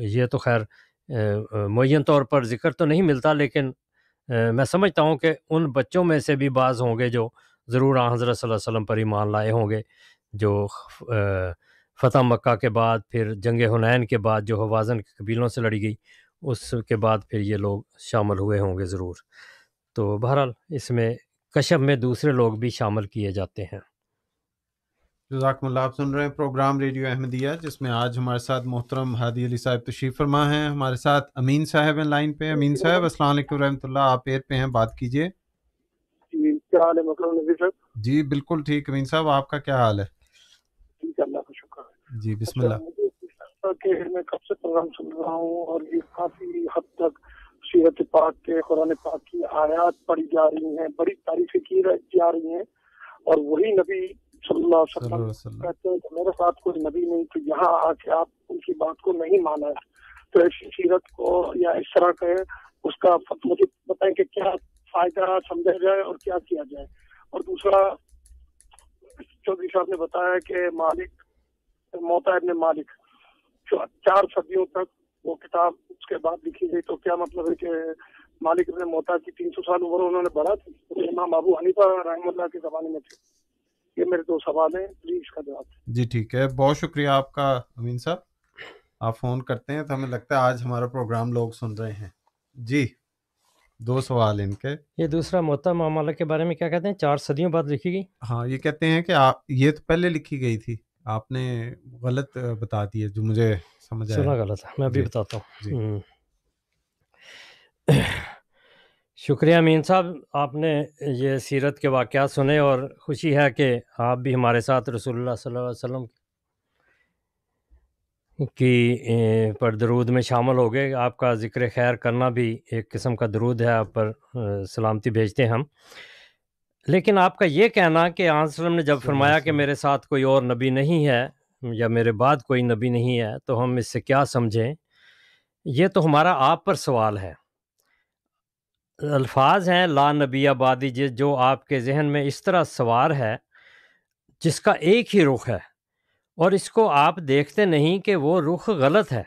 ये तो खैर मुन तौर पर ज़िक्र तो नहीं मिलता लेकिन मैं समझता हूँ कि उन बच्चों में से भी बाज़ होंगे जो ज़रूर हज़रत वसल्लम पर ईमान लाए होंगे जो फ़तह मक्का के बाद फिर जंग हुनैन के बाद जो हवाजन के कबीलों से लड़ी गई उसके बाद फिर ये लोग शामिल हुए होंगे ज़रूर तो बहरहाल इसमें कश्यप में दूसरे लोग भी शामिल किए जाते हैं आप सुन रहे हैं प्रोग्राम रेडियो अहमदिया जिसमें आज हमारे साथ मोहतरम हादी अली साहब तशीफ फरमा हैं हमारे साथ अमीन साहब हैं लाइन पे अमीन साहब असल वालेकुम रहमतुल्लाह आप एयर पे हैं बात कीजिए जी बिल्कुल ठीक अमीन साहब आपका क्या हाल है जी बिस्मिल्लाह के अच्छा, मैं कब से प्रोग्राम सुन रहा हूँ और ये काफी हद तक सीरत पाक के कुरान पाक की आयात पढ़ी जा रही है बड़ी तारीफें की जा रही हैं और वही नबी कहते हैं कि मेरे साथ कोई नबी नहीं तो यहाँ आके आप उनकी बात को नहीं माना है तो ऐसी सीरत को या इस तरह के उसका मुझे बताएं कि क्या फायदा समझा जाए और क्या किया जाए और दूसरा चौधरी साहब ने बताया कि मालिक मोहताब मालिक चार सदियों तक वो किताब उसके बाद लिखी गई तो क्या मतलब है कि मालिक अपने मोहताज की तीन सौ साल उम्र उन्होंने बढ़ा थी तो इमाम अबू हनीफा रहमल्ला के जमाने में थे ये मेरे दो सवाल हैं प्लीज इसका जवाब जी ठीक है बहुत शुक्रिया आपका अमीन साहब आप फोन करते हैं तो हमें लगता है आज हमारा प्रोग्राम लोग सुन रहे हैं जी दो सवाल इनके ये दूसरा मोहता मामला के बारे में क्या कहते हैं चार सदियों बाद लिखी गई हाँ ये कहते हैं कि आप ये तो पहले लिखी गई थी आपने गलत बता दी है जो मुझे समझ आया गलत है मैं अभी बताता हूँ हम्म। शुक्रिया मीन साहब आपने ये सीरत के वाक़ सुने और खुशी है कि आप भी हमारे साथ रसोल्ला वसम की पर दरूद में शामिल हो गए आपका ज़िक्र खैर करना भी एक किस्म का दरूद है आप पर सलामती भेजते हैं हम लेकिन आपका ये कहना कि आंसलम ने जब फरमाया कि मेरे साथ कोई और नबी नहीं है या मेरे बाद कोई नबी नहीं है तो हम इससे क्या समझें ये तो हमारा आप पर सवाल है अल्फाज हैं ला नबी आबादी जिस जो आपके जहन में इस तरह सवार है जिसका एक ही रुख है और इसको आप देखते नहीं कि वो रुख गलत है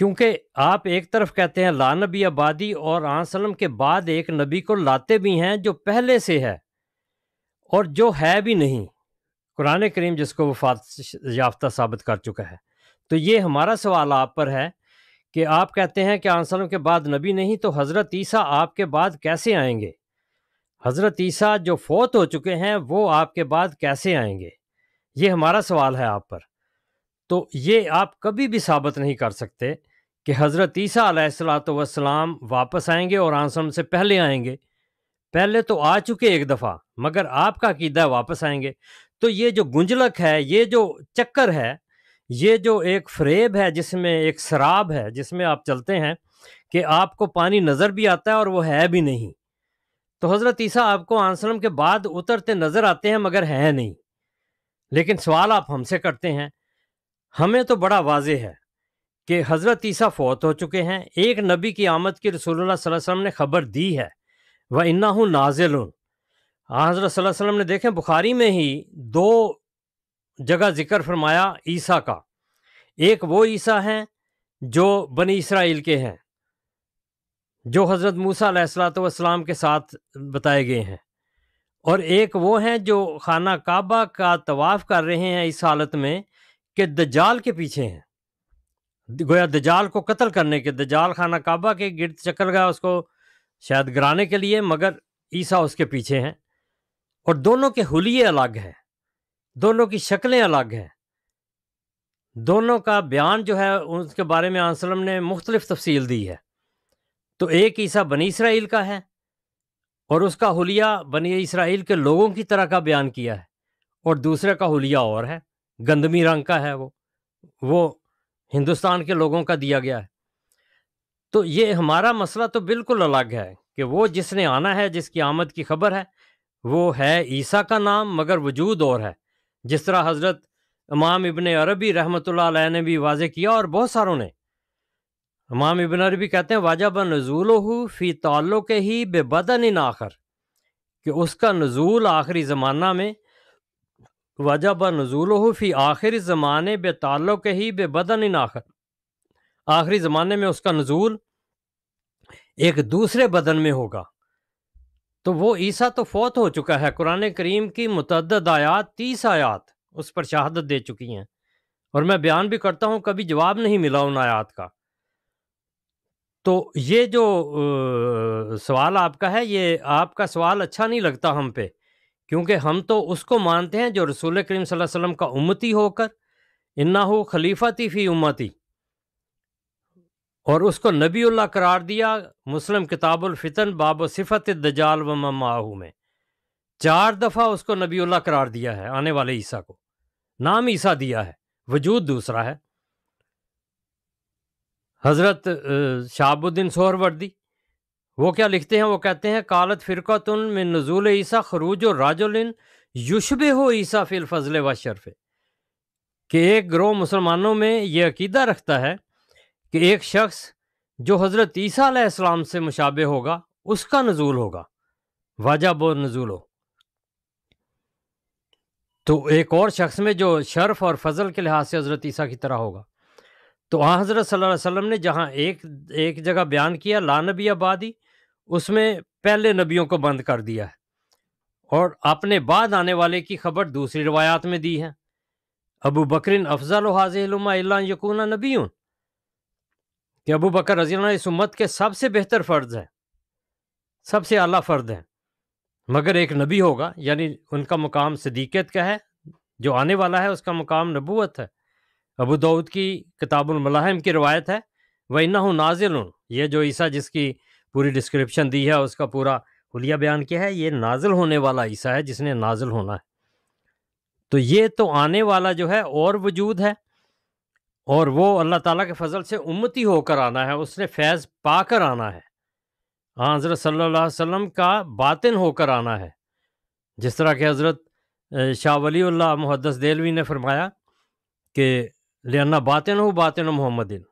क्योंकि आप एक तरफ कहते हैं ला नबी आबादी और आसलम के बाद एक नबी को लाते भी हैं जो पहले से है और जो है भी नहीं कुरान करीम जिसको वफात याफ्ता साबित कर चुका है तो ये हमारा सवाल आप पर है कि आप कहते हैं कि आसलम के बाद नबी नहीं तो हज़रत ईसा आपके बाद कैसे आएंगे हज़रत ईसा जो फोत हो चुके हैं वो आपके बाद कैसे आएंगे ये हमारा सवाल है आप पर तो ये आप कभी भी साबित नहीं कर सकते कि हज़रत ईसा वापस आएंगे और आसम से पहले आएंगे पहले तो आ चुके एक दफ़ा मगर आपका क़ीदा वापस आएंगे तो ये जो गुंजलक है ये जो चक्कर है ये जो एक फ्रेब है जिसमें एक शराब है जिसमें आप चलते हैं कि आपको पानी नज़र भी आता है और वह है भी नहीं तो हज़रत ईसा आपको आंसलम के बाद उतरते नज़र आते हैं मगर है नहीं लेकिन सवाल आप हमसे करते हैं हमें तो बड़ा वाज है कि हज़रत ईसा फौत हो चुके हैं एक नबी की आमद की रसूलुल्लाह वसल्लम ने खबर दी है व इन्ना हूँ नाजिल हज़रत वसम ने देखें बुखारी में ही दो जगह ज़िक्र फरमाया ईसा का एक वो ईसा हैं जो बनी इसराइल के हैं जो हज़रत मूसा सलाम के साथ बताए गए हैं और एक वो हैं जो खाना काबा का तवाफ़ कर रहे हैं इस हालत में कि दजाल के पीछे हैं गोया दजाल को कत्ल करने के दजाल खाना काबा के गिरद चक्कर गया उसको शायद गिराने के लिए मगर ईसा उसके पीछे हैं और दोनों के हुलिये अलग हैं दोनों की शक्लें अलग हैं दोनों का बयान जो है उसके बारे में आंसलम ने मुख्तलिफ तफसील दी है तो एक ईसा बनी इसराइल का है और उसका हुलिया बनी इसराइल के लोगों की तरह का बयान किया है और दूसरे का हुलिया और है गंदमी रंग का है वो वो हिंदुस्तान के लोगों का दिया गया है तो ये हमारा मसला तो बिल्कुल अलग है कि वो जिसने आना है जिसकी आमद की खबर है वो है ईसा का नाम मगर वजूद और है जिस तरह हज़रत इमाम इबन अरबी रहमत ने भी वाज किया और बहुत सारों ने इमाम इबन अरबी कहते हैं वाजब नजूल फ़ी ताल्लुक ही बेबदन इन आखिर कि उसका नजूल आखिरी ज़माना में वजह ब नजूल फ़ी आखिर ज़माने बे ताल्लुक ही बे बदन इन आखिर आखिरी ज़माने में उसका नजूल एक दूसरे बदन में होगा तो वो ईसा तो फौत हो चुका है कुरान करीम की मतद आयात तीस आयात उस पर शहादत दे चुकी हैं और मैं बयान भी करता हूँ कभी जवाब नहीं मिला उन आयात का तो ये जो सवाल आपका है ये आपका सवाल अच्छा नहीं लगता हम पे क्योंकि हम तो उसको मानते हैं जो रसूल करीम वसल्लम का उम्मती होकर इन्ना हो खलीफाती फ़ी उम्मती और उसको उल्ला करार दिया मुस्लिम किताबुलफ़ितन बाब सिफत दजाल व में चार दफ़ा उसको उल्ला करार दिया है आने वाले ईसा को नाम ईसा दिया है वजूद दूसरा है हज़रत शाहबुद्दीन सोहरवर्दी वो क्या लिखते हैं वो कहते हैं कालत फ़िरक़त में नजूल ईसा खरूज राजोलिन युशब हो ईसा फ़िल फ़जल व शरफ़ कि एक ग्रोह मुसलमानों में यह अकीदा रखता है कि एक शख्स जो हज़रत ईसा से मुशाबे होगा उसका नजूल होगा वाजब नजूल हो तो एक और शख्स में जो शर्फ और फजल के लिहाज से हज़रत ईसा की तरह होगा तो हाँ हज़रत सल्लल्लाहु अलैहि वसल्लम ने जहाँ एक एक जगह बयान किया लानबी आबादी उसमें पहले नबियों को बंद कर दिया है और अपने बाद आने वाले की खबर दूसरी रवायात में दी है अबू बकरिन अफजल हाजुमा यकूना नबीन कि अबू बकर रजी इस उम्मत के सबसे बेहतर फ़र्द है सबसे अला फ़र्द है मगर एक नबी होगा यानी उनका मुकाम सदीक़त का है जो आने वाला है उसका मुकाम नबूत है अबू दाऊद की किताबुलमलाहम की रवायत है वह ना नाजिल ये जो ईसा जिसकी पूरी डिस्क्रिप्शन दी है उसका पूरा हुलिया बयान किया है ये नाजल होने वाला ईसा है जिसने नाजल होना है तो ये तो आने वाला जो है और वजूद है और वो अल्लाह ताला के फजल से उम्मती होकर आना है उसने फैज़ पाकर आना है हाँ हज़रत सल्ला वसम का बातिन होकर आना है जिस तरह के हज़रत शाह वली महदस देलवी ने फरमाया कि लेना बातिन हो बातिन मोहम्मदिन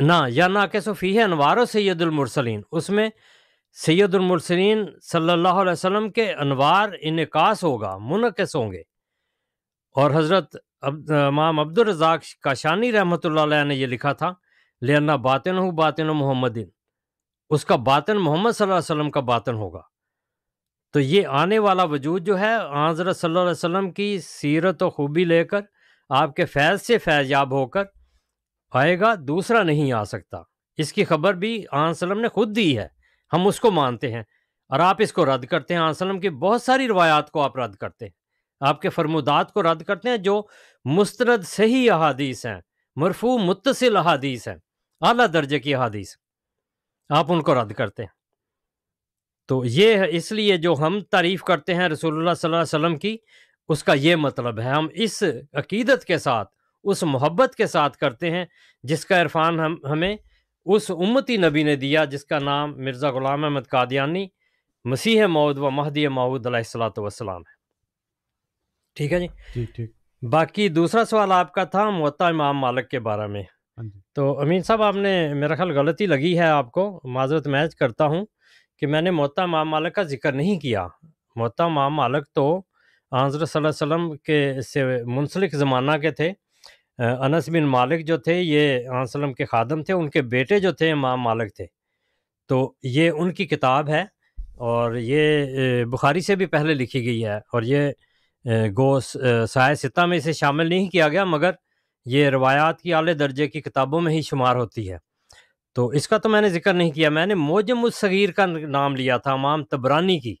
ना या ना के सूफ़ी है अनवार सैदुलमरसलिन उसमें सैदुलमरसलिन सल्ला वसम के अनवार इनकास होगा मुनकस होंगे और हज़रत अब इमाम अब्दुलरजाक काशानी रहमत ने यह लिखा था लेना बातिन हो बातिन मोहम्मदिन उसका बातन मोहम्मद सल्लम का बातन होगा तो ये आने वाला वजूद जो है हज़रत सल्लम की सीरत व खूबी लेकर आपके फैज़ से फैज़ याब होकर आएगा दूसरा नहीं आ सकता इसकी खबर भी आंसलम ने खुद दी है हम उसको मानते हैं और आप इसको रद्द करते हैं आंसलम की बहुत सारी रवायात को आप रद्द करते हैं आपके फरमुदात को रद्द करते हैं जो मुस्तरद सही अहादीस हैं मरफू मुतसिल अहादीस हैं अला दर्जे की अहादीस आप उनको रद्द करते हैं तो ये इसलिए जो हम तारीफ़ करते हैं रसूलुल्लाह सल्लल्लाहु अलैहि वसल्लम की उसका ये मतलब है हम इस अकीदत के साथ उस मोहब्बत के साथ करते हैं जिसका इरफान हम हमें उस उम्मती नबी ने दिया जिसका नाम मिर्ज़ा ग़ुलाम अहमद कादियानी मसीह मऊद व महदी माऊद वसलाम है ठीक है जी ठीक ठीक बाकी दूसरा सवाल आपका था मत इमाम मालिक के बारे में हाँ तो अमीन साहब आपने मेरा ख्याल गलती लगी है आपको माजरत मैज करता हूँ कि मैंने मत इमाम मालिक का जिक्र नहीं किया मत इमाम मालिक तो हजरत वसल्लम के से मुनसलिक ज़माना के थे अनस बिन मालिक जो थे ये वसल्लम के खादम थे, उनके बेटे जो थे इमाम मालिक थे। तो ये उनकी किताब है और ये बुखारी से भी पहले लिखी गई है और ये गो साय सिता में इसे शामिल नहीं किया गया मगर ये रवायात की आले दर्जे की किताबों में ही शुमार होती है। तो इसका तो मैंने ज़िक्र नहीं किया, मैंने मुअज्जमुस सगीर का नाम लिया था इमाम तबरानी की,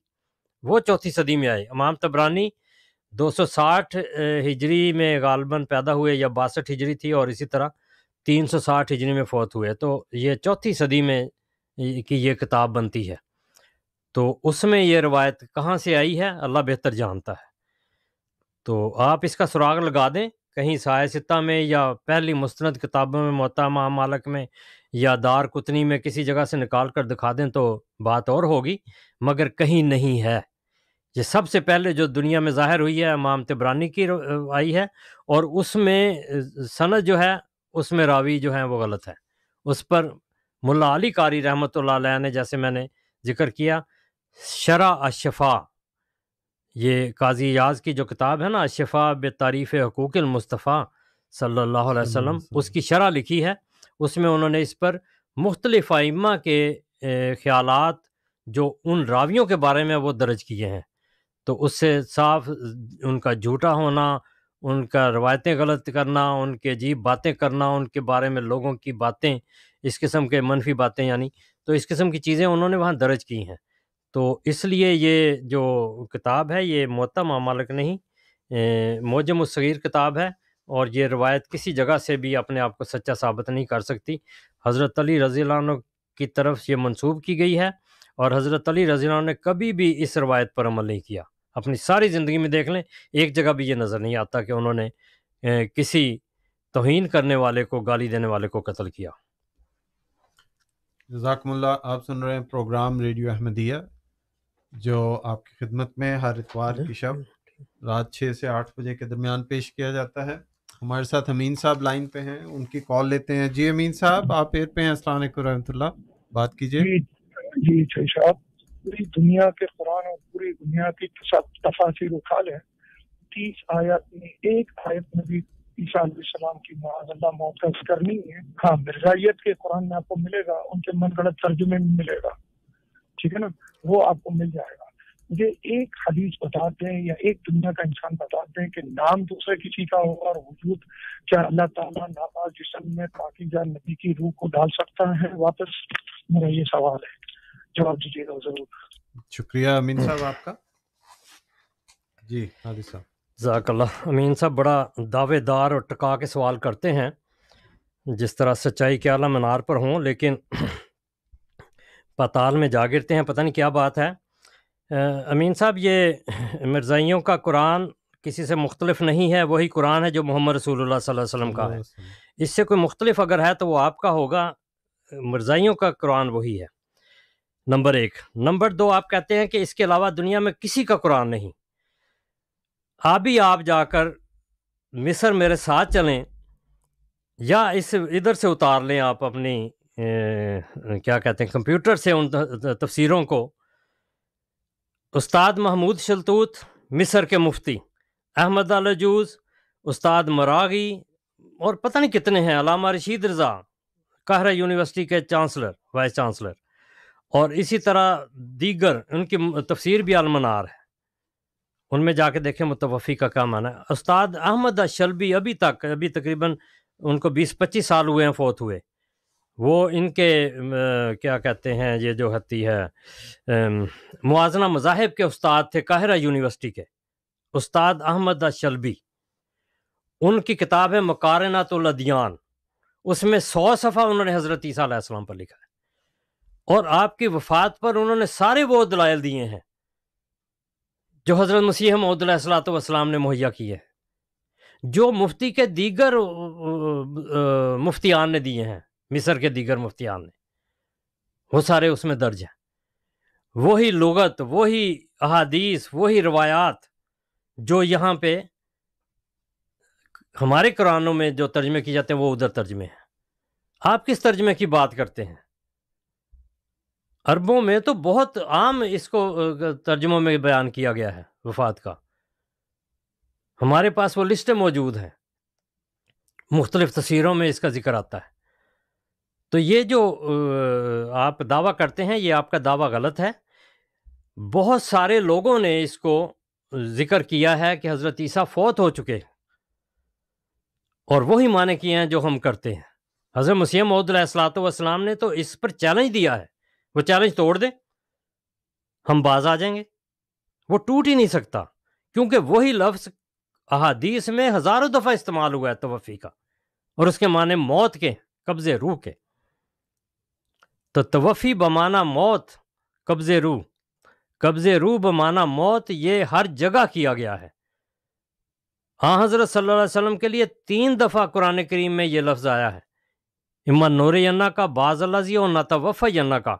वो चौथी सदी में आए। इमाम तबरानी 260 हिजरी में गालबन पैदा हुए या बासठ हिजरी थी और इसी तरह 360 हिजरी में फौत हुए तो ये चौथी सदी में की ये किताब बनती है तो उसमें ये रवायत कहाँ से आई है अल्लाह बेहतर जानता है तो आप इसका सुराग लगा दें कहीं सायसिता में या पहली मुस्ंद किताबों में मोता मालक में या दार कुतनी में किसी जगह से निकाल कर दिखा दें तो बात और होगी मगर कहीं नहीं है ये सबसे पहले जो दुनिया में ज़ाहिर हुई है इमाम तिबरानी की आई है और उसमें सनद जो है उसमें रावी जो है वो गलत है उस पर मुल्ला अली कारी रहमत ने जैसे मैंने जिक्र किया शरा अशफा ये काजी याज की जो किताब है ना अशफा ब तारीफ़ हकूक मुस्तफ़ा सल्ला वसम उसकी शरह लिखी है उसमें उन्होंने इस पर मुख्तलिफ आइमा के ख्याल जो उन रावियों के बारे में वो दर्ज किए हैं तो उससे साफ उनका झूठा होना उनका रवायतें गलत करना उनके अजीब बातें करना उनके बारे में लोगों की बातें इस किस्म के मनफी बातें यानी तो इस किस्म की चीज़ें उन्होंने वहाँ दर्ज की हैं तो इसलिए ये जो किताब है ये मोतम मालिक नहीं मोजम सगीर किताब है और ये रवायत किसी जगह से भी अपने आप को सच्चा साबित नहीं कर सकती हज़रत अली रज़ी की तरफ ये मंसूब की गई है और हज़रत अली रज़ी ने कभी भी इस रवायत पर अमल नहीं किया अपनी सारी ज़िंदगी में देख लें एक जगह भी ये नज़र नहीं आता कि उन्होंने किसी तोहन करने वाले को गाली देने वाले को कत्ल किया जजाकमल्ला आप सुन रहे हैं प्रोग्राम रेडियो अहमदिया जो आपकी खिदमत में हर इतवार की शब रात छः से आठ बजे के दरमियान पेश किया जाता है हमारे साथ अमीन साहब लाइन पे हैं उनकी कॉल लेते हैं जी अमीन साहब आप एयर पे हैं असल रहमतुल्ला बात कीजिए जी साहब पूरी दुनिया के कुरान और पूरी दुनिया की तफासिर उठा लें तीस आयत में एक आयत में भी ईसा की माजल्ला मौकस करनी है हाँ मिर्जाइत के कुरान में आपको मिलेगा उनके मन गणत तर्जुमे में मिलेगा ठीक है ना वो आपको मिल जाएगा मुझे एक हदीस बताते हैं या एक दुनिया का इंसान बताते हैं कि नाम दूसरे किसी का हो और वजूद क्या अल्लाह ताला नापाक जिसम में पाकिजा नबी की रूह को डाल सकता है वापस मेरा ये सवाल है जवाब दीजिएगा जरूर शुक्रिया अमीन साहब आपका जी हादी साहब जाकल्ला अमीन साहब बड़ा दावेदार और टका के सवाल करते हैं जिस तरह सच्चाई के आला मनार पर हों लेकिन पताल में जा गिरते हैं पता नहीं क्या बात है अमीन साहब ये मिर्ज़ाइयों का कुरान किसी से मुख्तलफ नहीं है वही कुरान है जो मोहम्मद रसूलुल्लाह सल्लल्लाहु अलैहि वसल्लम का है इससे कोई मुख्तलिफ अगर है तो वो आपका होगा मिर्ज़ाइयों का कुरान वही है नंबर एक नंबर दो आप कहते हैं कि इसके अलावा दुनिया में किसी का कुरान नहीं अभी आप जाकर मिस्र मेरे साथ चलें या इस इधर से उतार लें आप अपनी ए, क्या कहते हैं कंप्यूटर से उन तफसीरों को उस्ताद महमूद शलतूत मिस्र के मुफ्ती अहमद अलजूज उस्ताद मरागी और पता नहीं कितने हैं अलामा रशीद रज़ा कहरा यूनिवर्सिटी के चांसलर वाइस चांसलर और इसी तरह दीगर उनकी तफसीर भी अलमनार है उनमें जाके देखें मुतवफ़ी का क्या माना है उस्ताद अहमद अशलबी अभी तक अभी तकरीबन उनको बीस पच्चीस साल हुए हैं फौत हुए वो इनके आ, क्या कहते हैं ये जो हती है मुआजना मजाहब के उस्ताद थे काहरा यूनिवर्सिटी के उस्ताद अहमद शलबी उनकी किताब है मकारनातुलदियान उसमें सौ सफ़ा उन्होंने हज़रत ईसा पर लिखा है और आपकी वफात पर उन्होंने सारे वो दलाइल दिए हैं जो हज़रत मसीह मौदलाम ने मुहैया किए हैं जो मुफ्ती के दीगर मुफ्तियान ने दिए हैं मिस्र के दीगर मुफ्तियान ने वो सारे उसमें दर्ज हैं वही लगत वही अहादीस वही रवायात जो यहाँ पे हमारे कुरानों में जो तर्जमे किए जाते हैं वो उधर तर्जमे हैं आप किस तर्जमे की बात करते हैं अरबों में तो बहुत आम इसको तर्जमों में बयान किया गया है वफ़ात का। हमारे पास वो लिस्टें मौजूद हैं। मुख़्तलिफ़ तस्वीरों में इसका ज़िक्र आता है। तो ये जो आप दावा करते हैं ये आपका दावा गलत है। बहुत सारे लोगों ने इसको ज़िक्र किया है कि हज़रत ईसा फ़ौत हो चुके और वही माने किए हैं जो हम करते हैं। हज़रत मसीह मौऊद अलैहिस्सलातु वस्सलाम ने तो इस पर चैलेंज दिया है। वो चैलेंज तोड़ दे हम बाज आ जाएंगे वो टूट ही नहीं सकता क्योंकि वही लफ्ज़ अहादीस में हज़ारों दफ़ा इस्तेमाल हुआ है तवफ़ी का और उसके माने मौत के कब्ज़े रूह के तो तवफ़ी बमाना मौत कब्ज़े रूह कब्ज़े रूह बमाना मौत ये हर जगह किया गया है हाँ हज़रत सल्लल्लाहु अलैहि वसल्लम के लिए तीन दफ़ा कुरान करीम में ये लफ्ज़ आया है इमान नूर का बाज़ अल्लाजी और नतवफ़ का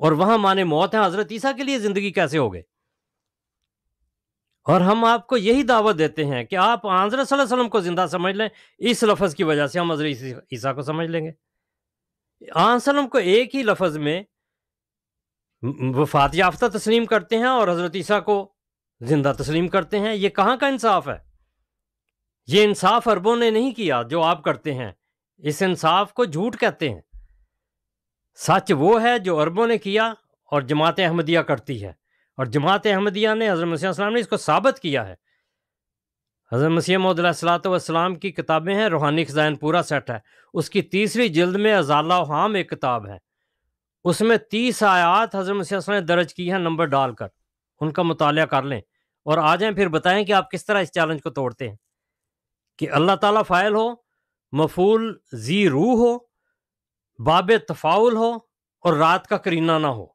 और वहां माने मौत है हजरत ईसा के लिए जिंदगी कैसे हो गई और हम आपको यही दावत देते हैं कि आप हजरत को जिंदा समझ लें इस लफज की वजह से हम हजरत ईसा को समझ लेंगे आसलम को एक ही लफज में वफात याफ्ता तस्लीम करते हैं और हजरत ईसा को जिंदा तस्लीम करते हैं ये कहाँ का इंसाफ है ये इंसाफ अरबों ने नहीं किया जो आप करते हैं इस इंसाफ को झूठ कहते हैं सच वो है जो अरबों ने किया और जमात अहमदिया करती है और जमात अहमदिया ने हज़र मसीम ने इसको साबित किया है हज़र मसीह मदलाम की किताबें हैं रूहानी ख़जान पूरा सेट है उसकी तीसरी जल्द में अजाला हाम एक किताब है उसमें तीस आयात हज़रत मसीह ने दर्ज की हैं नंबर डालकर उनका मुताल कर लें और आ जाएँ फिर बताएँ कि आप किस तरह इस चैलेंज को तोड़ते हैं कि अल्लाह ताली फायल हो मफूल जी रूह हो बाब तफाउल हो और रात का करीना ना हो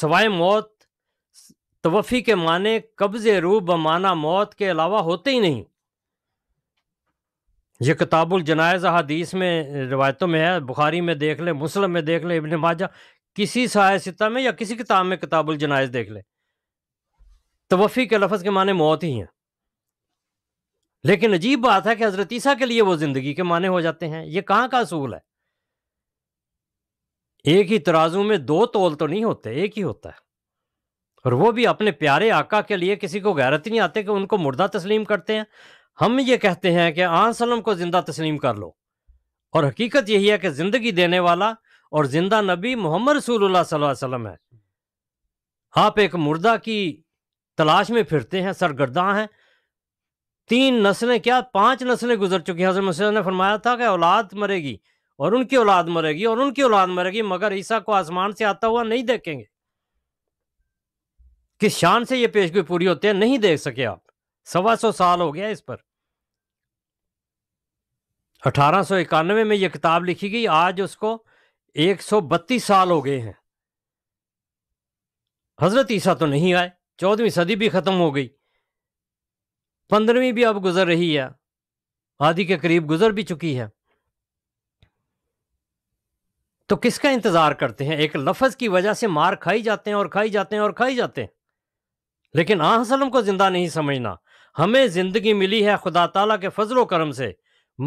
सवाए मौत तवफ़ी के माने कब्ज़ रूह बमाना मौत के अलावा होते ही नहीं ये किताबुल जनायज़ अदीस में रिवायतों में है बुखारी में देख लें मुस्लिम में देख लें इबन माजा किसी सहाय सिता में या किसी किताब में किताबुल जनायज़ देख ले तवफ़ी के लफ्ज़ के माने मौत ही हैं लेकिन अजीब बात है कि हजरतीसा के लिए वो ज़िंदगी के माने हो जाते हैं ये कहाँ का असूल है एक ही तराजू में दो तोल तो नहीं होते एक ही होता है और वो भी अपने प्यारे आका के लिए किसी को गैरत नहीं आते कि उनको मुर्दा तस्लीम करते हैं हम ये कहते हैं कि सलम को ज़िंदा तस्लीम कर लो और हकीकत यही है कि ज़िंदगी देने वाला और ज़िंदा नबी मोहम्मद रसूल सल्लल्लाहु है आप एक मुर्दा की तलाश में फिरते हैं सरगर्दा हैं तीन नस्लें क्या पांच नस्लें गुजर चुकी हैं हजरत ने फरमाया था कि औलाद मरेगी और उनकी औलाद मरेगी और उनकी औलाद मरेगी मगर ईसा को आसमान से आता हुआ नहीं देखेंगे किस शान से ये पेशगी पूरी होती है नहीं देख सके आप सवा सौ साल हो गया इस पर अठारह सौ इक्यानवे में यह किताब लिखी गई आज उसको एक सौ बत्तीस साल हो गए हैं हजरत ईसा तो नहीं आए चौदहवीं सदी भी ख़त्म हो गई पंद्रहवीं भी अब गुजर रही है आधी के करीब गुजर भी चुकी है तो किसका इंतजार करते हैं एक लफज की वजह से मार खाई जाते हैं और खाई जाते हैं और खाई जाते हैं लेकिन आसलम को जिंदा नहीं समझना हमें जिंदगी मिली है खुदा तला के फजलो करम से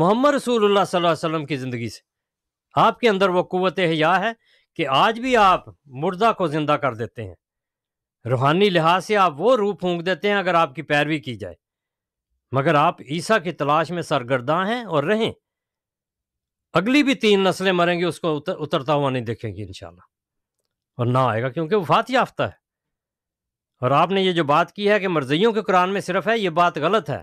मोहम्मद रसूल की ज़िंदगी से आपके अंदर वो कुत हया है कि आज भी आप मुर्दा को ज़िंदा कर देते हैं रूहानी लिहाज से आप वो रूप फूंक देते हैं अगर आपकी पैरवी की जाए मगर आप ईसा की तलाश में सरगर्दा हैं और रहें अगली भी तीन नस्लें मरेंगी उसको उतर, उतरता हुआ नहीं देखेंगी इंशाल्लाह और ना आएगा क्योंकि वो फात याफ्ता है और आपने ये जो बात की है कि मर्जियों के कुरान में सिर्फ है ये बात गलत है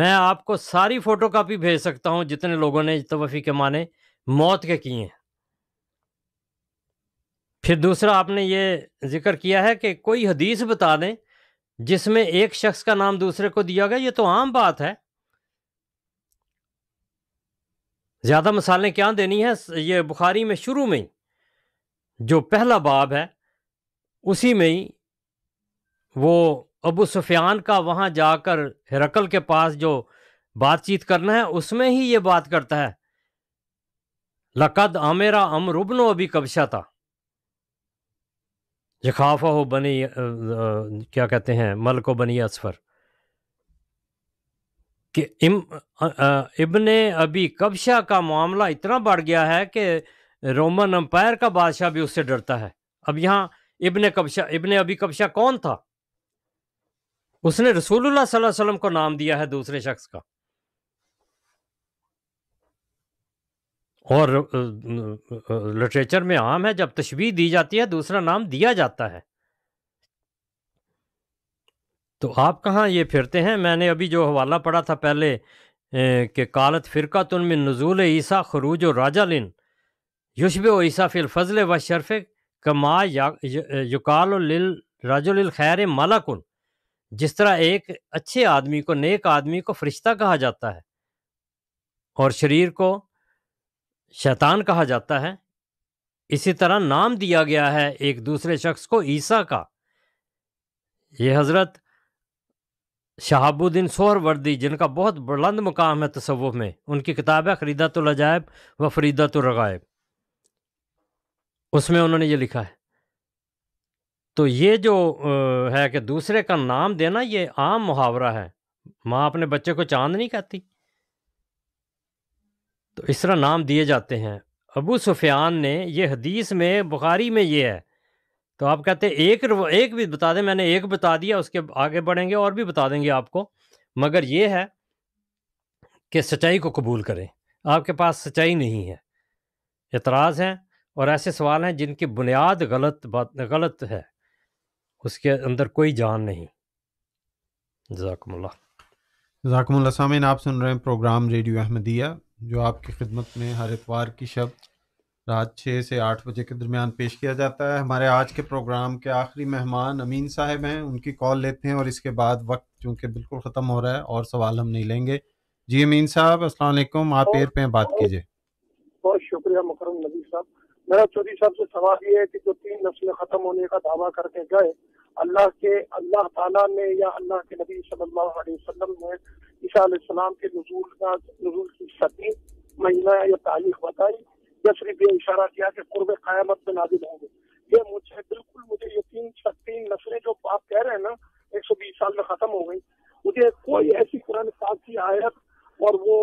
मैं आपको सारी फ़ोटो कापी भेज सकता हूँ जितने लोगों ने तवफ़ी के माने मौत के किए हैं फिर दूसरा आपने ये जिक्र किया है कि कोई हदीस बता दें जिसमें एक शख्स का नाम दूसरे को दिया गया ये तो आम बात है ज़्यादा मिसालें क्या देनी है ये बुखारी में शुरू में ही जो पहला बाब है उसी में ही वो अबू सुफियान का वहाँ जाकर हिरकल के पास जो बातचीत करना है उसमें ही ये बात करता है लकद आमेरा अम रुबनो अभी कबशा था जखाफा हो बनी आ, आ, क्या कहते हैं मलको बनी असफर कि इम इबन अभी कबशा का मामला इतना बढ़ गया है कि रोमन अम्पायर का बादशाह भी उससे डरता है अब यहाँ इबन कब्शा इबन अभी कब्शा कौन था उसने रसूलुल्लाह सल्लल्लाहु अलैहि वसल्लम को नाम दिया है दूसरे शख्स का और लिटरेचर में आम है जब तशबी दी जाती है दूसरा नाम दिया जाता है तो आप कहाँ ये फिरते हैं मैंने अभी जो हवाला पढ़ा था पहले कि कालत फ़िरका तुन में नजूल ईसा खरूज व राजा लिन युशब ईसा फिल फजल व शरफ़ कमा युकाल लिल राजुल खैर मालाकुन जिस तरह एक अच्छे आदमी को नेक आदमी को फरिश्ता कहा जाता है और शरीर को शैतान कहा जाता है इसी तरह नाम दिया गया है एक दूसरे शख्स को ईसा का ये हज़रत शहाबुद्दीन सोहरवर्दी जिनका बहुत बुलंद मकाम है तसवुफ़ में उनकी किताब है अजायब व रग़ायब उसमें उन्होंने ये लिखा है तो ये जो है कि दूसरे का नाम देना ये आम मुहावरा है माँ अपने बच्चे को चांद नहीं कहती तो इस तरह नाम दिए जाते हैं अबू सुफियान ने ये हदीस में बुखारी में ये है तो आप कहते हैं एक एक भी बता दें मैंने एक बता दिया उसके आगे बढ़ेंगे और भी बता देंगे आपको मगर ये है कि सच्चाई को कबूल करें आपके पास सच्चाई नहीं है एतराज़ हैं और ऐसे सवाल हैं जिनकी बुनियाद गलत बात गलत है उसके अंदर कोई जान नहीं जजाकमल्ला जाकमुल्ला सामिन आप सुन रहे हैं प्रोग्राम रेडियो अहमदिया जो आपकी खिदमत में हर इतवार की शब्द रात छः से आठ बजे के दरमियान पेश किया जाता है हमारे आज के प्रोग्राम के आखिरी मेहमान अमीन साहब हैं उनकी कॉल लेते हैं और इसके बाद वक्त चूँकि बिल्कुल ख़त्म हो रहा है और सवाल हम नहीं लेंगे जी अमीन साहब असल आप एयर पे बात कीजिए बहुत शुक्रिया मुकरम नबी साहब मेरा चौधरी साहब से सवाल ये है कि जो तीन नस्लें ख़त्म होने का दावा करके गए अल्लाह के अल्लाह ताला ने या अल्लाह के नबी सल्लल्लाहु अलैहि वसल्लम ने ईसा के नजूल का नजूल की सती महीना या तारीख बताई जसरीफ ये इशारा किया कि कुर्ब क्यामत में नाजिल होंगे ये मुझे बिल्कुल मुझे यकीन तीन तीन नस्लें जो आप कह रहे हैं ना एक सौ बीस साल में खत्म हो गई मुझे कोई ऐसी कुरान पाक की आयत और वो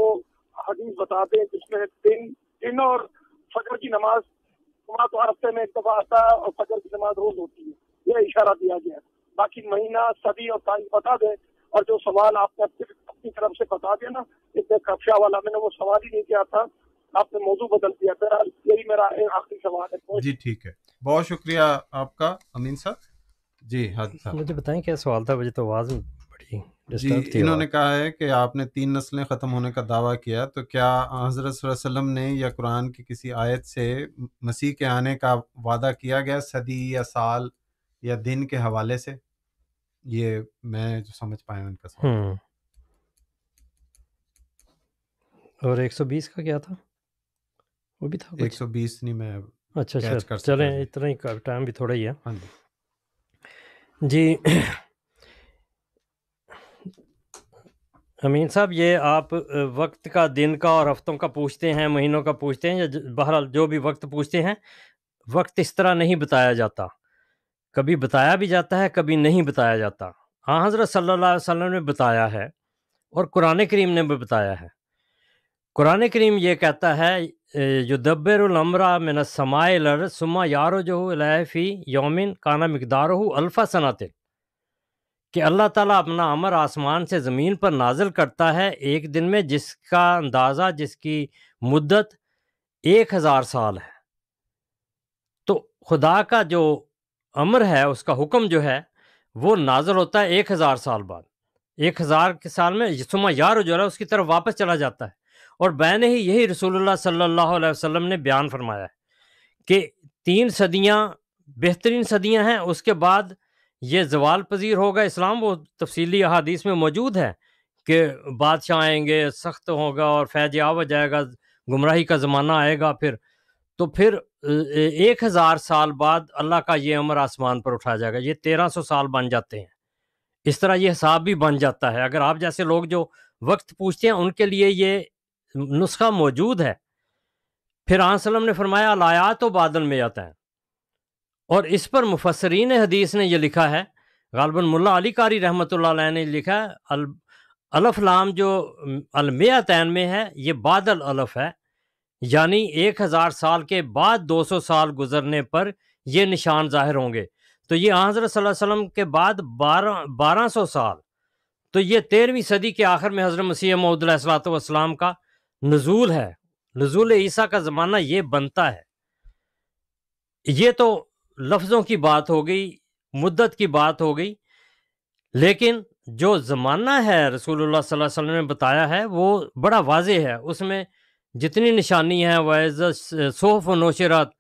हदीस बता दें जिसमें दिन दिन और फजर की नमाज जुमा तो हफ्ते में एक दफा आता है और फजर की नमाज रोज होती है यह इशारा दिया गया बाकी महीना सदी और तारीख बता दे और जो सवाल आपने अपनी तरफ से बता दिया ना इसमें कक्षा वाला मैंने वो सवाल ही नहीं किया था आपने मौजूद बदल दिया बहरहाल यही मेरा आखिरी सवाल है जी ठीक है बहुत शुक्रिया आपका अमीन साहब जी हाँ मुझे बताएं क्या सवाल था मुझे तो आवाज़ बड़ी जी इन्होंने कहा है कि आपने तीन नस्लें ख़त्म होने का दावा किया तो क्या हज़रत वसल्लम ने या कुरान की किसी आयत से मसीह के आने का वादा किया गया सदी या साल या दिन के हवाले से ये मैं जो समझ पाया उनका सवाल हम्म। और 120 का क्या था वो भी था एक सौ बीस नहीं मैं अच्छा अच्छा चलें इतना ही टाइम भी थोड़ा ही है हाँ जी जी अमीन साहब ये आप वक्त का दिन का और हफ्तों का पूछते हैं महीनों का पूछते हैं या बहरहाल जो भी वक्त पूछते हैं वक्त इस तरह नहीं बताया जाता कभी बताया भी जाता है कभी नहीं बताया जाता हाँ हज़रत सल्ला अलैहि ने बताया है और कुरान करीम ने भी बताया है कुरान करीम ये कहता है युदब्बिरुल उलमरा मिन समायलर सुमा जो लैफी योमिन काना मक़दार हो अल्फ़ा सनातिन कि अल्लाह ताला अपना अमर आसमान से ज़मीन पर नाजिल करता है एक दिन में जिसका अंदाज़ा जिसकी मुद्दत एक हज़ार साल है तो खुदा का जो अमर है उसका हुक्म जो है वो नाजिल होता है एक हज़ार साल बाद एक हज़ार के साल में सुमा यार जो है उसकी तरफ वापस चला जाता है और बैन ही यही रसूल सल्ला वसम ने बयान फरमाया है कि तीन सदियाँ बेहतरीन सदियाँ हैं उसके बाद ये जवाल पजीर होगा इस्लाम वो तफसली अहादीस में मौजूद है कि बादशाह आएंगे सख्त होगा और फैज आव जाएगा गुमराही का ज़माना आएगा फिर तो फिर एक हज़ार साल बाद अल्लाह का ये अमर आसमान पर उठाया जाएगा ये तेरह सौ साल बन जाते हैं इस तरह ये हिसाब भी बन जाता है अगर आप जैसे लोग जो वक्त पूछते हैं उनके लिए ये नुस्खा मौजूद है फिर आसलम ने फरमाया लाया तो बादल में आता है और इस पर मुफसरीन हदीस ने यह लिखा है गालबन मुला अली कारी रहमत ने लिखा अल अलफ लाम जो अलमिया तैन में है ये बादल अलफ है यानी एक हज़ार साल के बाद दो सौ साल गुजरने पर ये निशान ज़ाहिर होंगे तो ये हज़रत वसम के बाद बारह बारह सौ साल तो ये तेरहवीं सदी के आखिर में हज़रत मसीह मौदलाम का नजूल है नजूल ईसा का ज़माना ये बनता है ये तो लफ्ज़ों की बात हो गई मुद्दत की बात हो गई लेकिन जो ज़माना है रसूलुल्लाह सल्लल्लाहु अलैहि वसल्लम ने बताया है वो बड़ा वाज है उसमें जितनी निशानी है वैज़ सोफ़ नौशरात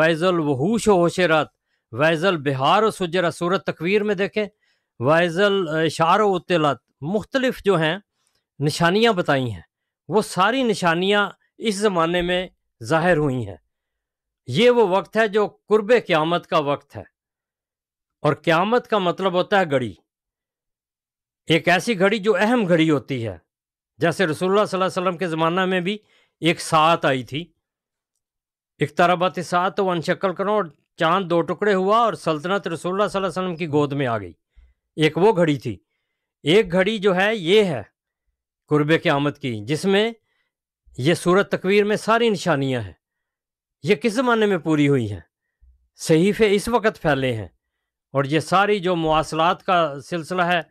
वैज़ल वहूश वशरात वैज़ल बिहार सुजरा सूरत तकवीर में देखें वैज़ल शार उत्तलात मुख्तलिफ जो हैं निशानियाँ बताई हैं वो सारी निशानियाँ इस ज़माने में ज़ाहिर हुई हैं ये वो वक्त है जो कुर्ब क़्यामत का वक्त है और क़्यामत का मतलब होता है घड़ी एक ऐसी घड़ी जो अहम घड़ी होती है जैसे रसोल्ला वसल्लम के ज़माना में भी एक साथ आई थी एक तराबत सात वन तो शक्ल करो और चांद दो टुकड़े हुआ और सल्तनत रसोल्ला वसल्लम की गोद में आ गई एक वो घड़ी थी एक घड़ी जो है ये है के आमद की जिसमें यह सूरत तकवीर में सारी निशानियाँ हैं ये किस ज़माने में पूरी हुई हैं सहीफ़े इस वक्त फैले हैं और ये सारी जो मवासलात का सिलसिला है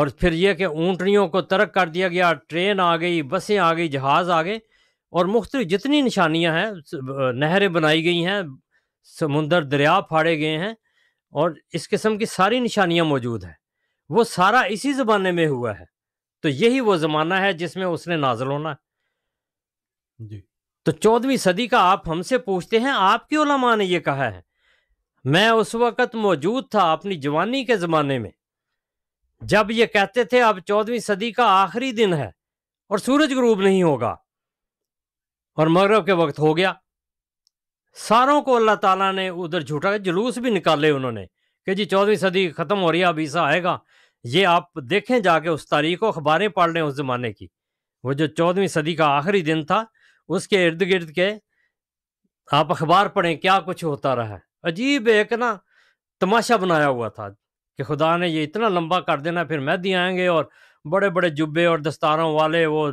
और फिर यह कि ऊँटनियों को तर्क कर दिया गया ट्रेन आ गई बसें आ गई जहाज़ आ गए और मुख्त जितनी निशानियाँ हैं नहरें बनाई गई हैं समुंदर दरिया फाड़े गए हैं और इस किस्म की सारी निशानियाँ मौजूद हैं वो सारा इसी ज़माने में हुआ है तो यही वो ज़माना है जिसमें उसने नाजल होना जी तो चौदहवीं सदी का आप हमसे पूछते हैं आपकी ओलमा ने यह कहा है मैं उस वक़्त मौजूद था अपनी जवानी के ज़माने में जब ये कहते थे अब चौदहवीं सदी का आखिरी दिन है और सूरज ग्रूब नहीं होगा और मगरब के वक्त हो गया सारों को अल्लाह ताला ने उधर झूठा जुलूस भी निकाले उन्होंने कि जी चौदहवीं सदी ख़त्म हो रही है अब ईसा आएगा ये आप देखें जाके उस तारीख को अखबारें पढ़ लें उस ज़माने की वो जो चौदहवीं सदी का आखिरी दिन था उसके इर्द गिर्द के आप अखबार पढ़ें क्या कुछ होता रहा है अजीब एक ना तमाशा बनाया हुआ था कि खुदा ने ये इतना लंबा कर देना फिर मैदी आएंगे और बड़े बड़े जुब्बे और दस्तारों वाले वो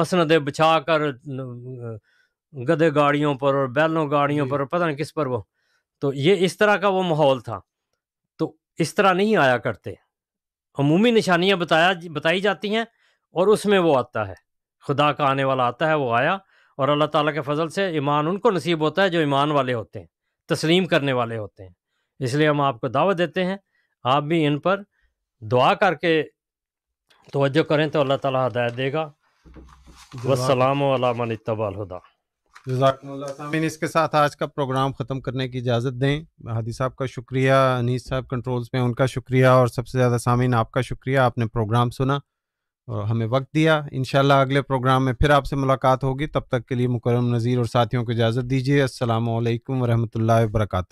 मसनदें बिछा कर गधे गाड़ियों पर और बैलों गाड़ियों पर और पता नहीं किस पर वो तो ये इस तरह का वो माहौल था इस तरह नहीं आया करते अमूमी निशानियाँ बताया बताई जाती हैं और उसमें वो आता है खुदा का आने वाला आता है वो आया और अल्लाह ताला के फजल से ईमान उनको नसीब होता है जो ईमान वाले होते हैं तस्लीम करने वाले होते हैं इसलिए हम आपको दावत देते हैं आप भी इन पर दुआ करके तोज्जो करें तो अल्लाह ताला हदायत देगा वसलाम वाला मन इसके साथ आज का प्रोग्राम ख़त्म करने की इजाज़त दें हादी साहब का शुक्रिया अनीस साहब कंट्रोल्स में उनका शुक्रिया और सबसे ज़्यादा सामीन आपका शुक्रिया आपने प्रोग्राम सुना और हमें वक्त दिया इन अगले प्रोग्राम में फिर आपसे मुलाकात होगी तब तक के लिए मुकरम नज़ीर और साथियों को इजाज़त दीजिए असल वरहमल वर्का